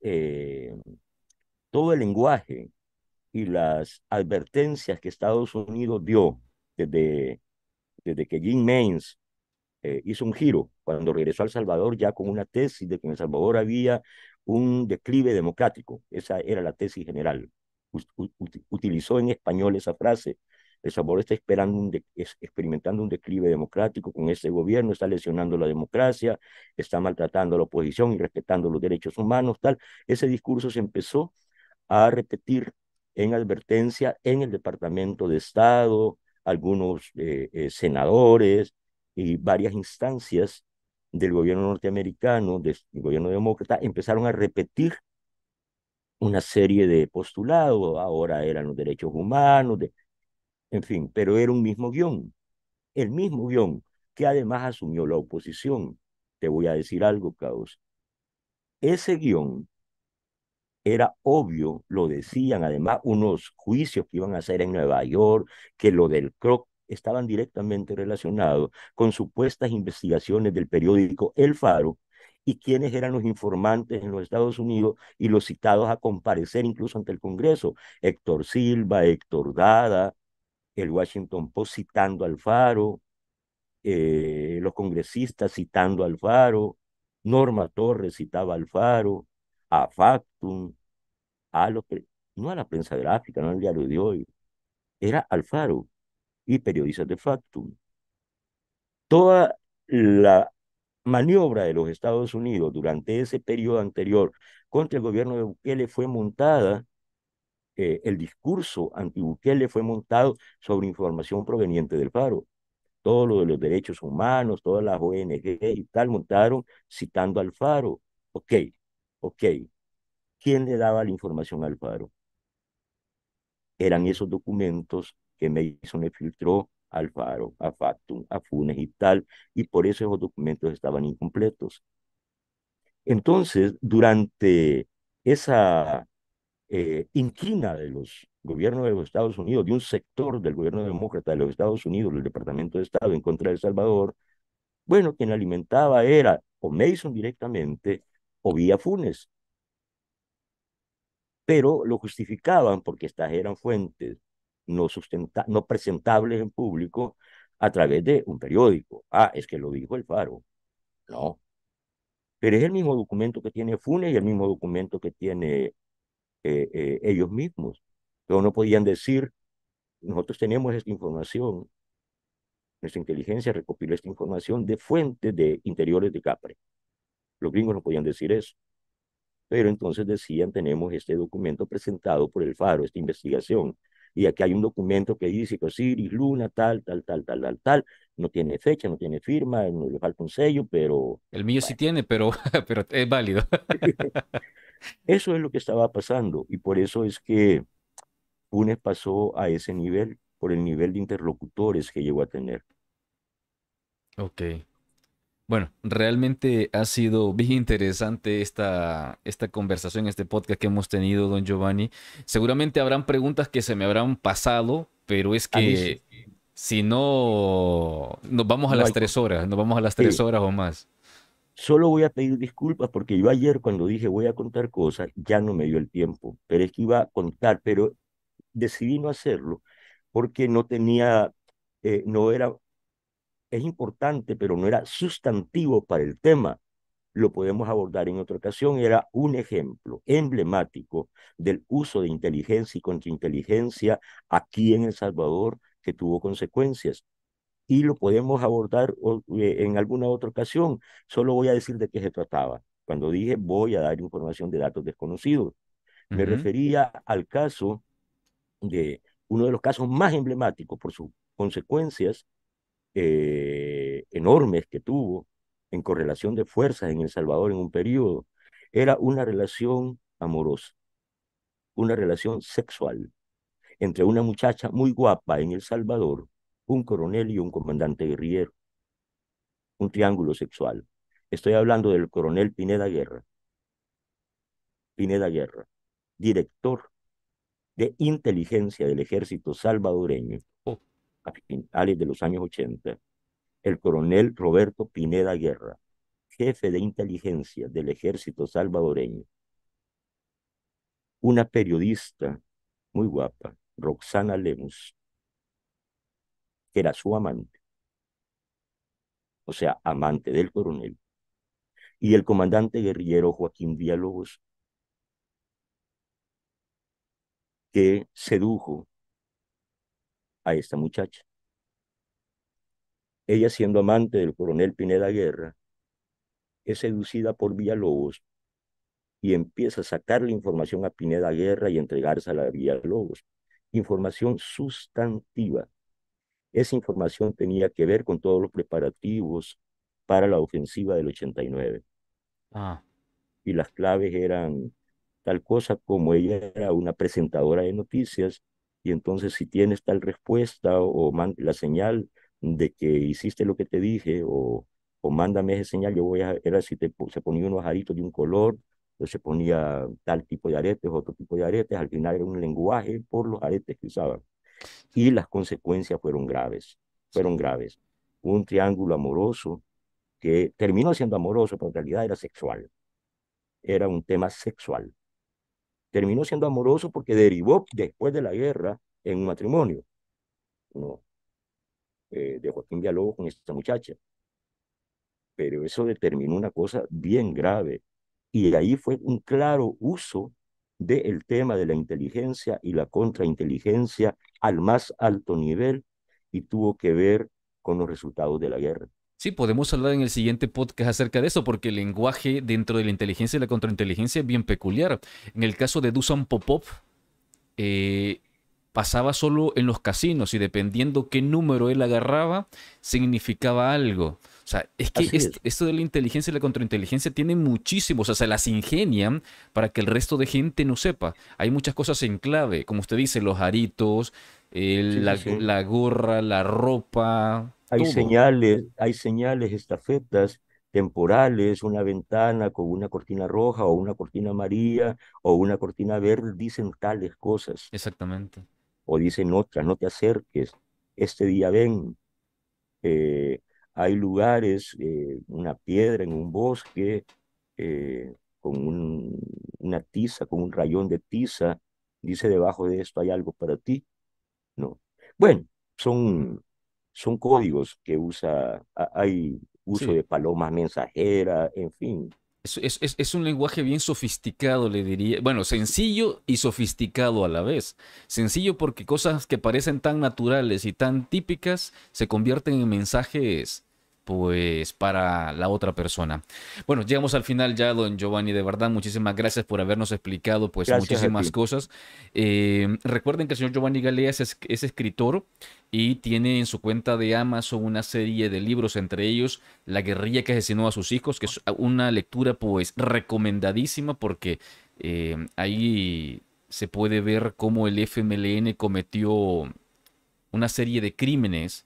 eh, todo el lenguaje y las advertencias que Estados Unidos dio desde, desde que Jim Maines eh, hizo un giro cuando regresó al Salvador ya con una tesis de que en El Salvador había un declive democrático. Esa era la tesis general. utilizó en español esa frase el sabor está esperando experimentando un declive democrático con este gobierno, está lesionando la democracia, está maltratando a la oposición y respetando los derechos humanos, tal. Ese discurso se empezó a repetir en advertencia en el Departamento de Estado, algunos eh, eh, senadores y varias instancias del gobierno norteamericano, del gobierno demócrata, empezaron a repetir una serie de postulados, ahora eran los derechos humanos, de, en fin, pero era un mismo guión, el mismo guión que además asumió la oposición. Te voy a decir algo, Caos. Ese guión era obvio, lo decían, además unos juicios que iban a hacer en Nueva York, que lo del CROC estaban directamente relacionados con supuestas investigaciones del periódico El Faro y quienes eran los informantes en los Estados Unidos y los citados a comparecer incluso ante el Congreso, Héctor Silva, Héctor Dada, el Washington Post citando al Alfaro, eh, los congresistas citando al Faro, Norma Torres citaba al Faro, a Factum, a no a la prensa gráfica, no al diario de hoy, era al Faro y periodistas de Factum. Toda la maniobra de los Estados Unidos durante ese periodo anterior contra el gobierno de Bukele fue montada eh, el discurso anti-Bukele fue montado sobre información proveniente del Faro. Todo lo de los derechos humanos, todas las ONG y tal montaron citando al Faro. Ok, ok. ¿Quién le daba la información al Faro? Eran esos documentos que Mason le filtró al Faro, a Factum, a Funes y tal, y por eso esos documentos estaban incompletos. Entonces, durante esa eh, inquina de los gobiernos de los Estados Unidos, de un sector del gobierno demócrata de los Estados Unidos, del Departamento de Estado en contra de El Salvador, bueno, quien alimentaba era o Mason directamente o Vía Funes. Pero lo justificaban porque estas eran fuentes no, no presentables en público a través de un periódico. Ah, es que lo dijo el Faro. No. Pero es el mismo documento que tiene Funes y el mismo documento que tiene eh, eh, ellos mismos. Pero no podían decir, nosotros tenemos esta información, nuestra inteligencia recopiló esta información de fuentes de interiores de Capre. Los gringos no podían decir eso. Pero entonces decían, tenemos este documento presentado por el Faro, esta investigación. Y aquí hay un documento que dice que Osiris, Luna, tal, tal, tal, tal, tal, tal. No tiene fecha, no tiene firma, no le falta un sello, pero... El mío sí tiene, pero, [LAUGHS] pero es válido. [LAUGHS] [LAUGHS] Eso es lo que estaba pasando y por eso es que UNES pasó a ese nivel por el nivel de interlocutores que llegó a tener. Ok. Bueno, realmente ha sido bien interesante esta, esta conversación, este podcast que hemos tenido, don Giovanni. Seguramente habrán preguntas que se me habrán pasado, pero es ah, que si no, nos vamos a las tres horas, nos vamos a las tres horas o más. Solo voy a pedir disculpas porque yo ayer cuando dije voy a contar cosas, ya no me dio el tiempo, pero es que iba a contar, pero decidí no hacerlo porque no tenía, eh, no era, es importante, pero no era sustantivo para el tema. Lo podemos abordar en otra ocasión. Era un ejemplo emblemático del uso de inteligencia y contrainteligencia aquí en El Salvador que tuvo consecuencias y lo podemos abordar eh, en alguna otra ocasión. Solo voy a decir de qué se trataba. Cuando dije voy a dar información de datos desconocidos, me refería al caso de uno de los casos más emblemáticos por sus consecuencias eh, enormes que tuvo en correlación de fuerzas en El Salvador en un periodo. Era una relación amorosa, una relación sexual entre una muchacha muy guapa en El Salvador un coronel y un comandante guerrillero. Un triángulo sexual. Estoy hablando del coronel Pineda Guerra. Pineda Guerra, director de inteligencia del ejército salvadoreño oh. a finales de los años 80. El coronel Roberto Pineda Guerra, jefe de inteligencia del ejército salvadoreño. Una periodista muy guapa, Roxana Lemus, que era su amante. O sea, amante del coronel. Y el comandante guerrillero Joaquín Villalobos, que sedujo a esta muchacha. Ella siendo amante del coronel Pineda Guerra, es seducida por Villalobos y empieza a sacar la información a Pineda Guerra y entregársela a Villalobos. Información sustantiva esa información tenía que ver con todos los preparativos para la ofensiva del 89. Ah. Y las claves eran tal cosa como ella era una presentadora de noticias y entonces si tienes tal respuesta o, la señal de que hiciste lo que te dije o, o mándame esa señal, yo voy a, era si te, se ponía unos aritos de un color, o se ponía tal tipo de aretes, otro tipo de aretes, al final era un lenguaje por los aretes que usaban. Y las consecuencias fueron graves, fueron graves. Un triángulo amoroso que terminó siendo amoroso, pero en realidad era sexual. Era un tema sexual. Terminó siendo amoroso porque derivó después de la guerra en un matrimonio. No, eh, de Joaquín Villalobos con esta muchacha. Pero eso determinó una cosa bien grave. Y ahí fue un claro uso el tema de la inteligencia y la contrainteligencia al más alto nivel y tuvo que ver con los resultados de la guerra. Sí, podemos hablar en el siguiente podcast acerca de eso, porque el lenguaje dentro de la inteligencia y la contrainteligencia es bien peculiar. En el caso de Dusan Popov, eh, pasaba solo en los casinos y dependiendo qué número él agarraba, significaba algo. O sea, es que esto, de la inteligencia y la contrainteligencia tiene muchísimos, o sea, se las ingenian para que el resto de gente no sepa. Hay muchas cosas en clave, como usted dice, los aritos, la, gorra, la ropa. Hay señales, hay señales, estafetas temporales, una ventana con una cortina roja o una cortina amarilla o una cortina verde, dicen tales cosas. Exactamente. O dicen otras, no te acerques, este día ven. Eh, hay lugares, eh, una piedra en un bosque, eh, con una tiza, con un rayón de tiza, dice debajo de esto hay algo para ti. No. Bueno, son, son códigos que usa, hay uso de palomas mensajeras, en fin. Es, es, un lenguaje bien sofisticado, le diría. Bueno, sencillo y sofisticado a la vez. Sencillo porque cosas que parecen tan naturales y tan típicas se convierten en mensajes pues para la otra persona. Bueno, llegamos al final ya, don Giovanni, de verdad, muchísimas gracias por habernos explicado pues muchísimas cosas. Eh, recuerden que el señor Giovanni Galea es, escritor y tiene en su cuenta de Amazon una serie de libros, entre ellos La guerrilla que asesinó a sus hijos, que es una lectura pues recomendadísima porque eh, ahí se puede ver cómo el FMLN cometió una serie de crímenes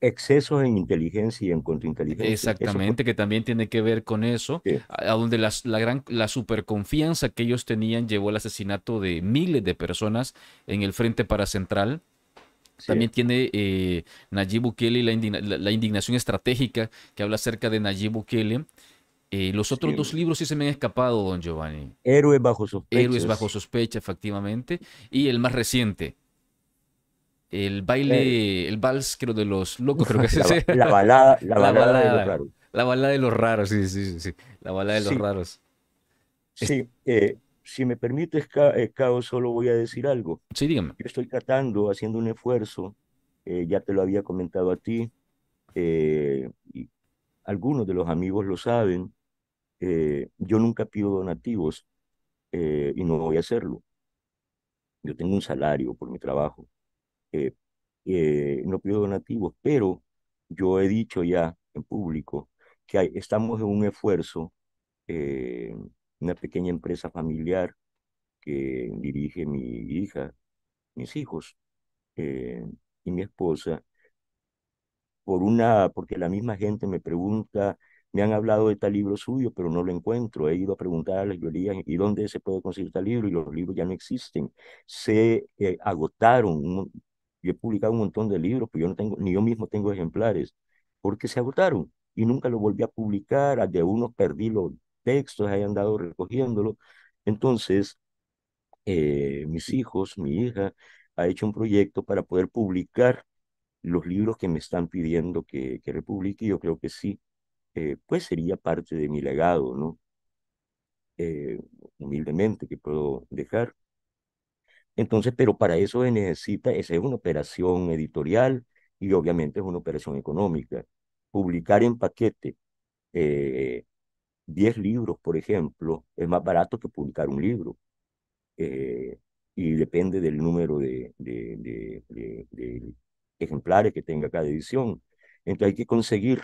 excesos en inteligencia y en contrainteligencia. Exactamente, que también tiene que ver con eso, a, donde la, gran, la superconfianza que ellos tenían llevó al asesinato de miles de personas en el Frente para Central. También tiene eh, Nayib Bukele la, la, indignación estratégica que habla acerca de Nayib Bukele. Eh, los otros dos libros sí se me han escapado, don Giovanni. Héroes bajo sospecha. Héroes bajo sospecha, efectivamente. Y el más reciente, el eh, baile, el vals, creo, de los locos, creo que [LAUGHS] La, balada, la, balada, de los raros. La balada de los raros, sí, sí, sí. La balada de los raros. Sí, eh, si me permites, eh, Cao, solo voy a decir algo. Sí, dígame. Yo estoy tratando, haciendo un esfuerzo, ya te lo había comentado a ti, algunos de los amigos lo saben, yo nunca pido donativos y no voy a hacerlo. Yo tengo un salario por mi trabajo eh, eh, no pido donativos, pero yo he dicho ya en público que hay, estamos en un esfuerzo, eh, una pequeña empresa familiar que dirige mi hija, mis hijos y mi esposa, por una, porque la misma gente me pregunta, me han hablado de tal libro suyo, pero no lo encuentro. He ido a preguntar a las librerías y dónde se puede conseguir tal libro y los libros ya no existen. Se agotaron yo he publicado un montón de libros, pero pues yo no tengo, ni yo mismo tengo ejemplares, porque se agotaron y nunca lo volví a publicar. De uno perdí los textos, hayan andado recogiéndolos. Entonces, eh, mis hijos, mi hija, ha hecho un proyecto para poder publicar los libros que me están pidiendo que, que republique. Yo creo que sí, eh, pues sería parte de mi legado, ¿no? Eh, humildemente que puedo dejar. Entonces, pero para eso se necesita, esa es una operación editorial y obviamente es una operación económica. Publicar en paquete eh, diez libros, por ejemplo, es más barato que publicar un libro. Eh, y depende del número de, ejemplares que tenga cada edición. Entonces hay que conseguir,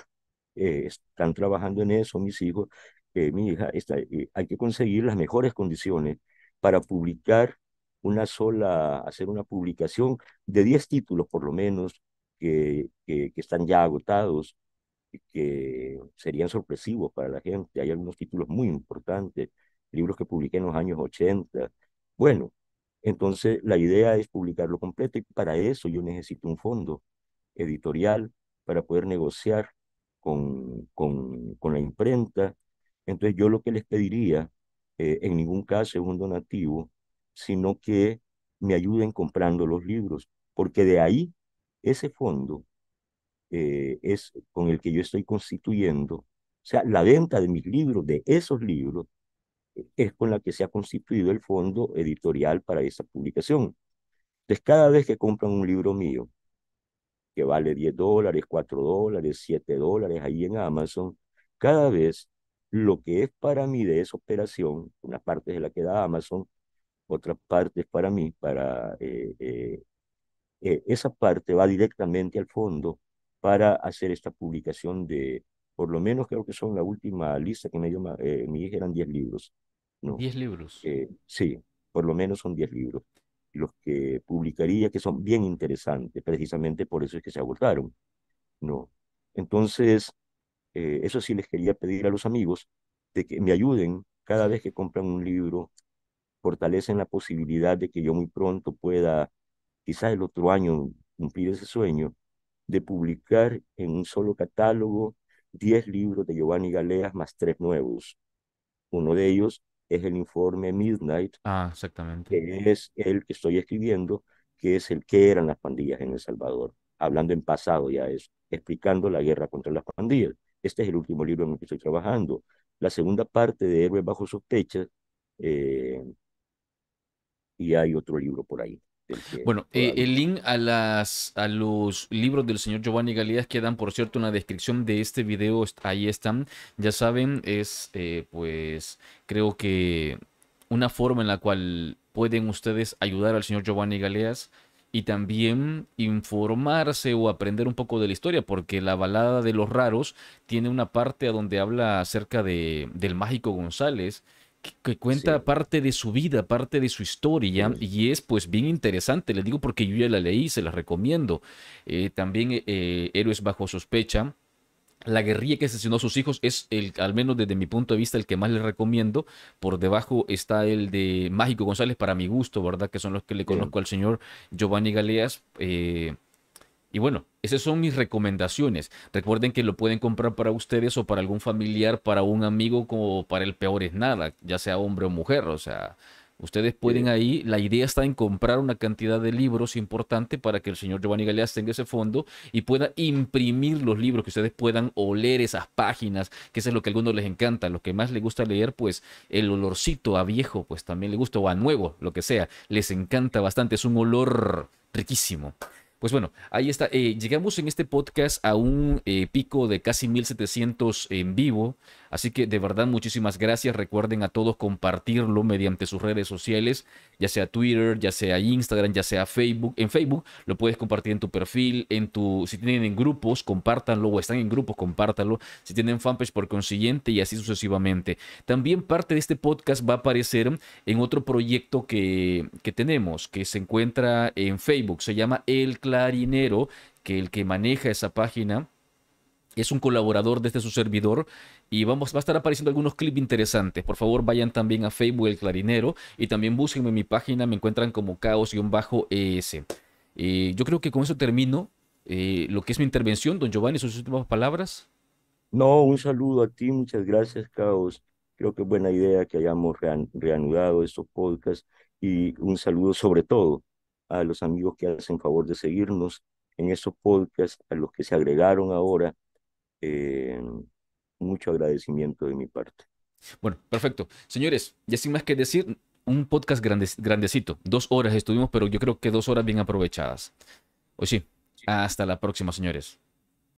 eh, están trabajando en eso mis hijos, mi hija, está, hay que conseguir las mejores condiciones para publicar una sola, hacer una publicación de 10 títulos por lo menos que, que, están ya agotados, que serían sorpresivos para la gente. Hay algunos títulos muy importantes, libros que publiqué en los años 80. Bueno, entonces la idea es publicarlo completo y para eso yo necesito un fondo editorial para poder negociar con, con, con la imprenta. Entonces yo lo que les pediría, eh, en ningún caso es un donativo, sino que me ayuden comprando los libros, porque de ahí ese fondo eh, es con el que yo estoy constituyendo, o sea, la venta de mis libros, de esos libros, es con la que se ha constituido el fondo editorial para esa publicación. Entonces, cada vez que compran un libro mío, que vale 10 dólares, 4 dólares, 7 dólares ahí en Amazon, cada vez lo que es para mí de esa operación, una parte de la que da Amazon, parte es para mí, para eh, eh, eh, esa parte va directamente al fondo para hacer esta publicación de, por lo menos creo que son la última lista que me dio mi hija, eran 10 libros. ¿no? 10 libros. sí, por lo menos son 10 libros. Los que publicaría, que son bien interesantes, precisamente por eso es que se abortaron. ¿no? Entonces, eso sí les quería pedir a los amigos de que me ayuden cada vez que compran un libro fortalecen la posibilidad de que yo muy pronto pueda, quizás el otro año, cumplir ese sueño, de publicar en un solo catálogo 10 libros de Giovanni Galeas más tres nuevos. Uno de ellos es el informe Midnight, ah, exactamente. que es el que estoy escribiendo, que es el que eran las pandillas en El Salvador, hablando en pasado ya eso explicando la guerra contra las pandillas. Este es el último libro en el que estoy trabajando. La segunda parte de Héroes bajo sospecha, eh, y hay otro libro por ahí. Bueno, eh, el link a, los libros del señor Giovanni Galeas que dan por cierto, una descripción de este video. Ahí están. Ya saben, es, eh, pues, creo que una forma en la cual pueden ustedes ayudar al señor Giovanni Galeas y también informarse o aprender un poco de la historia, porque la balada de los raros tiene una parte donde habla acerca de, del mágico González que cuenta parte de su vida, parte de su historia, y es pues bien interesante, les digo porque yo ya la leí, se la recomiendo. Eh, también eh, eh, Héroes bajo sospecha, la guerrilla que asesinó a sus hijos es el, al menos desde mi punto de vista, el que más les recomiendo. Por debajo está el de Mágico González, para mi gusto, ¿verdad? Que son los que le conozco al señor Giovanni Galeas. Eh, y bueno, esas son mis recomendaciones. Recuerden que lo pueden comprar para ustedes o para algún familiar, para un amigo, como para el peor es nada, ya sea hombre o mujer. O sea, ustedes pueden ahí, la idea está en comprar una cantidad de libros importante para que el señor Giovanni Galeas tenga ese fondo y pueda imprimir los libros, que ustedes puedan oler esas páginas, que eso es lo que a algunos les encanta. Lo que más les gusta leer, pues el olorcito a viejo, pues también le gusta, o a nuevo, lo que sea, les encanta bastante. Es un olor riquísimo. Pues bueno, ahí está. Eh, llegamos en este podcast a un eh, pico de casi 1700 en vivo. Así que de verdad muchísimas gracias. Recuerden a todos compartirlo mediante sus redes sociales, ya sea Twitter, ya sea Instagram, ya sea Facebook. En Facebook lo puedes compartir en tu perfil, en tu si tienen en grupos, compártanlo o están en grupos, compártanlo. Si tienen fanpage por consiguiente y así sucesivamente. También parte de este podcast va a aparecer en otro proyecto que, que tenemos, que se encuentra en Facebook. Se llama El Clarinero, que el que maneja esa página es un colaborador desde su servidor y vamos, va a estar apareciendo algunos clips interesantes. Por favor, vayan también a Facebook El Clarinero y también búsquenme en mi página, me encuentran como caos-es. Eh, yo creo que con eso termino eh, lo que es mi intervención. Don Giovanni, sus últimas palabras. No, un saludo a ti, muchas gracias, Caos. Creo que es buena idea que hayamos reanudado estos podcasts y un saludo sobre todo a los amigos que hacen favor de seguirnos en estos podcasts, a los que se agregaron ahora eh, mucho agradecimiento de mi parte. Bueno, perfecto. Señores, ya sin más que decir, un podcast grandecito. Dos horas estuvimos, pero yo creo que dos horas bien aprovechadas. Hoy sí. Hasta la próxima, señores.